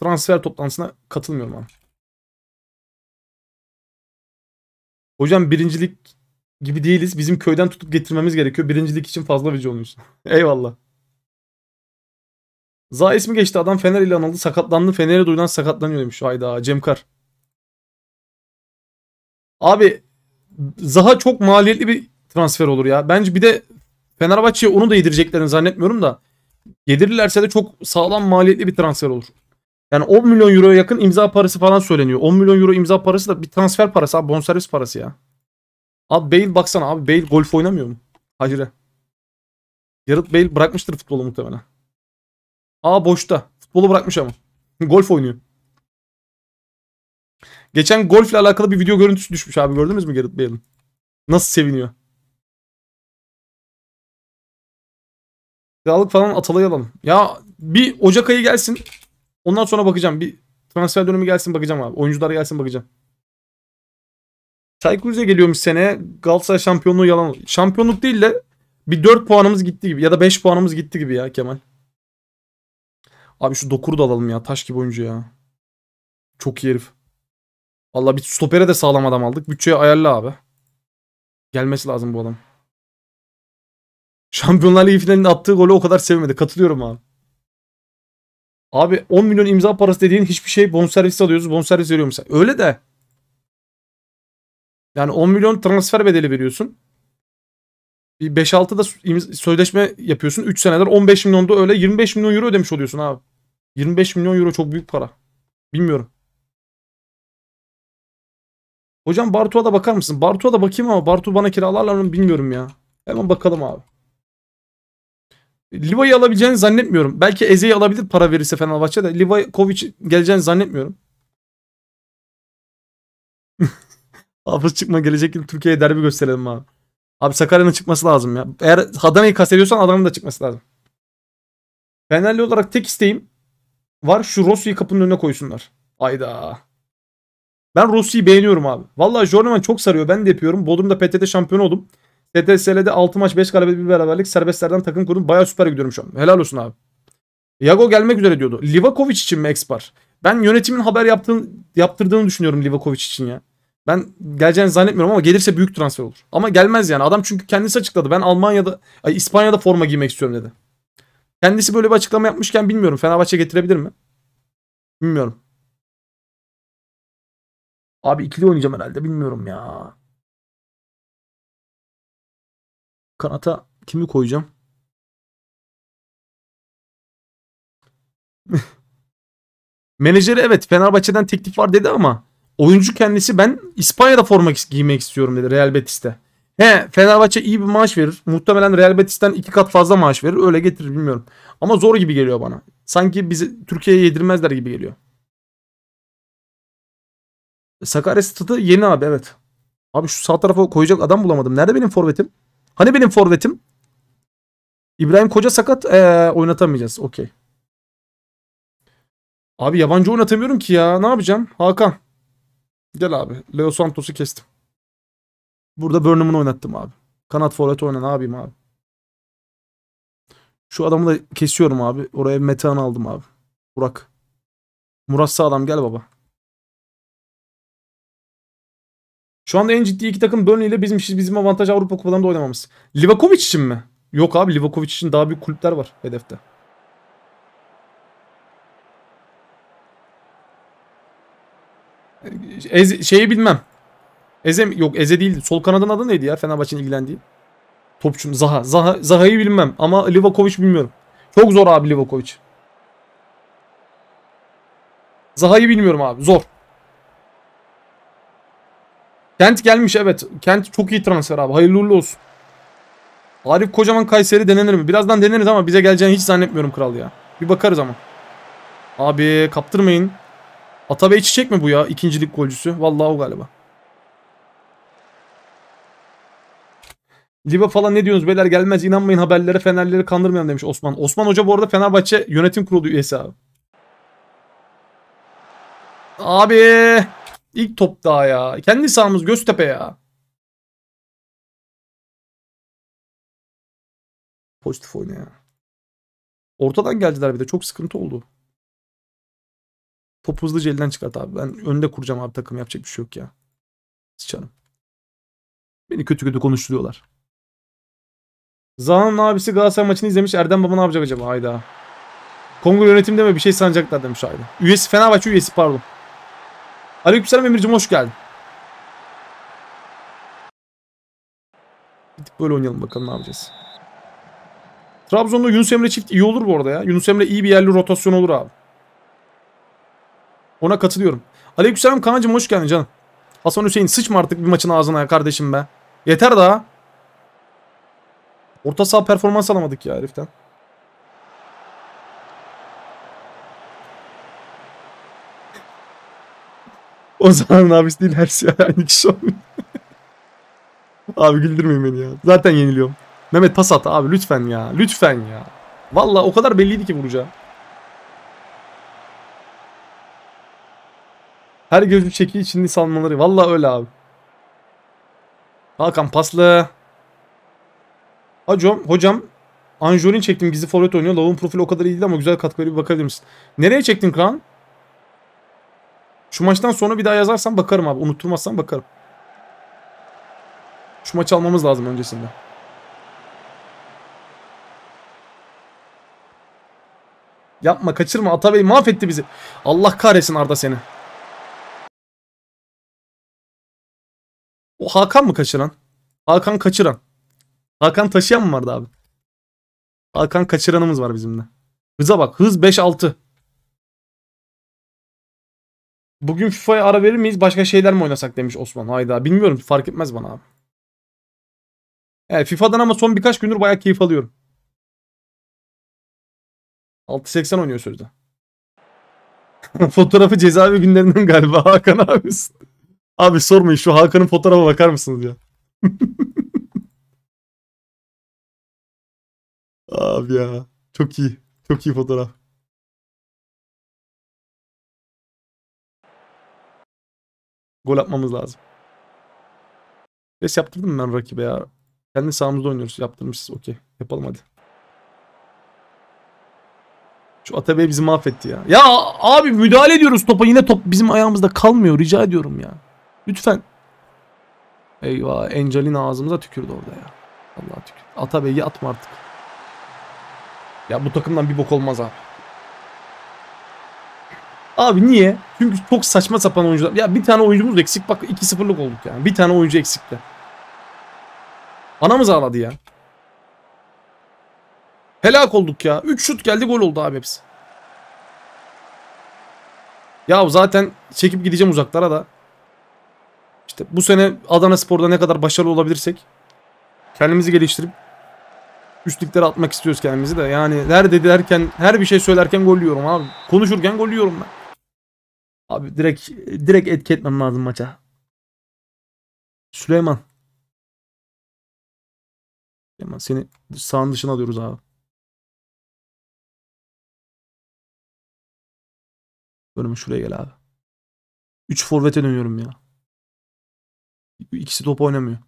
Transfer toplantısına katılmıyorum abi. Hocam birincilik gibi değiliz. Bizim köyden tutup getirmemiz gerekiyor. Birincilik için fazla vici olmuyorsun. Eyvallah. Za ismi geçti. Adam Fener ilan aldı. Sakatlandı. Fener'e duyulan sakatlanıyor demiş. Hayda Cemkar. Abi Zaha çok maliyetli bir transfer olur ya. Bence bir de Fenerbahçe'ye onu da yedireceklerini zannetmiyorum da. Yedirirlerse de çok sağlam maliyetli bir transfer olur. Yani 10 milyon euroya yakın imza parası falan söyleniyor. 10 milyon euro imza parası da bir transfer parası abi bonservis parası ya. Abi Bale baksana abi Bale golf oynamıyor mu? Hayır. Yarıt Bale bırakmıştır futbolu muhtemelen. Aa boşta. Futbolu bırakmış ama. golf oynuyor. Geçen golfle alakalı bir video görüntüsü düşmüş abi gördünüz mü Gareth Bale'ın? Nasıl seviniyor. Kiralık falan atalayalım. Ya bir Ocak ayı gelsin. Ondan sonra bakacağım. Bir transfer dönemi gelsin bakacağım abi. Oyuncular gelsin bakacağım. Çaykur geliyormuş sene. Galatasaray şampiyonluğu yalan. Şampiyonluk değil de bir 4 puanımız gitti gibi ya da 5 puanımız gitti gibi ya Kemal. Abi şu dokuru da alalım ya. Taş gibi oyuncu ya. Çok iyi herif. Valla bir stopere de sağlam adam aldık. Bütçeye ayarlı abi. Gelmesi lazım bu adam. Şampiyonlar Ligi finalinde attığı golü o kadar sevmedi. Katılıyorum abi. Abi 10 milyon imza parası dediğin hiçbir şey bonservis alıyoruz. Bonservis veriyor musun? Öyle de. Yani 10 milyon transfer bedeli veriyorsun. Bir 5-6 da sözleşme yapıyorsun. 3 seneler 15 milyonda öyle 25 milyon euro ödemiş oluyorsun abi. 25 milyon euro çok büyük para. Bilmiyorum. Hocam Bartua da bakar mısın? Bartua da bakayım ama Bartu bana kiralarlar mı bilmiyorum ya. Hemen bakalım abi. Liva'yı alabileceğini zannetmiyorum. Belki Eze'yi alabilir para verirse Fenerbahçe de. Liva Kovic geleceğini zannetmiyorum. Hafız çıkma gelecek yıl Türkiye'ye derbi gösterelim abi. Abi Sakarya'nın çıkması lazım ya. Eğer Hadana'yı kastediyorsan Adana'nın da çıkması lazım. Fenerli olarak tek isteğim var şu Rossi'yi kapının önüne koysunlar. Ayda. Ben Rossi'yi beğeniyorum abi. Vallahi Jorneman çok sarıyor. Ben de yapıyorum. Bodrum'da PTT şampiyon oldum. TTSL'de 6 maç 5 galibiyet bir beraberlik serbestlerden takım kurdu. bayağı süper gidiyorum şu an. Helal olsun abi. Yago gelmek üzere diyordu. Livakovic için mi Expar? Ben yönetimin haber yaptığın, yaptırdığını düşünüyorum Livakovic için ya. Ben geleceğini zannetmiyorum ama gelirse büyük transfer olur. Ama gelmez yani. Adam çünkü kendisi açıkladı. Ben Almanya'da, ay İspanya'da forma giymek istiyorum dedi. Kendisi böyle bir açıklama yapmışken bilmiyorum. Fenerbahçe getirebilir mi? Bilmiyorum. Abi ikili oynayacağım herhalde. Bilmiyorum ya. Kanata kimi koyacağım? Menajeri evet Fenerbahçe'den teklif var dedi ama oyuncu kendisi ben İspanya'da forma giymek istiyorum dedi Real Betis'te. He Fenerbahçe iyi bir maaş verir. Muhtemelen Real Betis'ten iki kat fazla maaş verir. Öyle getirir bilmiyorum. Ama zor gibi geliyor bana. Sanki bizi Türkiye'ye yedirmezler gibi geliyor. Sakarya Stadı yeni abi evet. Abi şu sağ tarafa koyacak adam bulamadım. Nerede benim forvetim? Hani benim forvetim? İbrahim Koca sakat. Ee, oynatamayacağız. Okey. Abi yabancı oynatamıyorum ki ya. Ne yapacağım? Hakan. Gel abi. Leo Santos'u kestim. Burada Burnham'ını oynattım abi. Kanat forvet oynan abi'm abi? Şu adamı da kesiyorum abi. Oraya Metehan aldım abi. Burak. Murat sağlam gel baba. Şu anda en ciddi iki takım Burnley ile bizmişiz. Bizim avantaj Avrupa kupalarında oynamamız. Livakovic için mi? Yok abi Livakovic için daha büyük kulüpler var hedefte. Eze şeyi bilmem. Eze yok Eze değil. Sol kanadın adı neydi ya Fenerbahçe'nin ilgilendiği? Topçum Zaha. Zaha Zaha'yı bilmem ama Livakovic bilmiyorum. Çok zor abi Livakovic. Zaha'yı bilmiyorum abi. Zor. Kent gelmiş evet. Kent çok iyi transfer abi. Hayırlı uğurlu olsun. Arif Kocaman Kayseri denenir mi? Birazdan deneriz ama bize geleceğini hiç zannetmiyorum kral ya. Bir bakarız ama. Abi kaptırmayın. Atabey Çiçek mi bu ya? İkincilik golcüsü. Vallahi o galiba. Liba falan ne diyorsunuz beyler gelmez inanmayın haberlere Fenerleri kandırmayalım demiş Osman. Osman Hoca bu arada Fenerbahçe yönetim kurulu üyesi abi. Abi İlk top daha ya. Kendi sahamız Göztepe ya. Pozitif oyna ya. Ortadan geldiler bir de. Çok sıkıntı oldu. Top hızlıca elden çıkart abi. Ben önde kuracağım abi takım. Yapacak bir şey yok ya. Sıçarım. Beni kötü kötü konuşturuyorlar. Zahan'ın abisi Galatasaray maçını izlemiş. Erdem Baba ne yapacak acaba? Hayda. Kongre yönetimde mi bir şey sanacaklar demiş Hayda. Üyesi Fenerbahçe üyesi pardon. Aleykümselam Emir'cim hoş geldin. Gidip böyle oynayalım bakalım ne yapacağız. Trabzon'da Yunus Emre çift iyi olur bu arada ya. Yunus Emre iyi bir yerli rotasyon olur abi. Ona katılıyorum. Aleykümselam Kaan'cım hoş geldin canım. Hasan Hüseyin sıçma artık bir maçın ağzına ya kardeşim be. Yeter daha. Orta saha performans alamadık ya heriften. O zaman abisi değil her şey aynı kişi olmuyor. abi güldürmeyin beni ya. Zaten yeniliyorum. Mehmet pas at abi lütfen ya. Lütfen ya. Valla o kadar belliydi ki vuracağı. Her gözü çeki içinde salmaları. Valla öyle abi. Hakan paslı. Hocam, hocam Anjorin çektim gizli forvet oynuyor. Lavun profili o kadar iyi değil ama güzel katkı veriyor. Bakabilir misin? Nereye çektin Kaan? Şu maçtan sonra bir daha yazarsam bakarım abi. Unutturmazsam bakarım. Şu maçı almamız lazım öncesinde. Yapma kaçırma Atabey mahvetti bizi. Allah kahretsin Arda seni. O Hakan mı kaçıran? Hakan kaçıran. Hakan taşıyan mı vardı abi? Hakan kaçıranımız var bizim Hıza bak. Hız 5-6. Bugün FIFA'ya ara verir miyiz? Başka şeyler mi oynasak demiş Osman. Hayda bilmiyorum fark etmez bana abi. Evet FIFA'dan ama son birkaç gündür bayağı keyif alıyorum. 6.80 oynuyor sözde. Fotoğrafı cezaevi günlerinden galiba Hakan abi. Abi sormayın şu Hakan'ın fotoğrafa bakar mısınız ya? abi ya. Çok iyi. Çok iyi fotoğraf. Gol atmamız lazım. Pres yaptırdım ben rakibe ya. Kendi sahamızda oynuyoruz. Yaptırmışız. Okey. Yapalım hadi. Şu Atabey bizi mahvetti ya. Ya abi müdahale ediyoruz topa. Yine top bizim ayağımızda kalmıyor. Rica ediyorum ya. Lütfen. Eyvah. Angelina ağzımıza tükürdü orada ya. Allah tükür. Atabey'i atma artık. Ya bu takımdan bir bok olmaz abi. Abi niye? Çünkü çok saçma sapan oyuncular. Ya bir tane oyuncumuz eksik. Bak 2-0'lık olduk yani. Bir tane oyuncu eksikti. Anamız ağladı ya. Helak olduk ya. 3 şut geldi gol oldu abi hepsi. Ya zaten çekip gideceğim uzaklara da. İşte bu sene Adana Spor'da ne kadar başarılı olabilirsek kendimizi geliştirip Üstlükleri atmak istiyoruz kendimizi de. Yani her derken her bir şey söylerken gol yiyorum abi. Konuşurken gol yiyorum ben. Abi direkt direkt etki etmem lazım maça. Süleyman. Süleyman seni sağın dışına alıyoruz abi. Önümü şuraya gel abi. 3 forvete dönüyorum ya. İkisi top oynamıyor.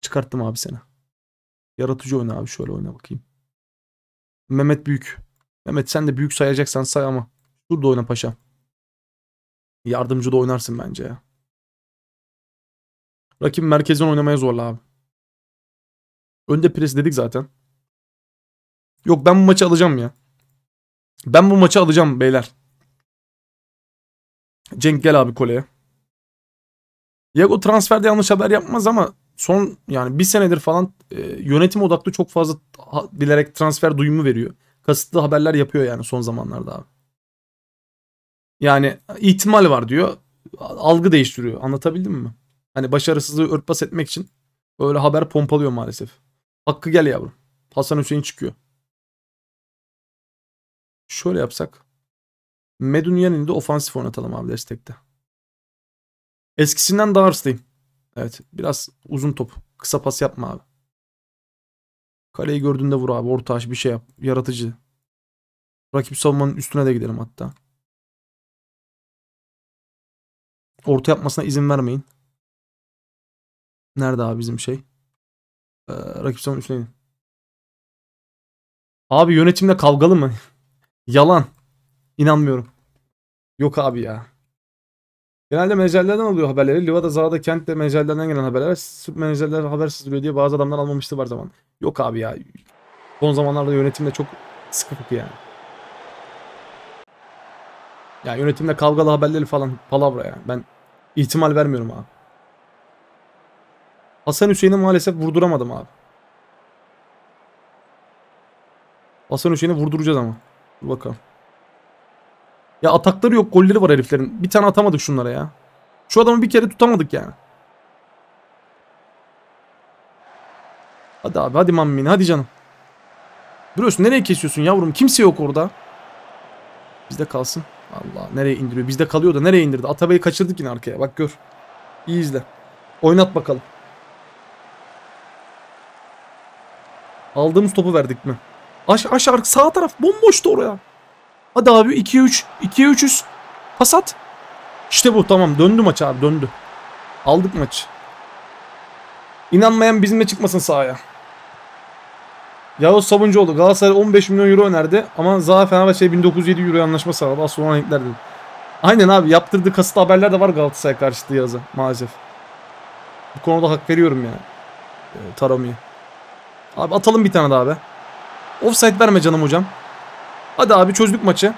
Çıkarttım abi seni. Yaratıcı oyna abi şöyle oyna bakayım. Mehmet Büyük. Mehmet sen de büyük sayacaksan say ama. Şurada oyna paşam. Yardımcı da oynarsın bence ya. Rakip merkezden oynamaya zorla abi. Önde pres dedik zaten. Yok ben bu maçı alacağım ya. Ben bu maçı alacağım beyler. Cenk gel abi koleye. o transferde yanlış haber yapmaz ama son yani bir senedir falan e, yönetim odaklı çok fazla ha, bilerek transfer duyumu veriyor. Kasıtlı haberler yapıyor yani son zamanlarda abi. Yani ihtimal var diyor. Algı değiştiriyor. Anlatabildim mi? Hani başarısızlığı örtbas etmek için böyle haber pompalıyor maalesef. Hakkı gel yavrum. Hasan Hüseyin çıkıyor. Şöyle yapsak. Medunyan'ı da ofansif oynatalım abi destekte. Eskisinden daha hırslıyım. Evet biraz uzun top. Kısa pas yapma abi. Kaleyi gördüğünde vur abi. Orta aç bir şey yap. Yaratıcı. Rakip savunmanın üstüne de gidelim hatta. Orta yapmasına izin vermeyin. Nerede abi bizim şey? Ee, rakip savunma üçleyin. Abi yönetimle kavgalı mı? Yalan. İnanmıyorum. Yok abi ya. Genelde menajerlerden alıyor haberleri. Livada, Zara'da, Kent'te menajerlerden gelen haberler. Sırf menajerler habersiz diyor diye bazı adamlar almamıştı var zaman. Yok abi ya. Son zamanlarda yönetimle çok sıkı fıkı yani. Ya yönetimle kavgalı haberleri falan palavra ya. Ben İhtimal vermiyorum abi. Hasan Hüseyin'i maalesef vurduramadım abi. Hasan Hüseyin'i vurduracağız ama. Dur bakalım. Ya atakları yok golleri var heriflerin. Bir tane atamadık şunlara ya. Şu adamı bir kere tutamadık yani. Hadi abi hadi mammin hadi canım. Duruyorsun nereye kesiyorsun yavrum? Kimse yok orada. Bizde kalsın. Allah nereye indiriyor? Bizde kalıyor da nereye indirdi? Atabeyi kaçırdık yine arkaya. Bak gör. İyi izle. Oynat bakalım. Aldığımız topu verdik mi? Aş aş sağ taraf bomboştu oraya. Hadi abi 2'ye 3. 2'ye 300. Pas at. İşte bu tamam döndü maç abi döndü. Aldık maç. İnanmayan bizimle çıkmasın sahaya. Yavuz Sabuncuoğlu Galatasaray 15 milyon euro önerdi ama Zaha Fenerbahçe'ye 1907 euro anlaşma sağladı. Aslında sonra renkler Aynen abi yaptırdığı kasıtlı haberler de var Galatasaray karşıtı yazı maalesef. Bu konuda hak veriyorum yani. E, ee, Tarami'ye. Abi atalım bir tane daha be. Offside verme canım hocam. Hadi abi çözdük maçı.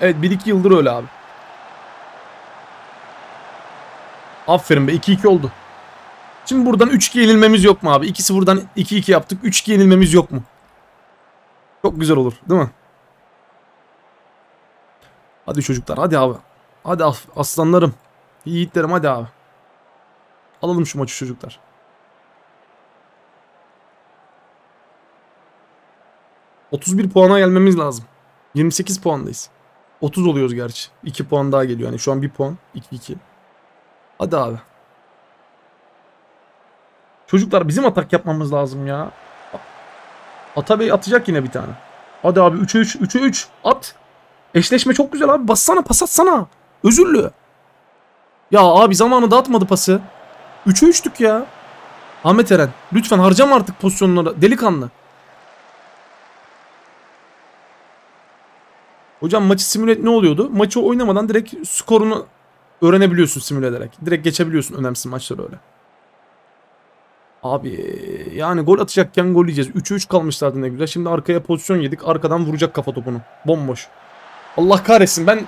Evet 1-2 yıldır öyle abi. Aferin be 2-2 oldu. Şimdi buradan 3 yenilmemiz yok mu abi? İkisi buradan 2-2 yaptık. 3 yenilmemiz yok mu? Çok güzel olur değil mi? Hadi çocuklar hadi abi. Hadi aslanlarım. Yiğitlerim hadi abi. Alalım şu maçı çocuklar. ...31 puana gelmemiz lazım. 28 puandayız. 30 oluyoruz gerçi. İki puan daha geliyor. Yani şu an bir puan. 2 iki. Hadi abi. Çocuklar bizim atak yapmamız lazım ya. Atabey atacak yine bir tane. Hadi abi 3'e 3, 3'e 3 at. Eşleşme çok güzel abi. Bassana pas atsana. Özürlü. Ya abi zamanı dağıtmadı pası. 3'e 3'tük ya. Ahmet Eren lütfen harcama artık pozisyonları. Delikanlı. Hocam maçı simüle ne oluyordu? Maçı oynamadan direkt skorunu öğrenebiliyorsun simüle ederek. Direkt geçebiliyorsun önemsiz maçları öyle. Abi yani gol atacakken gol yiyeceğiz. 3'e 3 kalmışlardı ne güzel. Şimdi arkaya pozisyon yedik. Arkadan vuracak kafa topunu. Bomboş. Allah kahretsin ben...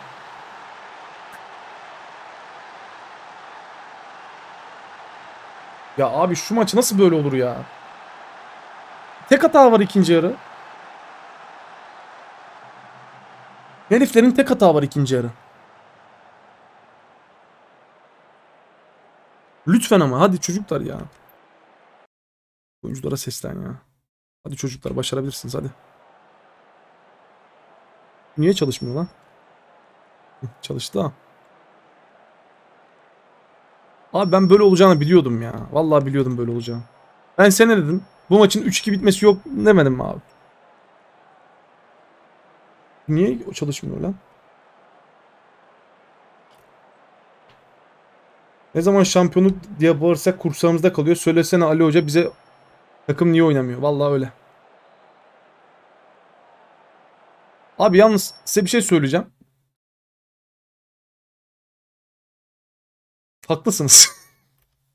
Ya abi şu maçı nasıl böyle olur ya? Tek hata var ikinci yarı. Heriflerin tek hata var ikinci yarı. Lütfen ama hadi çocuklar ya. Oyunculara seslen ya. Hadi çocuklar başarabilirsiniz hadi. Niye çalışmıyor lan? Çalıştı ha. Abi ben böyle olacağını biliyordum ya. Vallahi biliyordum böyle olacağını. Ben sen dedim? Bu maçın 3-2 bitmesi yok demedim mi abi? Niye çalışmıyor lan? Ne zaman şampiyonluk diye bağırsak kursağımızda kalıyor. Söylesene Ali Hoca bize Takım niye oynamıyor? Vallahi öyle. Abi yalnız size bir şey söyleyeceğim. Haklısınız.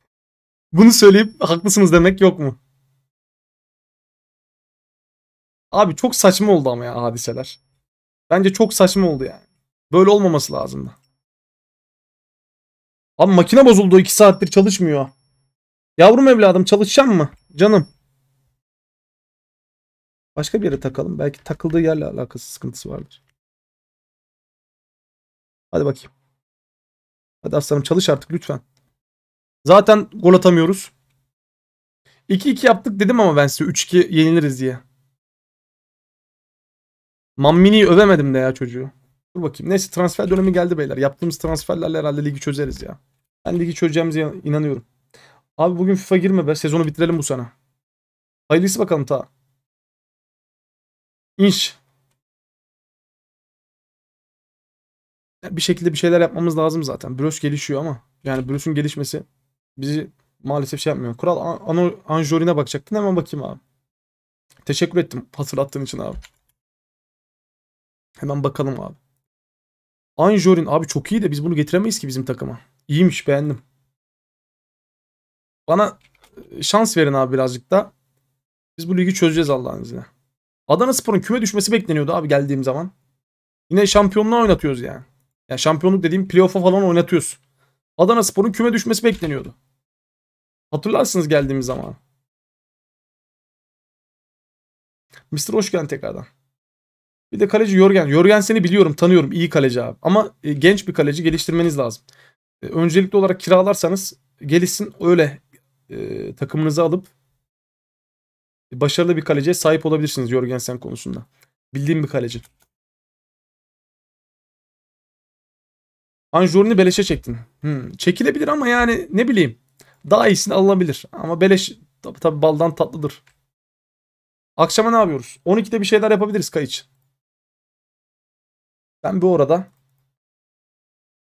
Bunu söyleyip haklısınız demek yok mu? Abi çok saçma oldu ama ya hadiseler. Bence çok saçma oldu yani. Böyle olmaması lazımdı. Abi makine bozuldu 2 saattir çalışmıyor. Yavrum evladım çalışacağım mı? Canım. Başka bir yere takalım. Belki takıldığı yerle alakası sıkıntısı vardır. Hadi bakayım. Hadi aslanım çalış artık lütfen. Zaten gol atamıyoruz. 2-2 yaptık dedim ama ben size 3-2 yeniliriz diye. Mammini'yi övemedim de ya çocuğu. Dur bakayım. Neyse transfer dönemi geldi beyler. Yaptığımız transferlerle herhalde ligi çözeriz ya. Ben ligi çözeceğimize inanıyorum. Abi bugün FIFA girme be. Sezonu bitirelim bu sene. Hayırlısı bakalım ta inş bir şekilde bir şeyler yapmamız lazım zaten. Bros gelişiyor ama yani Bros'un gelişmesi bizi maalesef şey yapmıyor. Kural An Anjorin'e bakacaktın hemen bakayım abi. Teşekkür ettim hatırlattığın için abi. Hemen bakalım abi. Anjorin abi çok iyi de biz bunu getiremeyiz ki bizim takıma. İyiymiş beğendim. Bana e, şans verin abi birazcık da. Biz bu ligi çözeceğiz Allah'ın izniyle. Adana Spor'un küme düşmesi bekleniyordu abi geldiğim zaman. Yine şampiyonluğa oynatıyoruz yani. Yani şampiyonluk dediğim playoff'a falan oynatıyoruz. Adana Spor'un küme düşmesi bekleniyordu. Hatırlarsınız geldiğim zaman. Mr. hoş geldin tekrardan. Bir de kaleci Yorgen. Yorgen seni biliyorum, tanıyorum. iyi kaleci abi. Ama e, genç bir kaleci geliştirmeniz lazım. E, öncelikli olarak kiralarsanız gelişsin öyle e, takımınızı alıp başarılı bir kaleciye sahip olabilirsiniz Jorgensen konusunda. Bildiğim bir kaleci. Anjur'unu beleşe çektin. Hmm, çekilebilir ama yani ne bileyim. Daha iyisini alınabilir. Ama beleş tabi tabi baldan tatlıdır. Akşama ne yapıyoruz? 12'de bir şeyler yapabiliriz kayıç. Ben bu orada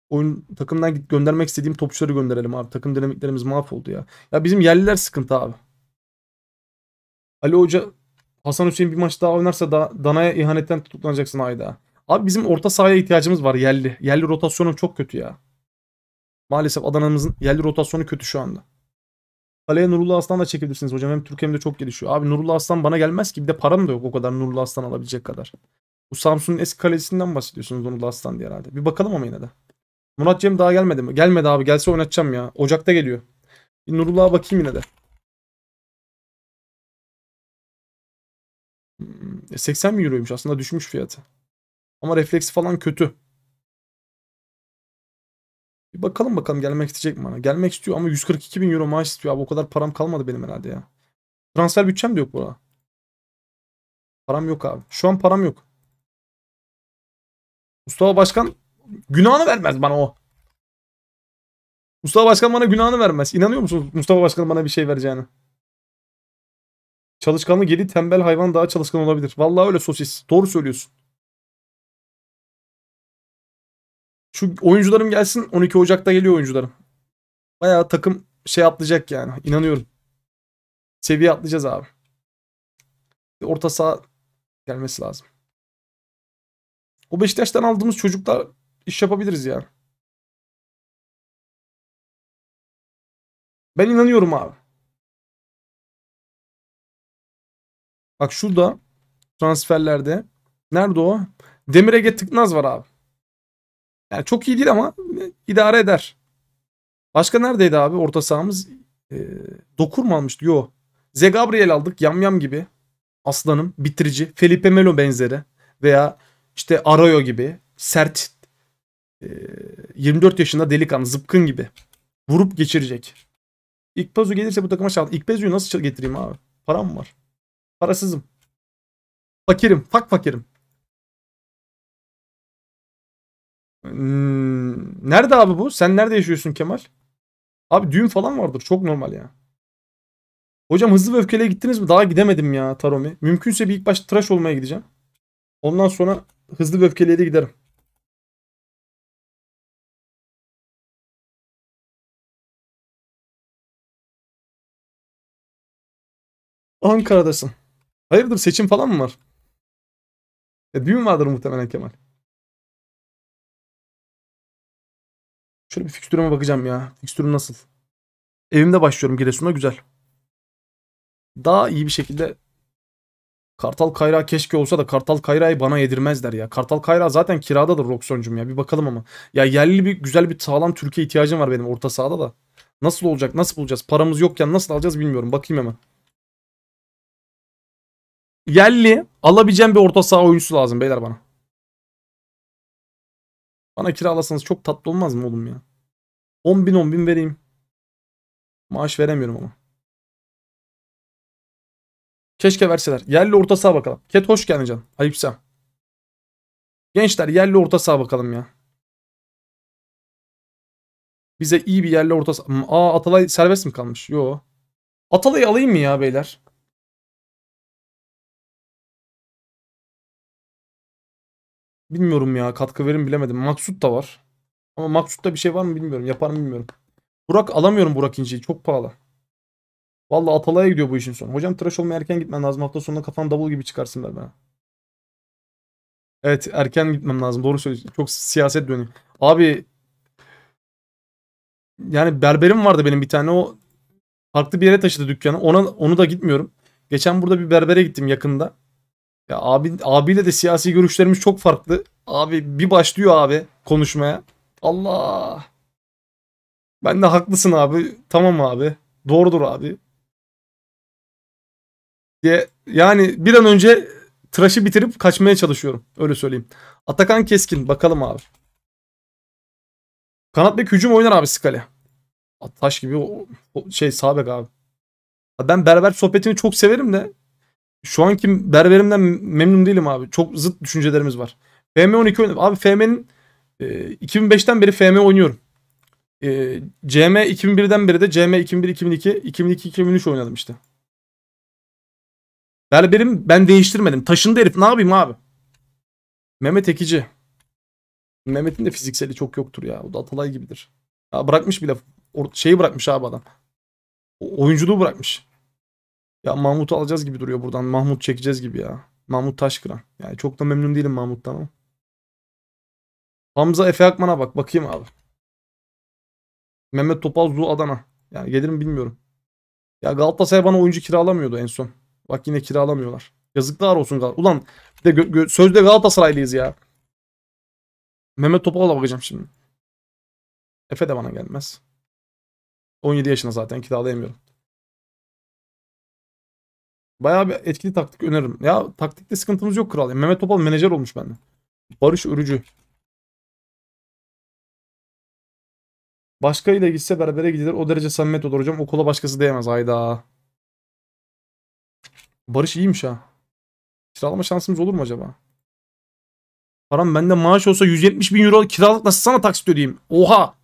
oyun takımdan göndermek istediğim topçuları gönderelim abi. Takım dinamiklerimiz mahvoldu ya. Ya bizim yerliler sıkıntı abi. Ali Hoca Hasan Hüseyin bir maç daha oynarsa da Dana'ya ihanetten tutuklanacaksın ayda. Abi bizim orta sahaya ihtiyacımız var yerli. Yerli rotasyonu çok kötü ya. Maalesef Adana'mızın yerli rotasyonu kötü şu anda. Kaleye Nurullah Aslan da çekebilirsiniz hocam. Hem Türkiye'm de çok gelişiyor. Abi Nurullah Aslan bana gelmez ki. Bir de param da yok o kadar Nurullah Aslan alabilecek kadar. Bu Samsun'un eski kalesinden bahsediyorsunuz Nurullah Aslan diye herhalde. Bir bakalım ama yine de. Murat Cem daha gelmedi mi? Gelmedi abi. Gelse oynatacağım ya. Ocak'ta geliyor. Bir Nurullah'a bakayım yine de. 80 hmm, euroymuş aslında düşmüş fiyatı. Ama refleksi falan kötü. Bir bakalım bakalım gelmek isteyecek mi bana? Gelmek istiyor ama 142 bin euro maaş istiyor abi. O kadar param kalmadı benim herhalde ya. Transfer bütçem de yok burada. Param yok abi. Şu an param yok. Mustafa Başkan günahını vermez bana o. Mustafa Başkan bana günahını vermez. İnanıyor musunuz Mustafa Başkan bana bir şey vereceğini? Çalışkanlığı 7 tembel hayvan daha çalışkan olabilir. Vallahi öyle sosis. Doğru söylüyorsun. Şu oyuncularım gelsin 12 Ocak'ta geliyor oyuncularım. Bayağı takım şey atlayacak yani. İnanıyorum. Seviye atlayacağız abi. Orta saha gelmesi lazım. O Beşiktaş'tan aldığımız çocuklar iş yapabiliriz yani. Ben inanıyorum abi. Bak şurada transferlerde nerede o? Demir Ege Tıknaz var abi. Yani çok iyi değil ama idare eder. Başka neredeydi abi orta sahamız? E, Dokur mu almıştı? Yo. Ze Gabriel aldık. Yam yam gibi. Aslanım. Bitirici. Felipe Melo benzeri. Veya işte Arayo gibi. Sert. E, ee, 24 yaşında delikanlı. Zıpkın gibi. Vurup geçirecek. İkpezu gelirse bu takıma şart. İkpezu'yu nasıl getireyim abi? Param var. Parasızım. Fakirim. Fak fakirim. Hmm, nerede abi bu? Sen nerede yaşıyorsun Kemal? Abi düğün falan vardır. Çok normal ya. Hocam hızlı ve öfkeliye gittiniz mi? Daha gidemedim ya Taromi. Mümkünse bir ilk başta tıraş olmaya gideceğim. Ondan sonra hızlı ve öfkeliye de giderim. Ankara'dasın. Hayırdır seçim falan mı var? E, düğün vardır muhtemelen Kemal. Şöyle bir fikstürüme bakacağım ya. Fikstürüm nasıl? Evimde başlıyorum Giresun'a güzel. Daha iyi bir şekilde Kartal Kayra keşke olsa da Kartal Kayra'yı bana yedirmezler ya. Kartal Kayra zaten kiradadır Roxoncum ya. Bir bakalım ama. Ya yerli bir güzel bir sağlam Türkiye ihtiyacım var benim orta sahada da. Nasıl olacak? Nasıl bulacağız? Paramız yokken nasıl alacağız bilmiyorum. Bakayım hemen. Yelli, alabileceğim bir orta saha oyuncusu lazım beyler bana. Bana kiralasanız çok tatlı olmaz mı oğlum ya? 10 bin 10 bin vereyim. Maaş veremiyorum ama. Keşke verseler. Yerli orta saha bakalım. Ket hoş geldin canım. Ayıpsam. Gençler yerli orta saha bakalım ya. Bize iyi bir yerli orta saha. Aa Atalay serbest mi kalmış? Yo. Atalay'ı alayım mı ya beyler? Bilmiyorum ya katkı verim bilemedim. Maksut da var. Ama Maksut'ta bir şey var mı bilmiyorum. Yapar mı bilmiyorum. Burak alamıyorum Burak İnci'yi. Çok pahalı. Valla Atalay'a gidiyor bu işin sonu. Hocam tıraş olmaya erken gitmen lazım. Hafta sonunda kafan davul gibi çıkarsın ben. Evet erken gitmem lazım. Doğru söylüyorsun. Çok siyaset dönüyor. Abi yani berberim vardı benim bir tane o farklı bir yere taşıdı dükkanı. Ona onu da gitmiyorum. Geçen burada bir berbere gittim yakında. Ya abi abiyle de siyasi görüşlerimiz çok farklı. Abi bir başlıyor abi konuşmaya. Allah. Ben de haklısın abi. Tamam abi. Doğrudur abi. Diye yani bir an önce tıraşı bitirip kaçmaya çalışıyorum. Öyle söyleyeyim. Atakan Keskin bakalım abi. Kanat bek hücum oynar abi Skale. Taş gibi o, o şey sağ bek abi. Ben berber sohbetini çok severim de şu anki berberimden memnun değilim abi. Çok zıt düşüncelerimiz var. FM 12 oynadım abi FM'nin e, 2005'ten beri FM oynuyorum. E, CM 2001'den beri de CM 2001 2002 2002 2003 oynadım işte. Berberim ben değiştirmedim. Taşındı herif. Ne yapayım abi? Mehmet Ekici. Mehmet'in de fizikseli çok yoktur ya. O da Atalay gibidir. Ya bırakmış bile. Şeyi bırakmış abi adam. O oyunculuğu bırakmış. Ya Mahmut'u alacağız gibi duruyor buradan. Mahmut çekeceğiz gibi ya. Mahmut Taşkıran. Yani çok da memnun değilim Mahmut'tan ama. Hamza Efe Akman'a bak. Bakayım abi. Mehmet Topal Zu Adana. Yani gelir mi bilmiyorum. Ya Galatasaray bana oyuncu kiralamıyordu en son. Bak yine kiralamıyorlar. Yazıklar olsun Galatasaray. Ulan bir de sözde Galatasaraylıyız ya. Mehmet Topal'a bakacağım şimdi. Efe de bana gelmez. 17 yaşına zaten kiralayamıyorum. Bayağı bir etkili taktik öneririm. Ya taktikte sıkıntımız yok kral. Ya, Mehmet Topal menajer olmuş bende. Barış Ürücü. Başka ile gitse berbere gidilir. O derece samimiyet olur hocam. Okula başkası değmez Hayda. Barış iyiymiş ha. Kiralama şansımız olur mu acaba? Param bende maaş olsa 170 bin euro kiralık nasıl sana taksit ödeyeyim? Oha!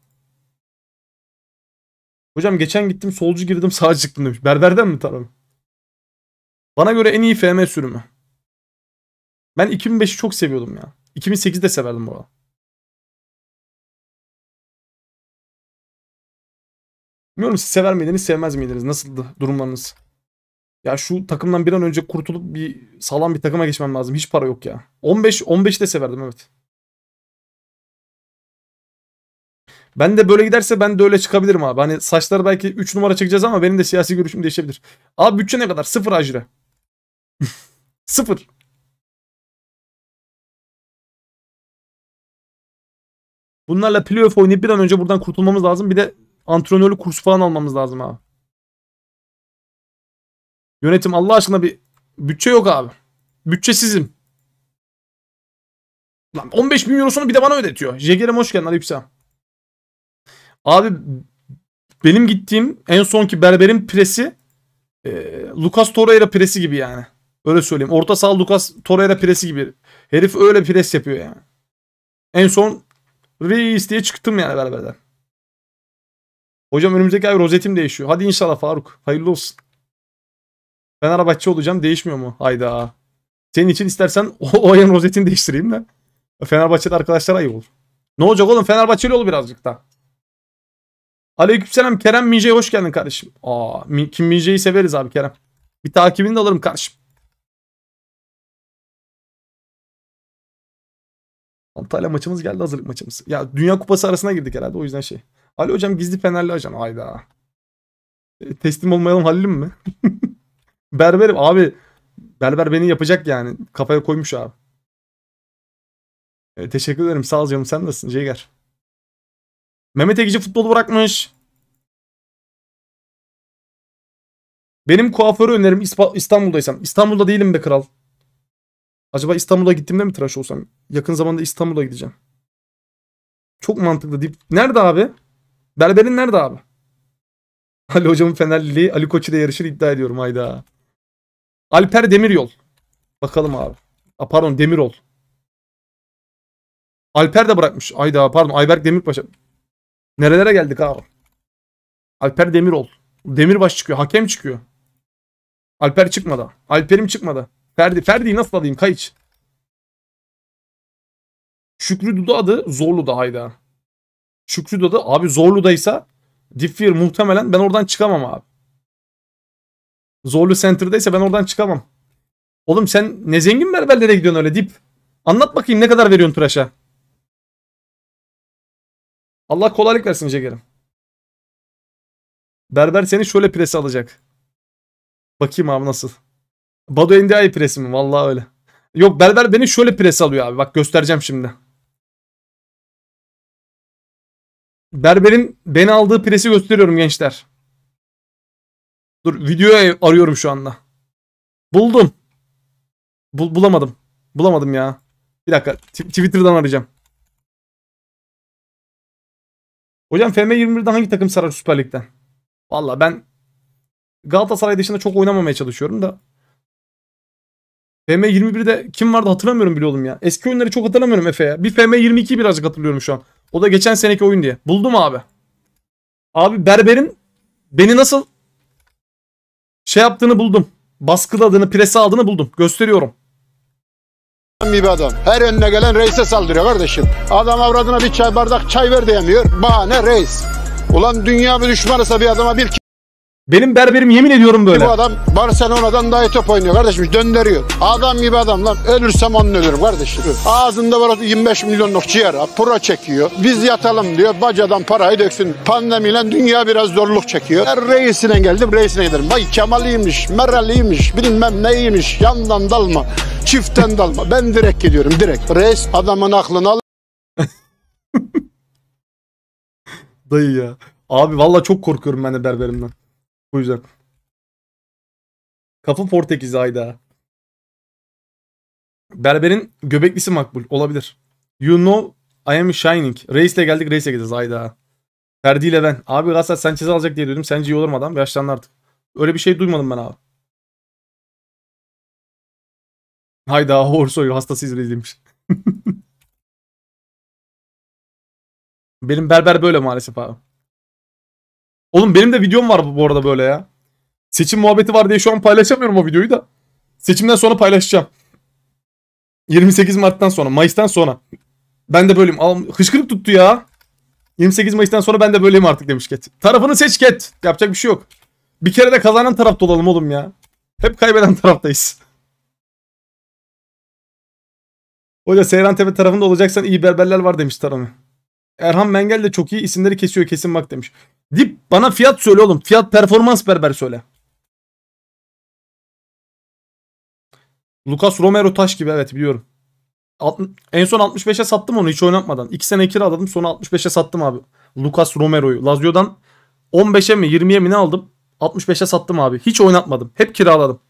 Hocam geçen gittim solcu girdim sağ çıktım demiş. Berberden mi tarafım? Bana göre en iyi FM sürümü. Ben 2005'i çok seviyordum ya. de severdim bu arada. Bilmiyorum siz sever miydiniz sevmez miydiniz? Nasıldı durumlarınız? Ya şu takımdan bir an önce kurtulup bir sağlam bir takıma geçmem lazım. Hiç para yok ya. 15 15 de severdim evet. Ben de böyle giderse ben de öyle çıkabilirim abi. Hani saçları belki 3 numara çekeceğiz ama benim de siyasi görüşüm değişebilir. Abi bütçe ne kadar? Sıfır ajre. Sıfır. Bunlarla playoff oynayıp bir an önce buradan kurtulmamız lazım. Bir de antrenörlü kursu falan almamız lazım abi. Yönetim Allah aşkına bir bütçe yok abi. Bütçesizim. Lan 15 bin eurosunu bir de bana ödetiyor. Jeger'im hoş geldin Aleykümselam. Abi benim gittiğim en sonki berberin presi e, Lucas Torreira presi gibi yani. Öyle söyleyeyim. Orta saha Lucas Torreira presi gibi. Herif öyle pres yapıyor yani. En son Reis diye çıktım yani beraberden. Hocam önümüzdeki ay rozetim değişiyor. Hadi inşallah Faruk. Hayırlı olsun. Fenerbahçe olacağım değişmiyor mu? Hayda. Senin için istersen o, o ayın rozetini değiştireyim de. Fenerbahçe'de arkadaşlar ayı olur. Ne olacak oğlum Fenerbahçeli ol birazcık da. Aleykümselam Kerem Mince'ye hoş geldin kardeşim. Aa, Kim Mince'yi severiz abi Kerem. Bir takibini de alırım kardeşim. Antalya maçımız geldi hazırlık maçımız. Ya Dünya Kupası arasına girdik herhalde o yüzden şey. Ali hocam gizli Fenerli ajan. Hayda. E, teslim olmayalım Halil'im mi? Berberim abi. Berber beni yapacak yani. Kafaya koymuş abi. E, teşekkür ederim. Sağ ol canım. Sen nasılsın? Ceger. Mehmet Egeci futbolu bırakmış. Benim kuaförü önerim İstanbul'daysam. İstanbul'da değilim be kral. Acaba İstanbul'a gittiğimde mi tıraş olsam? Yakın zamanda İstanbul'a gideceğim. Çok mantıklı deyip. Nerede abi? Berberin nerede abi? Ali hocamın Fenerliliği Ali Koç ile yarışır iddia ediyorum hayda. Alper Demiryol. Bakalım abi. A, pardon Demirol. Alper de bırakmış. Ayda pardon Ayberk Demirbaş'a. Nerelere geldik abi? Alper Demirol. Demirbaş çıkıyor. Hakem çıkıyor. Alper çıkmadı. Alperim çıkmadı. Ferdi. Ferdi'yi nasıl alayım Kayıç? Şükrü Duda adı Zorlu'da hayda. Şükrü Duda abi Zorlu'daysa Diffir muhtemelen ben oradan çıkamam abi. Zorlu Center'daysa ben oradan çıkamam. Oğlum sen ne zengin berberlere gidiyorsun öyle dip. Anlat bakayım ne kadar veriyorsun tıraşa. Allah kolaylık versin Cegerim. Berber seni şöyle prese alacak. Bakayım abi nasıl. Bado Endiaye presi mi? Vallahi öyle. Yok Berber beni şöyle pres alıyor abi. Bak göstereceğim şimdi. Berber'in beni aldığı presi gösteriyorum gençler. Dur videoyu arıyorum şu anda. Buldum. Bul bulamadım. Bulamadım ya. Bir dakika Twitter'dan arayacağım. Hocam FM21'den hangi takım sarar Süper Lig'den? Valla ben Galatasaray dışında çok oynamamaya çalışıyorum da FM 21'de kim vardı hatırlamıyorum bile oğlum ya. Eski oyunları çok hatırlamıyorum Efe ya. Bir FM 22 birazcık hatırlıyorum şu an. O da geçen seneki oyun diye. Buldum abi. Abi berberin beni nasıl şey yaptığını buldum. Baskıladığını, presi aldığını buldum. Gösteriyorum. Bir adam. Her önüne gelen reise saldırıyor kardeşim. Adam avradına bir çay bardak çay ver diyemiyor. Bahane reis. Ulan dünya bir düşmanısa bir adama bir benim berberim yemin ediyorum böyle. Bu adam Barcelona'dan daha iyi top oynuyor kardeşim. Döndürüyor. Adam gibi adam lan. Ölürsem onun ölürüm kardeşim. Ağzında var 25 milyonluk ciğer. Pura çekiyor. Biz yatalım diyor. Bacadan parayı döksün. Pandemiyle dünya biraz zorluk çekiyor. Ben reisine geldim reisine giderim. Vay Kemal'iymiş, Meral'iymiş, bilmem neymiş. Yandan dalma. Çiftten dalma. Ben direkt gidiyorum direkt. Reis adamın aklını al. Dayı ya. Abi valla çok korkuyorum ben de berberimden. Bu yüzden. Kafı portekiz ayda. Berberin göbeklisi makbul. Olabilir. You know I am shining. Reis'le geldik. Reis'e gideceğiz ayda. Ferdi ile ben. Abi Galatasaray ceza alacak diye diyordum. Sence iyi olur mu adam? Yaşlandı artık. Öyle bir şey duymadım ben abi. Hayda Horsoy hastasıyız izlemiş. Benim berber böyle maalesef abi. Oğlum benim de videom var bu arada böyle ya. Seçim muhabbeti var diye şu an paylaşamıyorum o videoyu da. Seçimden sonra paylaşacağım. 28 Mart'tan sonra, Mayıs'tan sonra. Ben de böyleyim. Al, hışkırık tuttu ya. 28 Mayıs'tan sonra ben de böyleyim artık demiş Ket. Tarafını seç Ket. Yapacak bir şey yok. Bir kere de kazanan tarafta olalım oğlum ya. Hep kaybeden taraftayız. Hoca Seyran Tepe tarafında olacaksan iyi berberler var demiş Tarami. Erhan Mengel de çok iyi isimleri kesiyor kesin bak demiş. Dip bana fiyat söyle oğlum. Fiyat performans berber söyle. Lucas Romero taş gibi evet biliyorum. Alt, en son 65'e sattım onu hiç oynatmadan. 2 sene kiraladım sonra 65'e sattım abi. Lucas Romero'yu. Lazio'dan 15'e mi 20'ye mi ne aldım? 65'e sattım abi. Hiç oynatmadım. Hep kiraladım.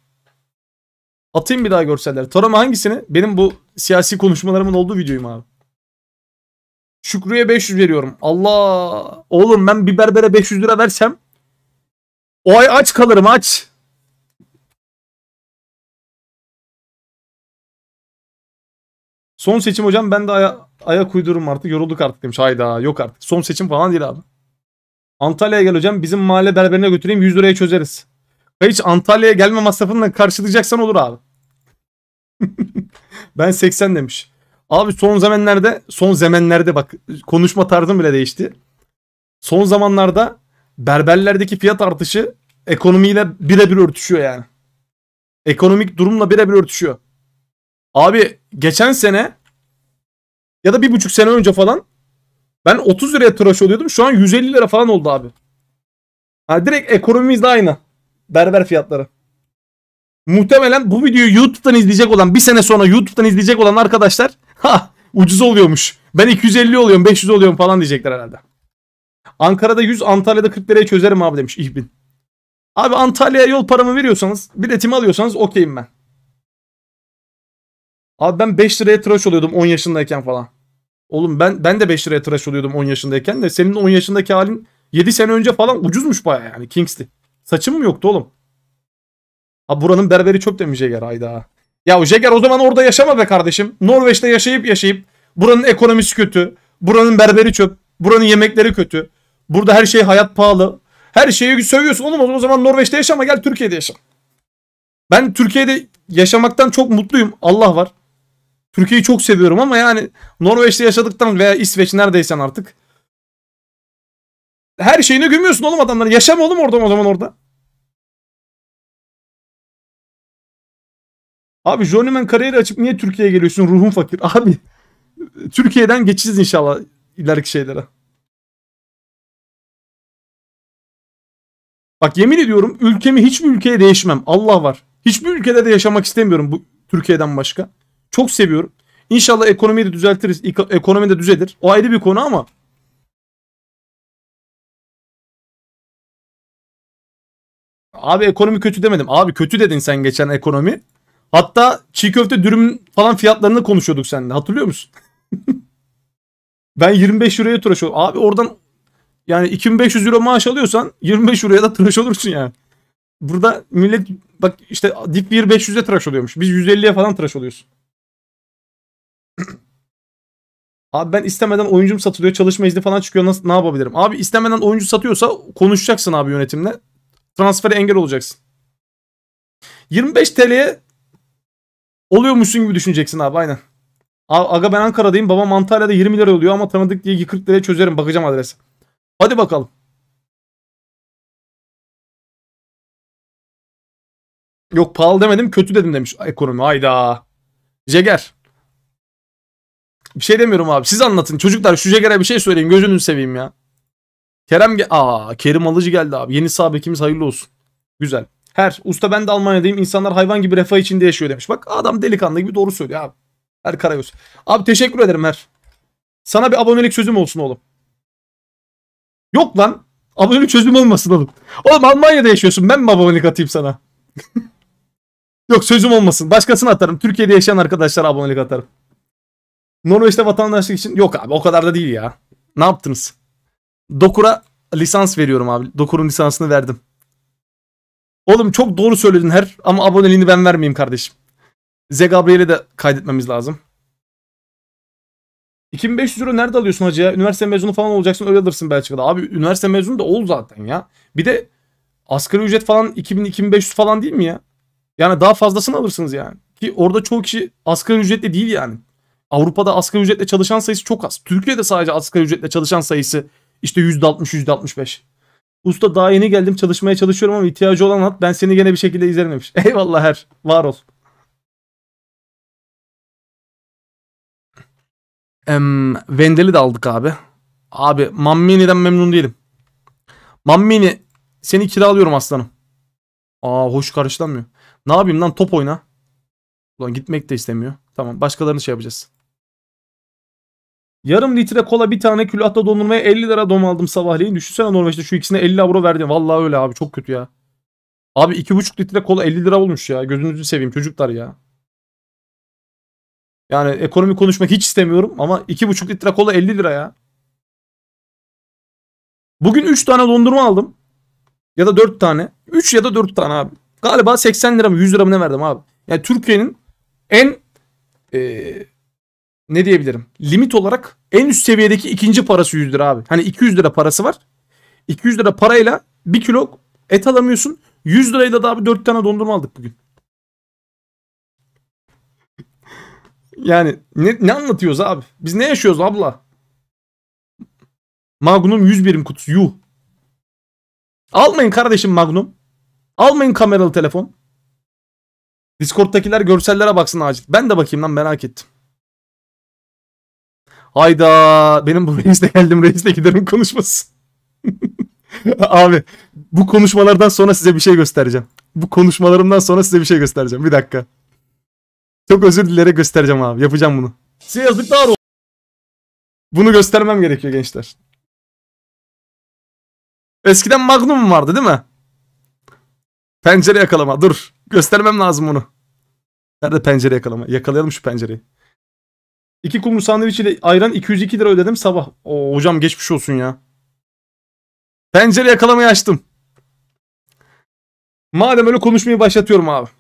Atayım bir daha görseller. Tarama hangisini? Benim bu siyasi konuşmalarımın olduğu videoyum abi. Şükrü'ye 500 veriyorum. Allah. Oğlum ben bir berbere 500 lira versem o ay aç kalırım aç. Son seçim hocam ben de aya, ayak uydururum artık. Yorulduk artık demiş. Hayda yok artık. Son seçim falan değil abi. Antalya'ya gel hocam. Bizim mahalle berberine götüreyim 100 liraya çözeriz. Hiç Antalya'ya gelme masrafını karşılayacaksan olur abi. ben 80 demiş. Abi son zamanlarda son zamanlarda bak konuşma tarzım bile değişti. Son zamanlarda berberlerdeki fiyat artışı ekonomiyle birebir örtüşüyor yani. Ekonomik durumla birebir örtüşüyor. Abi geçen sene ya da bir buçuk sene önce falan ben 30 liraya tıraş oluyordum. Şu an 150 lira falan oldu abi. Yani direkt ekonomimiz de aynı. Berber fiyatları. Muhtemelen bu videoyu YouTube'dan izleyecek olan bir sene sonra YouTube'dan izleyecek olan arkadaşlar Ha ucuz oluyormuş. Ben 250 oluyorum 500 oluyorum falan diyecekler herhalde. Ankara'da 100 Antalya'da 40 liraya çözerim abi demiş İhbin. Abi Antalya'ya yol paramı veriyorsanız biletimi alıyorsanız okeyim ben. Abi ben 5 liraya tıraş oluyordum 10 yaşındayken falan. Oğlum ben ben de 5 liraya tıraş oluyordum 10 yaşındayken de senin 10 yaşındaki halin 7 sene önce falan ucuzmuş baya yani King'sley. Saçım mı yoktu oğlum? Abi buranın berberi çok demeyecek her ayda. Ya Jagger o zaman orada yaşama be kardeşim. Norveç'te yaşayıp yaşayıp buranın ekonomisi kötü. Buranın berberi çöp. Buranın yemekleri kötü. Burada her şey hayat pahalı. Her şeyi sövüyorsun. Olmaz o zaman Norveç'te yaşama gel Türkiye'de yaşa. Ben Türkiye'de yaşamaktan çok mutluyum. Allah var. Türkiye'yi çok seviyorum ama yani Norveç'te yaşadıktan veya İsveç neredeysen artık. Her şeyini gömüyorsun oğlum adamlar. Yaşam oğlum orada o zaman orada. Abi Journeyman kariyeri açıp niye Türkiye'ye geliyorsun? Ruhun fakir. Abi Türkiye'den geçeceğiz inşallah ileriki şeylere. Bak yemin ediyorum ülkemi hiçbir ülkeye değişmem. Allah var. Hiçbir ülkede de yaşamak istemiyorum bu Türkiye'den başka. Çok seviyorum. İnşallah ekonomiyi de düzeltiriz. Ekonomi de düzelir. O ayrı bir konu ama Abi ekonomi kötü demedim. Abi kötü dedin sen geçen ekonomi. Hatta çiğ köfte dürüm falan fiyatlarını konuşuyorduk seninle. Hatırlıyor musun? ben 25 liraya tıraş oldum. Abi oradan yani 2500 euro maaş alıyorsan 25 liraya da tıraş olursun yani. Burada millet bak işte dip 500'e tıraş oluyormuş. Biz 150'ye falan tıraş oluyorsun. Abi ben istemeden oyuncum satılıyor. Çalışma izni falan çıkıyor. Nasıl, ne yapabilirim? Abi istemeden oyuncu satıyorsa konuşacaksın abi yönetimle. transferi engel olacaksın. 25 TL'ye Oluyormuşsun gibi düşüneceksin abi aynen. Aga ben Ankara'dayım babam Antalya'da 20 lira oluyor ama tanıdık diye 40 liraya çözerim bakacağım adresi. Hadi bakalım. Yok pahalı demedim kötü dedim demiş ekonomi hayda. Jeger. Bir şey demiyorum abi siz anlatın çocuklar şu Jeger'e bir şey söyleyin gözünü seveyim ya. Kerem ge Aa, Kerim Alıcı geldi abi yeni sağ hayırlı olsun. Güzel. Her usta ben de Almanya'dayım. İnsanlar hayvan gibi refah içinde yaşıyor demiş. Bak adam delikanlı gibi doğru söylüyor abi. Her Karayöz. Abi teşekkür ederim Her. Sana bir abonelik sözüm olsun oğlum. Yok lan. Abonelik sözüm olmasın oğlum. Oğlum Almanya'da yaşıyorsun. Ben mi abonelik atayım sana? Yok sözüm olmasın. Başkasını atarım. Türkiye'de yaşayan arkadaşlara abonelik atarım. Norveç'te vatandaşlık için yok abi o kadar da değil ya. Ne yaptınız? Dokura lisans veriyorum abi. Dokur'un lisansını verdim. Oğlum çok doğru söyledin her ama aboneliğini ben vermeyeyim kardeşim. Z Gabriel'i de kaydetmemiz lazım. 2500 euro nerede alıyorsun hacı ya? Üniversite mezunu falan olacaksın öyle alırsın Belçika'da. Abi üniversite mezunu da ol zaten ya. Bir de asgari ücret falan 2000-2500 falan değil mi ya? Yani daha fazlasını alırsınız yani. Ki orada çoğu kişi asgari ücretle değil yani. Avrupa'da asgari ücretle çalışan sayısı çok az. Türkiye'de sadece asgari ücretle çalışan sayısı işte %60-%65. Usta daha yeni geldim çalışmaya çalışıyorum ama ihtiyacı olan at ben seni gene bir şekilde izlerim demiş. Eyvallah her var ol. Em, Vendel'i de aldık abi. Abi Mammini'den memnun değilim. Mammini seni kiralıyorum aslanım. Aa hoş karşılanmıyor. Ne yapayım lan top oyna. Ulan gitmek de istemiyor. Tamam başkalarını şey yapacağız. Yarım litre kola bir tane külahta dondurmaya 50 lira dom aldım sabahleyin. Düşünsene Norveç'te şu ikisine 50 avro verdim. Vallahi öyle abi çok kötü ya. Abi 2,5 litre kola 50 lira olmuş ya. Gözünüzü seveyim çocuklar ya. Yani ekonomi konuşmak hiç istemiyorum ama 2,5 litre kola 50 lira ya. Bugün 3 tane dondurma aldım. Ya da 4 tane. 3 ya da 4 tane abi. Galiba 80 lira mı 100 lira mı ne verdim abi. Yani Türkiye'nin en e, ne diyebilirim? Limit olarak en üst seviyedeki ikinci parası 100 lira abi. Hani 200 lira parası var. 200 lira parayla 1 kilo et alamıyorsun. 100 lirayla da abi 4 tane dondurma aldık bugün. Yani ne, ne anlatıyoruz abi? Biz ne yaşıyoruz abla? Magnum 100 birim kutusu. Yuh. Almayın kardeşim Magnum. Almayın kameralı telefon. Discord'takiler görsellere baksın acil. Ben de bakayım lan merak ettim. Hayda benim bu reisle geldim reisle giderim konuşması. Abi bu konuşmalardan sonra size bir şey göstereceğim. Bu konuşmalarımdan sonra size bir şey göstereceğim. Bir dakika. Çok özür dilerim göstereceğim abi. Yapacağım bunu. Size yazıklar olsun. Bunu göstermem gerekiyor gençler. Eskiden Magnum vardı değil mi? Pencere yakalama. Dur. Göstermem lazım bunu. Nerede pencere yakalama? Yakalayalım şu pencereyi. İki kumru sandviç ile ayran 202 lira ödedim sabah. Oo, hocam geçmiş olsun ya. Pencere yakalamayı açtım. Madem öyle konuşmayı başlatıyorum abi.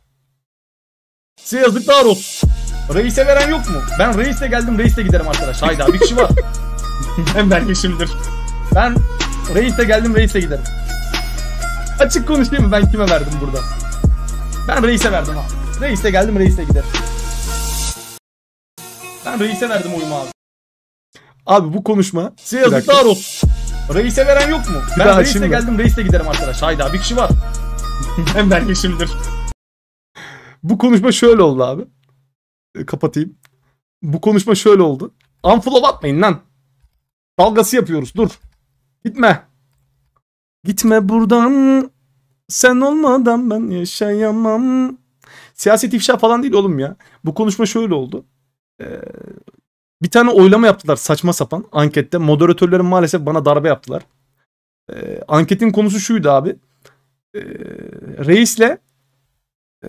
Size yazıklar olsun. Reis'e veren yok mu? Ben reisle geldim reisle giderim arkadaş. Hayda bir kişi var. Hem vermişimdir. Ben reisle geldim reisle giderim. Açık konuşayım mı ben kime verdim burada? Ben reise verdim abi. Reise geldim reise giderim. Ben reise verdim oyumu abi. Abi bu konuşma. Size yazıklar olsun. Reise veren yok mu? Bir ben Reis'e şimdi. geldim Reis'e giderim arkadaş. Hayda bir kişi var. Hem ben yeşimdir. Bu konuşma şöyle oldu abi. E, kapatayım. Bu konuşma şöyle oldu. Unfollow atmayın lan. Dalgası yapıyoruz dur. Gitme. Gitme buradan. Sen olmadan ben yaşayamam. Siyaset ifşa falan değil oğlum ya. Bu konuşma şöyle oldu. Ee, bir tane oylama yaptılar saçma sapan ankette. moderatörlerin maalesef bana darbe yaptılar. E, anketin konusu şuydu abi. E, reisle e,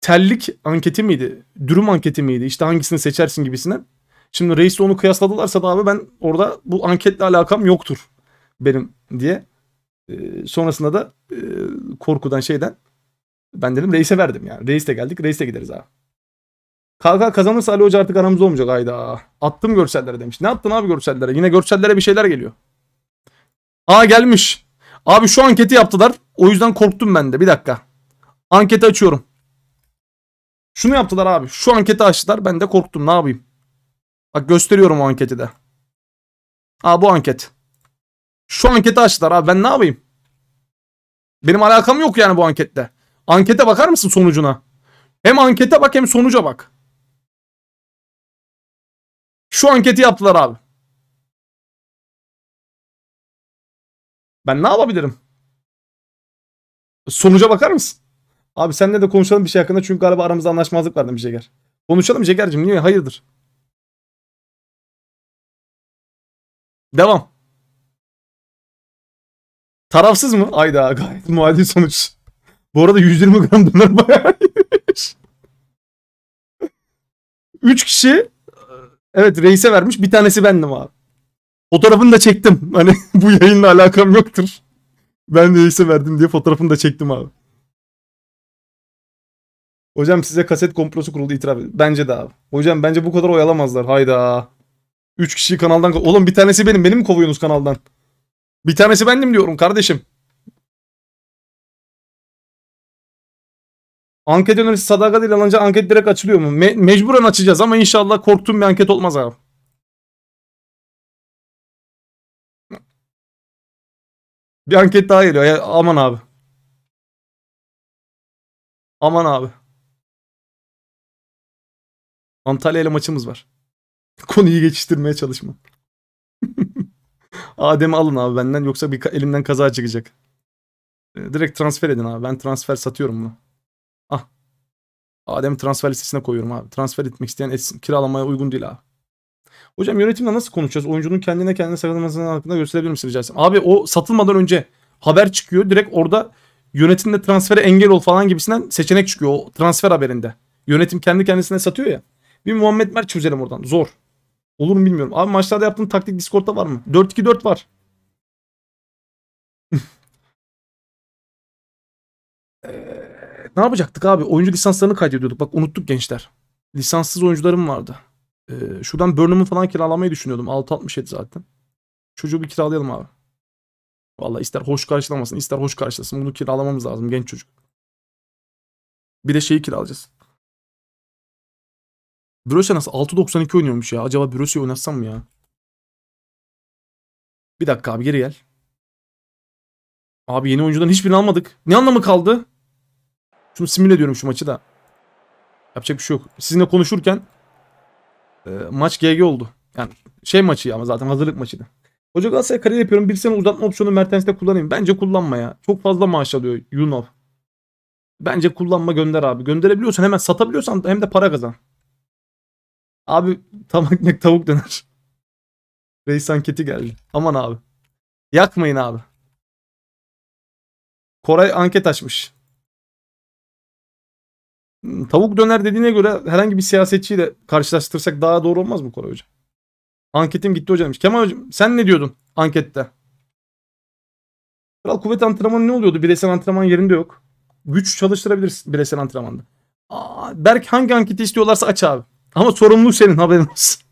tellik anketi miydi? Dürüm anketi miydi? İşte hangisini seçersin gibisine. Şimdi reisle onu kıyasladılarsa da abi ben orada bu anketle alakam yoktur benim diye. E, sonrasında da e, korkudan şeyden ben dedim reise verdim yani. Reis geldik reis gideriz abi. KK kazanırsa Ali Hoca artık aramızda olmayacak ayda. Attım görsellere demiş. Ne attın abi görsellere? Yine görsellere bir şeyler geliyor. Aa gelmiş. Abi şu anketi yaptılar. O yüzden korktum ben de. Bir dakika. Anketi açıyorum. Şunu yaptılar abi. Şu anketi açtılar. Ben de korktum. Ne yapayım? Bak gösteriyorum o anketi de. Aa bu anket. Şu anketi açtılar abi. Ben ne yapayım? Benim alakam yok yani bu ankette. Ankete bakar mısın sonucuna? Hem ankete bak hem sonuca bak. Şu anketi yaptılar abi. Ben ne yapabilirim? Sonuca bakar mısın? Abi senle de konuşalım bir şey hakkında çünkü galiba aramızda anlaşmazlık var demiş Ceger. Konuşalım Ceger'cim niye? Hayırdır? Devam. Tarafsız mı? Ayda gayet muadil sonuç. Bu arada 120 gram döner bayağı iyiymiş. 3 kişi Evet reise vermiş bir tanesi bendim abi. Fotoğrafını da çektim. Hani bu yayınla alakam yoktur. Ben reise verdim diye fotoğrafını da çektim abi. Hocam size kaset komplosu kuruldu itiraf edin. Bence de abi. Hocam bence bu kadar oyalamazlar. Hayda. 3 kişi kanaldan... Oğlum bir tanesi benim. Benim mi kovuyorsunuz kanaldan? Bir tanesi bendim diyorum kardeşim. Anket önerisi sadakat ilanınca anket direkt açılıyor mu? Me mecburen açacağız ama inşallah korktuğum bir anket olmaz abi. Bir anket daha geliyor. Ya, aman abi. Aman abi. Antalya ile maçımız var. Konuyu geçiştirmeye çalışma. Adem'i alın abi benden yoksa bir elimden kaza çıkacak. Ee, direkt transfer edin abi. Ben transfer satıyorum bunu. Ah. Adem transfer listesine koyuyorum abi. Transfer etmek isteyen etsin. Kiralamaya uygun değil abi. Hocam yönetimle nasıl konuşacağız? Oyuncunun kendine kendine sarılmasının hakkında gösterebilir misin rica etsem? Abi o satılmadan önce haber çıkıyor. Direkt orada yönetimle transfere engel ol falan gibisinden seçenek çıkıyor o transfer haberinde. Yönetim kendi kendisine satıyor ya. Bir Muhammed Mert çözelim oradan. Zor. Olur mu bilmiyorum. Abi maçlarda yaptığın taktik Discord'da var mı? 4-2-4 var. ee, ne yapacaktık abi? Oyuncu lisanslarını kaydediyorduk. Bak unuttuk gençler. Lisanssız oyuncularım vardı. Ee, şuradan Burnham'ı falan kiralamayı düşünüyordum. 6.67 zaten. Çocuğu bir kiralayalım abi. vallahi ister hoş karşılamasın ister hoş karşılasın. Bunu kiralamamız lazım genç çocuk. Bir de şeyi kiralayacağız. Bröşe nasıl? 6.92 oynuyormuş ya. Acaba Bröşe'yi oynatsam mı ya? Bir dakika abi geri gel. Abi yeni oyuncudan hiçbirini almadık. Ne anlamı kaldı? Şunu simüle ediyorum şu maçı da. Yapacak bir şey yok. Sizinle konuşurken e, maç GG oldu. Yani şey maçı ama zaten hazırlık maçıydı. Hoca Galatasaray kariyer yapıyorum. Bir sene uzatma opsiyonu Mertens'te kullanayım. Bence kullanma ya. Çok fazla maaş alıyor Yunov. Bence kullanma gönder abi. Gönderebiliyorsan hemen satabiliyorsan hem de para kazan. Abi tam ekmek tavuk döner. Reis anketi geldi. Aman abi. Yakmayın abi. Koray anket açmış. Hmm, tavuk döner dediğine göre herhangi bir siyasetçiyle karşılaştırsak daha doğru olmaz mı Koray Hoca? Anketim gitti hocam demiş. Kemal Hocam sen ne diyordun ankette? Kral kuvvet antrenmanı ne oluyordu? Bireysel antrenman yerinde yok. Güç çalıştırabilirsin bireysel antrenmanda. Aa, Berk hangi anketi istiyorlarsa aç abi. Ama sorumluluğu senin haberin olsun.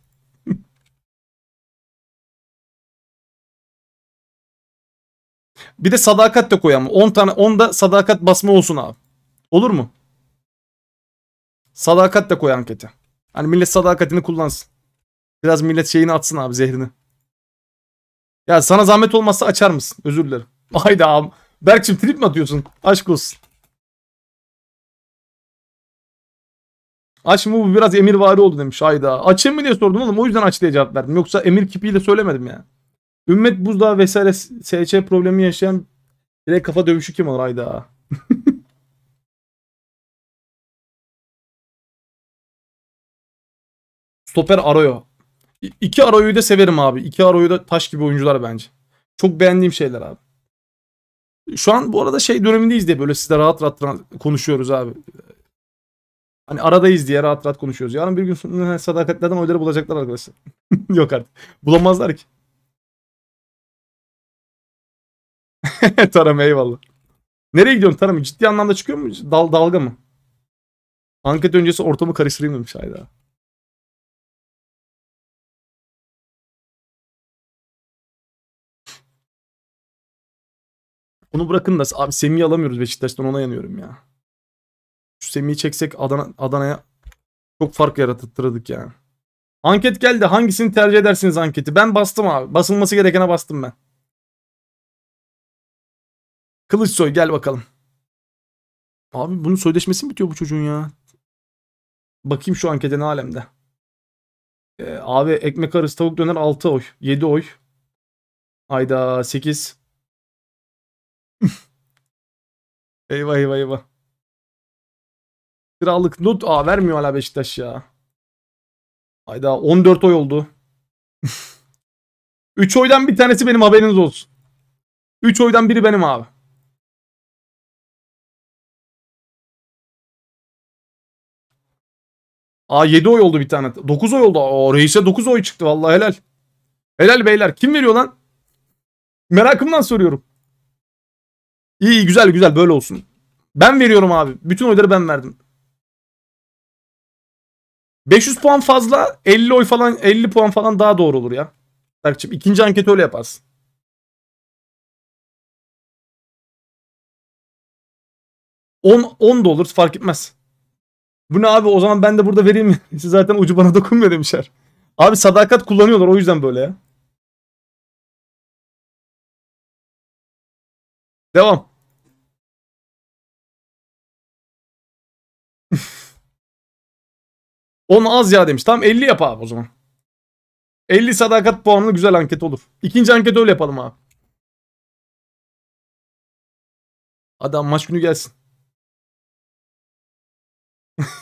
bir de sadakat de koyalım. 10 tane 10 da sadakat basma olsun abi. Olur mu? Sadakat de koy ankete. Hani millet sadakatini kullansın. Biraz millet şeyini atsın abi zehrini. Ya sana zahmet olmazsa açar mısın? Özür dilerim. Hayda abi. Berkçim trip mi atıyorsun? Aşk olsun. Aç mı bu biraz emirvari oldu demiş. Hayda. Açayım mı diye sordum oğlum. O yüzden aç diye cevap verdim. Yoksa emir kipiyle söylemedim ya. Ümmet buzdağı vesaire SC problemi yaşayan direkt kafa dövüşü kim olur hayda. Stoper Arroyo. İki Arroyo'yu da severim abi. İki Arroyo da taş gibi oyuncular bence. Çok beğendiğim şeyler abi. Şu an bu arada şey dönemindeyiz diye böyle sizle rahat rahat konuşuyoruz abi. Hani aradayız diye rahat rahat konuşuyoruz. Yarın bir gün sadakatlerden oyları bulacaklar arkadaşlar. Yok artık. Bulamazlar ki. Taram eyvallah. Nereye gidiyorsun Taram? Ciddi anlamda çıkıyor mu? Dal, dalga mı? Anket öncesi ortamı karıştırayım demiş hayda. Onu bırakın da abi Semih'i alamıyoruz Beşiktaş'tan ona yanıyorum ya. Şu Semih'i çeksek Adana, Adana'ya çok fark yaratırdık yani. Anket geldi. Hangisini tercih edersiniz anketi? Ben bastım abi. Basılması gerekene bastım ben. Kılıçsoy gel bakalım. Abi bunun sözleşmesi mi bitiyor bu çocuğun ya? Bakayım şu ankete ne alemde. Ee, abi ekmek arası tavuk döner 6 oy. 7 oy. Ayda 8. eyvah eyvah eyvah. Kiralık not. Aa vermiyor hala Beşiktaş ya. Hayda 14 oy oldu. 3 oydan bir tanesi benim haberiniz olsun. 3 oydan biri benim abi. Aa 7 oy oldu bir tane. 9 oy oldu. Oo reise 9 oy çıktı vallahi helal. Helal beyler. Kim veriyor lan? Merakımdan soruyorum. İyi güzel güzel böyle olsun. Ben veriyorum abi. Bütün oyları ben verdim. 500 puan fazla 50 oy falan 50 puan falan daha doğru olur ya. Berkçim ikinci anketi öyle yaparsın. On, on da olur fark etmez. Bu ne abi o zaman ben de burada vereyim mi? Siz zaten ucu bana dokunmuyor demişler. Abi sadakat kullanıyorlar o yüzden böyle ya. Devam. On az ya demiş. Tam 50 yap abi o zaman. 50 sadakat puanlı güzel anket olur. İkinci anket öyle yapalım abi. Adam maç günü gelsin.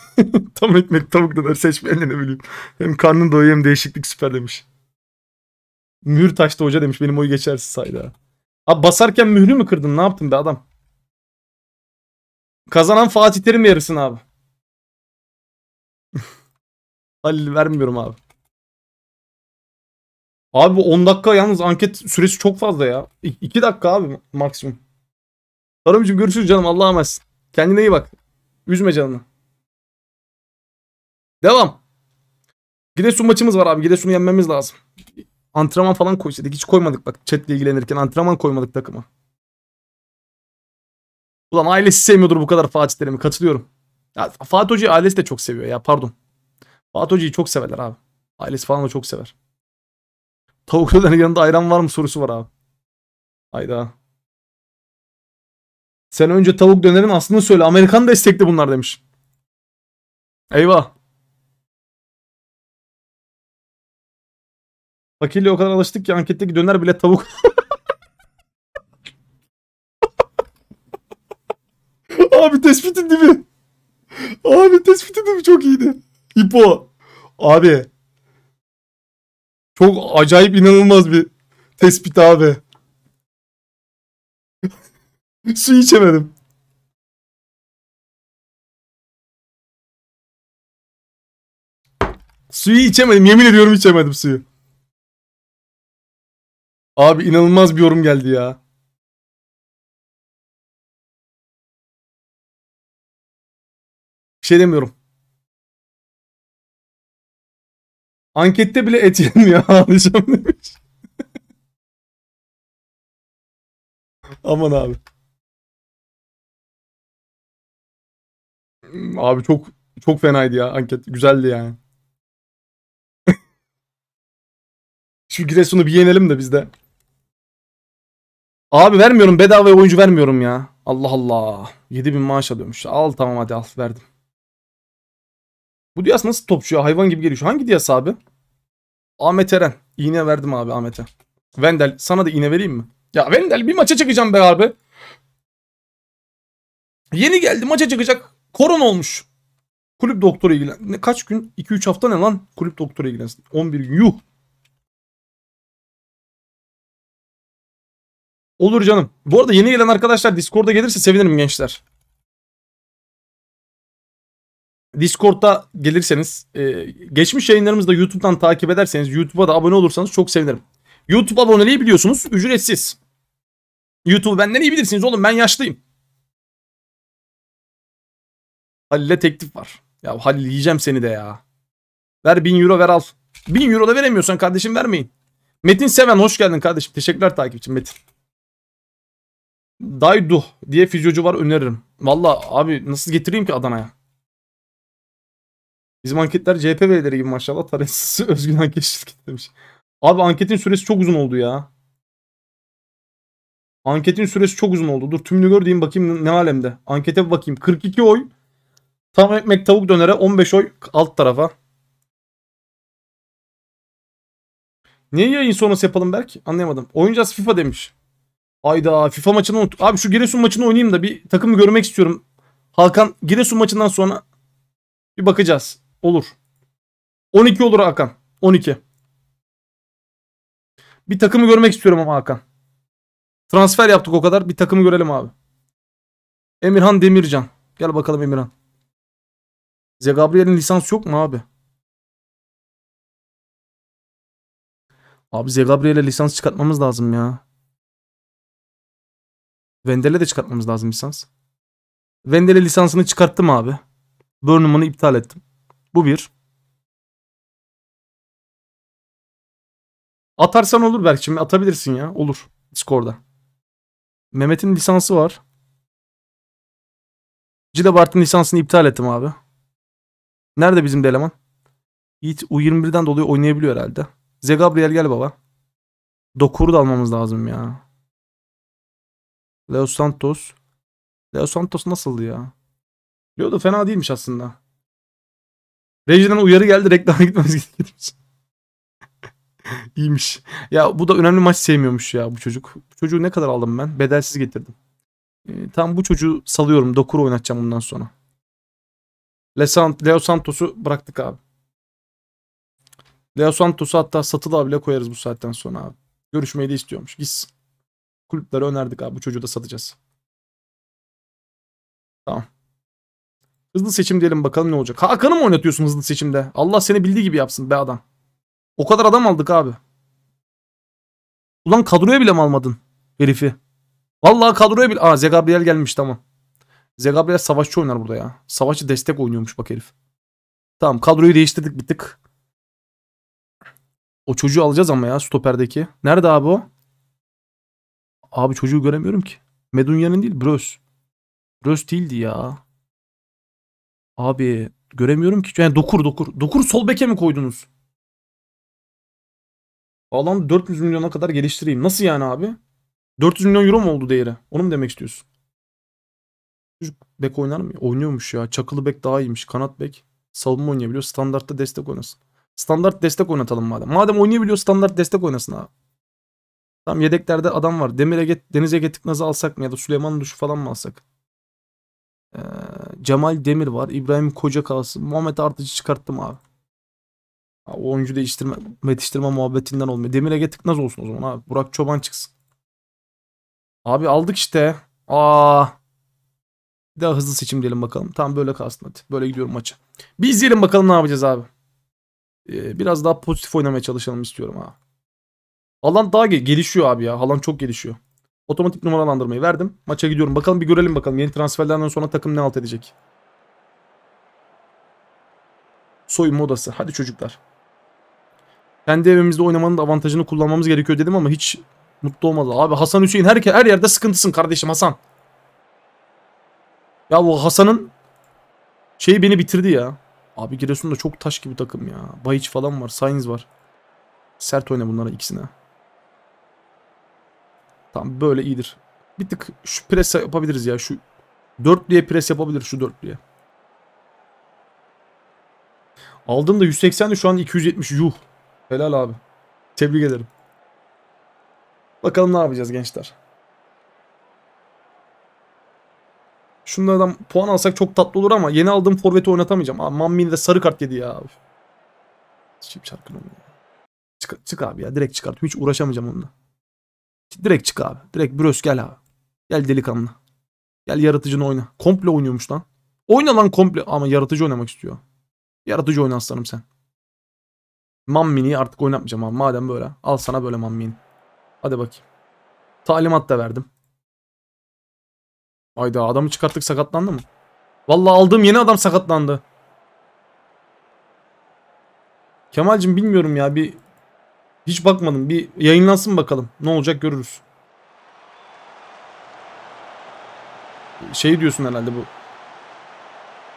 Tam ekmek tavuk döner seçmeyenle ne bileyim. Hem karnın doyuyor hem değişiklik süper demiş. Mürtaş da hoca demiş benim oyu geçersiz sayda. Abi basarken mührü mü kırdın? Ne yaptın be adam? Kazanan Fatih Terim yarısın abi. Halil vermiyorum abi. Abi 10 dakika yalnız anket süresi çok fazla ya. 2 dakika abi maksimum. Tarımcığım görüşürüz canım Allah'a emanet. Kendine iyi bak. Üzme canını. Devam. Giresun maçımız var abi. Giresun'u yenmemiz lazım. Antrenman falan koysaydık. Hiç koymadık bak chatle ilgilenirken antrenman koymadık takıma. Ulan ailesi sevmiyordur bu kadar Fatih Terim'i. Katılıyorum. Ya, Fatih Hoca'yı ailesi de çok seviyor ya pardon. Fatih Hoca'yı çok severler abi. Ailesi falan da çok sever. Tavuk dönerin yanında ayran var mı sorusu var abi. Hayda. Sen önce tavuk dönerin aslında söyle. Amerikan destekli bunlar demiş. Eyvah. Fakirliğe o kadar alıştık ki anketteki döner bile tavuk. Abi tespitin dibi. Abi tespitin dibi çok iyiydi. İpo. Abi. Çok acayip inanılmaz bir tespit abi. Su içemedim. Suyu içemedim. Yemin ediyorum içemedim suyu. Abi inanılmaz bir yorum geldi ya. Bir şey demiyorum. Ankette bile et yenmiyor ağlayacağım demiş. Aman abi. Abi çok çok fenaydı ya anket. Güzeldi yani. Şu Giresun'u bir yenelim de biz de Abi vermiyorum bedava oyuncu vermiyorum ya. Allah Allah. 7000 maaş alıyormuş. Al tamam hadi al verdim. Bu Dias nasıl topçu ya? Hayvan gibi geliyor. Hangi Dias abi? Ahmet Eren. İğne verdim abi Ahmet'e. Vendel sana da iğne vereyim mi? Ya Vendel bir maça çıkacağım be abi. Yeni geldi maça çıkacak. Korona olmuş. Kulüp doktoru ilgilen. Ne, kaç gün? 2-3 hafta ne lan? Kulüp doktoru ilgilensin. 11 gün. Yuh. Olur canım. Bu arada yeni gelen arkadaşlar Discord'a gelirse sevinirim gençler. Discord'da gelirseniz, e, geçmiş yayınlarımızı da YouTube'dan takip ederseniz, YouTube'a da abone olursanız çok sevinirim. YouTube aboneliği biliyorsunuz ücretsiz. YouTube benden iyi bilirsiniz oğlum ben yaşlıyım. Halil'e teklif var. Ya Halil yiyeceğim seni de ya. Ver 1000 euro ver al. 1000 euro da veremiyorsan kardeşim vermeyin. Metin Seven hoş geldin kardeşim. Teşekkürler takipçim Metin. Dayduh diye fizyocu var öneririm. Valla abi nasıl getireyim ki Adana'ya? Bizim anketler CHP velileri gibi maşallah. Tarihsiz özgün anket şirketi demiş. Abi anketin süresi çok uzun oldu ya. Anketin süresi çok uzun oldu. Dur tümünü gör diyeyim bakayım ne alemde. Ankete bir bakayım. 42 oy. Tam ekmek tavuk dönere 15 oy alt tarafa. Niye yayın sonrası yapalım Berk? Anlayamadım. Oyuncağız FIFA demiş. Ayda, FIFA maçını unut. Abi şu Giresun maçını oynayayım da bir takımı görmek istiyorum. Hakan Giresun maçından sonra bir bakacağız. Olur. 12 olur Hakan. 12. Bir takımı görmek istiyorum ama Hakan. Transfer yaptık o kadar. Bir takımı görelim abi. Emirhan Demircan. Gel bakalım Emirhan. Ze Gabriel'in lisans yok mu abi? Abi Ze Gabriel'e lisans çıkartmamız lazım ya. Vendel'e de çıkartmamız lazım lisans. Vendel'e lisansını çıkarttım abi. Burnham'ını iptal ettim. Bu bir. Atarsan olur belki şimdi atabilirsin ya. Olur. Discord'a. Mehmet'in lisansı var. Cilabart'ın lisansını iptal ettim abi. Nerede bizim deleman? eleman? Yiğit U21'den dolayı oynayabiliyor herhalde. Zegabriel gel baba. Dokur'u da almamız lazım ya. Leo Santos. Leo Santos nasıldı ya? Leo da fena değilmiş aslında. Rejiden uyarı geldi reklama gitmemiz gerekiyormuş. İyiymiş. Ya bu da önemli maç sevmiyormuş ya bu çocuk. Bu çocuğu ne kadar aldım ben? Bedelsiz getirdim. Ee, tam bu çocuğu salıyorum. Dokuru oynatacağım bundan sonra. Leo Santos'u bıraktık abi. Leo Santos'u hatta satılığa bile koyarız bu saatten sonra abi. Görüşmeyi de istiyormuş. Gitsin kulüplere önerdik abi bu çocuğu da satacağız. Tamam. Hızlı seçim diyelim bakalım ne olacak. Hakan'ı mı oynatıyorsun hızlı seçimde? Allah seni bildiği gibi yapsın be adam. O kadar adam aldık abi. Ulan kadroya bile mi almadın herifi? Vallahi kadroya bile... Aa Zegabriel gelmiş tamam. Zegabriel savaşçı oynar burada ya. Savaşçı destek oynuyormuş bak herif. Tamam kadroyu değiştirdik bittik. O çocuğu alacağız ama ya stoperdeki. Nerede abi o? Abi çocuğu göremiyorum ki. Medunya'nın değil Bros. Bros değildi ya. Abi göremiyorum ki. Yani Dokur Dokur. Dokur sol beke mi koydunuz? Alan 400 milyona kadar geliştireyim. Nasıl yani abi? 400 milyon euro mu oldu değeri? Onu mu demek istiyorsun? Çocuk bek oynar mı? Oynuyormuş ya. Çakılı bek daha iyiymiş. Kanat bek. Savunma oynayabiliyor. Standartta destek oynasın. Standart destek oynatalım madem. Madem oynayabiliyor standart destek oynasın abi. Tam yedeklerde adam var. Demire get Deniz getik Tıknaz'ı alsak mı ya da Süleyman Duşu falan mı alsak? Ee, Cemal Demir var. İbrahim Koca kalsın. Muhammed Artıcı çıkarttım abi. abi oyuncu değiştirme, yetiştirme muhabbetinden olmuyor. Demire getik Tıknaz olsun o zaman abi. Burak Çoban çıksın. Abi aldık işte. Aa. Bir daha hızlı seçim diyelim bakalım. Tam böyle kalsın hadi. Böyle gidiyorum maça. Bir izleyelim bakalım ne yapacağız abi. Ee, biraz daha pozitif oynamaya çalışalım istiyorum abi. Haaland daha gelişiyor abi ya. Haaland çok gelişiyor. Otomatik numaralandırmayı verdim. Maça gidiyorum. Bakalım bir görelim bakalım. Yeni transferlerden sonra takım ne alt edecek. Soyunma odası. Hadi çocuklar. Kendi evimizde oynamanın da avantajını kullanmamız gerekiyor dedim ama hiç mutlu olmadı. Abi Hasan Hüseyin her, her yerde sıkıntısın kardeşim Hasan. Ya bu Hasan'ın şeyi beni bitirdi ya. Abi Giresun'da çok taş gibi takım ya. Bayiç falan var. Sainz var. Sert oyna bunlara ikisine. Tamam, böyle iyidir. Bir tık şu pres yapabiliriz ya. Şu dörtlüye pres yapabilir şu dörtlüye. Aldığımda 180 şu an 270. Yuh. Helal abi. Tebrik ederim. Bakalım ne yapacağız gençler. Şunlardan puan alsak çok tatlı olur ama yeni aldığım forveti oynatamayacağım. Aa, Mammin de sarı kart yedi ya. Çip çarkın onu. Çık, çık abi ya direkt çıkart. Hiç uğraşamayacağım onunla. Direkt çık abi. Direkt Brös gel abi. Gel delikanlı. Gel yaratıcını oyna. Komple oynuyormuş lan. Oyna lan komple. Ama yaratıcı oynamak istiyor. Yaratıcı oyna aslanım sen. Mammini'yi artık oynatmayacağım abi. Madem böyle. Al sana böyle Mammini. Hadi bakayım. Talimat da verdim. Hayda adamı çıkarttık sakatlandı mı? Vallahi aldığım yeni adam sakatlandı. Kemal'cim bilmiyorum ya bir hiç bakmadım. Bir yayınlansın bakalım. Ne olacak görürüz. Şey diyorsun herhalde bu.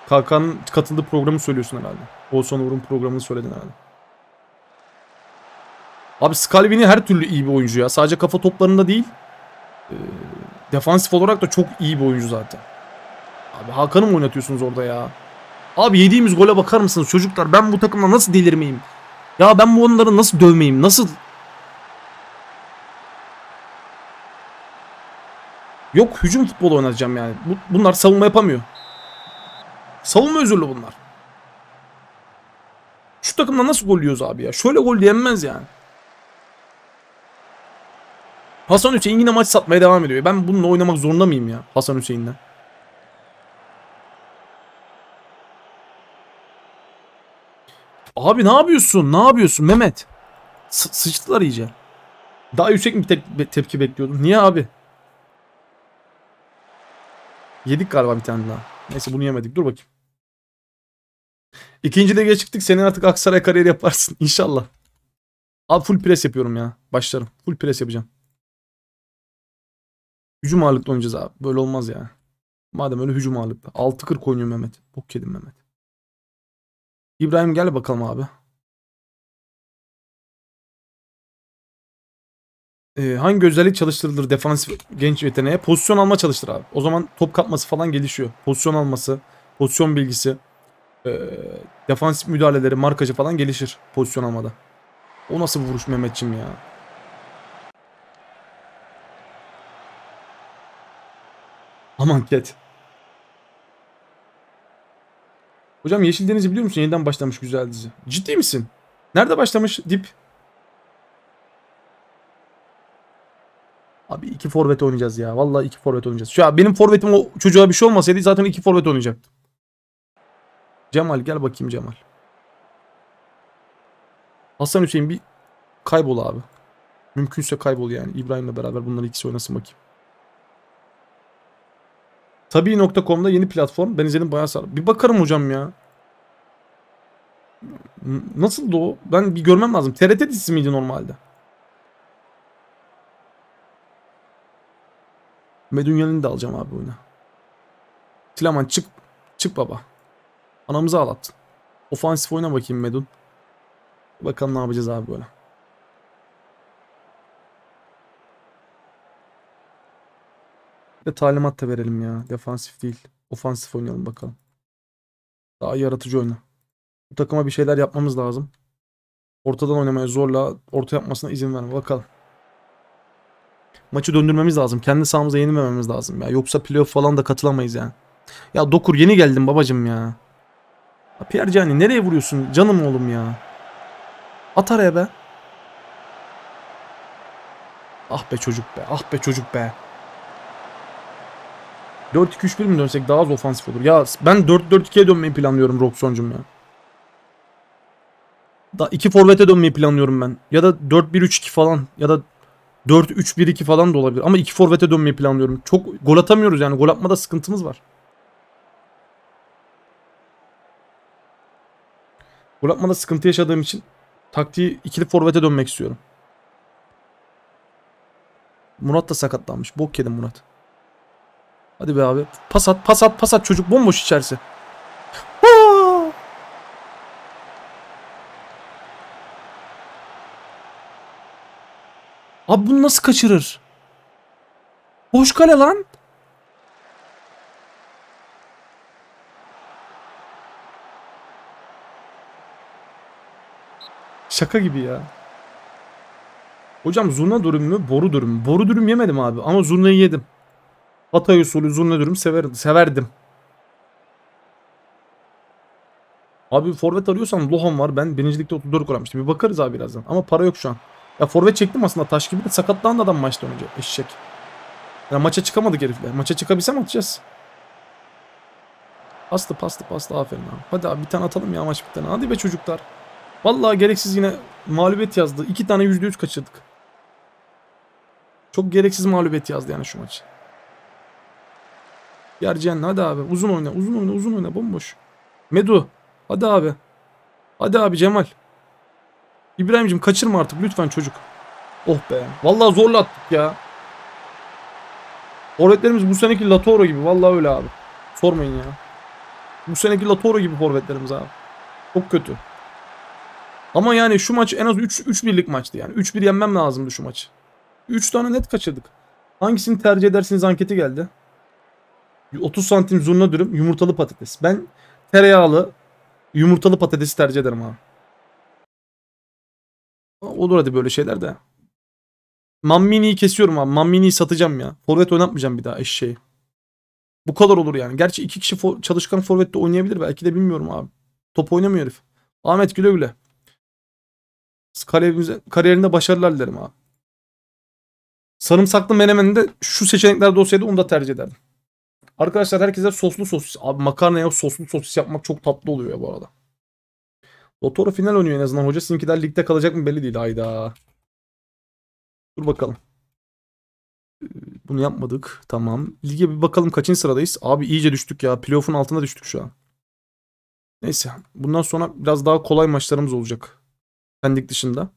Kalkan katıldığı programı söylüyorsun herhalde. Oğuzhan Uğur'un programını söyledin herhalde. Abi Scalvini her türlü iyi bir oyuncu ya. Sadece kafa toplarında değil. E, defansif olarak da çok iyi bir oyuncu zaten. Abi Hakan'ı mı oynatıyorsunuz orada ya? Abi yediğimiz gole bakar mısınız çocuklar? Ben bu takımda nasıl delirmeyeyim? Ya ben bu onları nasıl dövmeyeyim? Nasıl? Yok hücum futbolu oynatacağım yani. Bunlar savunma yapamıyor. Savunma özürlü bunlar. Şu takımda nasıl gol yiyoruz abi ya? Şöyle gol yenmez yani. Hasan Hüseyin yine maç satmaya devam ediyor. Ben bununla oynamak zorunda mıyım ya Hasan Hüseyin'le. Abi ne yapıyorsun? Ne yapıyorsun Mehmet? S sıçtılar iyice. Daha yüksek mi tep tepki bekliyordum. Niye abi? Yedik galiba bir tane daha. Neyse bunu yemedik. Dur bakayım. İkinci lige çıktık. Senin artık Aksaray kariyer yaparsın. İnşallah. Abi full pres yapıyorum ya. Başlarım. Full pres yapacağım. Hücum ağırlıklı oynayacağız abi. Böyle olmaz ya. Madem öyle hücum ağırlıklı. 6-40 oynuyor Mehmet. Bok yedim Mehmet. İbrahim gel bakalım abi. Ee, hangi özellik çalıştırılır defansif genç yeteneğe? Pozisyon alma çalıştır abi. O zaman top kapması falan gelişiyor. Pozisyon alması, pozisyon bilgisi, e, ee, defansif müdahaleleri, markacı falan gelişir pozisyon almada. O nasıl vuruş Mehmetçim ya? Aman ket. Hocam Yeşil Deniz'i biliyor musun? Yeniden başlamış güzel dizi. Ciddi misin? Nerede başlamış dip? Abi iki forvet oynayacağız ya. Vallahi iki forvet oynayacağız. Şu ya benim forvetim o çocuğa bir şey olmasaydı zaten iki forvet oynayacaktım. Cemal gel bakayım Cemal. Hasan Hüseyin bir kaybol abi. Mümkünse kaybol yani. İbrahim'le beraber bunların ikisi oynasın bakayım. Tabii.com'da yeni platform. Ben izledim bayağı sar. Bir bakarım hocam ya. Nasıldı o? Ben bir görmem lazım. TRT dizisi miydi normalde? Medunyan'ı da alacağım abi oyuna. Tilaman çık. Çık baba. Anamızı ağlattın. Ofansif oyna bakayım Medun. Bakalım ne yapacağız abi böyle. Özellikle talimat da verelim ya. Defansif değil. Ofansif oynayalım bakalım. Daha yaratıcı oyna. Bu takıma bir şeyler yapmamız lazım. Ortadan oynamaya zorla orta yapmasına izin verme. Bakalım. Maçı döndürmemiz lazım. Kendi sahamıza yenilmememiz lazım ya. Yoksa playoff falan da katılamayız yani. Ya Dokur yeni geldim babacım ya. ya Pierre Gianni nereye vuruyorsun? Canım oğlum ya. At araya be. Ah be çocuk be. Ah be çocuk be. 4-2-3-1 mi dönsek daha az ofansif olur. Ya ben 4-4-2'ye dönmeyi planlıyorum Robson'cum ya. Da iki forvete dönmeyi planlıyorum ben. Ya da 4-1-3-2 falan ya da 4-3-1-2 falan da olabilir. Ama iki forvete dönmeyi planlıyorum. Çok gol atamıyoruz yani. Gol atmada sıkıntımız var. Gol atmada sıkıntı yaşadığım için taktiği ikili forvete dönmek istiyorum. Murat da sakatlanmış. Bok yedim Murat. Hadi be abi. Pas at pas at pas at çocuk bomboş içerisi. Abi bunu nasıl kaçırır? Boş kale lan. Şaka gibi ya. Hocam zurna dürüm mü? Boru dürüm. Boru dürüm yemedim abi ama zurnayı yedim. Hatay usulü uzun dürüm sever severdim. Abi forvet arıyorsan Lohan var. Ben birincilikte 34 gol Bir bakarız abi birazdan. Ama para yok şu an. Ya forvet çektim aslında taş gibi de sakatlandı adam maçtan önce. Eşek. Ya maça çıkamadık herifle. Maça çıkabilsem atacağız. Pastı pastı pastı aferin abi. Hadi abi bir tane atalım ya maç bir tane. Hadi be çocuklar. Vallahi gereksiz yine mağlubiyet yazdı. İki tane %100 kaçırdık. Çok gereksiz mağlubiyet yazdı yani şu maçı. Yercihan hadi abi. Uzun oyna. Uzun oyna. Uzun oyna. Bomboş. Medu. Hadi abi. Hadi abi Cemal. İbrahim'cim kaçırma artık lütfen çocuk. Oh be. Vallahi zorlattık ya. Forvetlerimiz bu seneki Latoro gibi. Vallahi öyle abi. Sormayın ya. Bu seneki Latoro gibi forvetlerimiz abi. Çok kötü. Ama yani şu maç en az 3 3 birlik maçtı yani. 3-1 yenmem lazımdı şu maçı. 3 tane net kaçırdık. Hangisini tercih edersiniz anketi geldi. 30 santim zurna dürüm yumurtalı patates. Ben tereyağlı yumurtalı patatesi tercih ederim abi. Olur hadi böyle şeyler de. Mammini'yi kesiyorum abi. Mammini'yi satacağım ya. Forvet oynatmayacağım bir daha eşeği. Bu kadar olur yani. Gerçi iki kişi for çalışkan forvette oynayabilir. Belki de bilmiyorum abi. Top oynamıyor herif. Ahmet güle güle. Kariyerimize, kariyerinde başarılar dilerim abi. Sarımsaklı menemen de şu seçenekler dosyada onu da tercih ederdim. Arkadaşlar herkese soslu sosis. Abi makarnaya soslu sosis yapmak çok tatlı oluyor ya bu arada. Dotoro final oynuyor en azından. Hoca sizinkiler ligde kalacak mı belli değil. Hayda. Dur bakalım. Ee, bunu yapmadık. Tamam. Lige bir bakalım kaçıncı sıradayız. Abi iyice düştük ya. Playoff'un altına düştük şu an. Neyse. Bundan sonra biraz daha kolay maçlarımız olacak. Pendik dışında.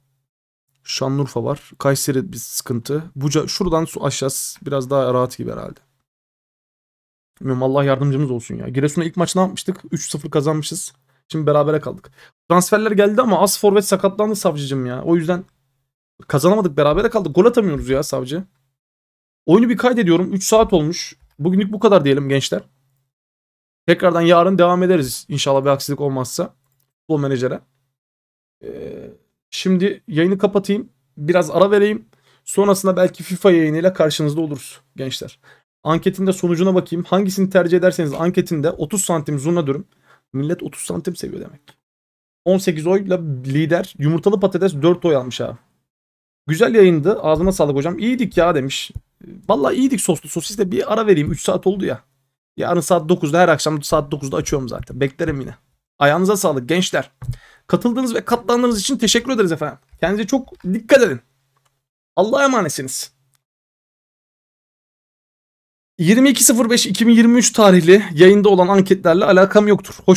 Şanlıurfa var. Kayseri bir sıkıntı. Buca şuradan su aşağısı biraz daha rahat gibi herhalde. Bilmiyorum Allah yardımcımız olsun ya. Giresun'a ilk maç ne yapmıştık? 3-0 kazanmışız. Şimdi berabere kaldık. Transferler geldi ama az forvet sakatlandı Savcı'cım ya. O yüzden kazanamadık berabere kaldık. Gol atamıyoruz ya Savcı. Oyunu bir kaydediyorum. 3 saat olmuş. Bugünlük bu kadar diyelim gençler. Tekrardan yarın devam ederiz. İnşallah bir aksilik olmazsa. Bu menajere. Ee, şimdi yayını kapatayım. Biraz ara vereyim. Sonrasında belki FIFA yayınıyla karşınızda oluruz gençler. Anketin de sonucuna bakayım. Hangisini tercih ederseniz anketinde 30 santim zurna dürüm. Millet 30 santim seviyor demek. 18 oyla lider yumurtalı patates 4 oy almış abi. Güzel yayındı. Ağzına sağlık hocam. İyiydik ya demiş. Vallahi iyiydik soslu sosis de bir ara vereyim. 3 saat oldu ya. Yarın saat 9'da her akşam saat 9'da açıyorum zaten. Beklerim yine. Ayağınıza sağlık gençler. Katıldığınız ve katlandığınız için teşekkür ederiz efendim. Kendinize çok dikkat edin. Allah'a emanetsiniz. 22.05.2023 tarihli yayında olan anketlerle alakam yoktur. Hoş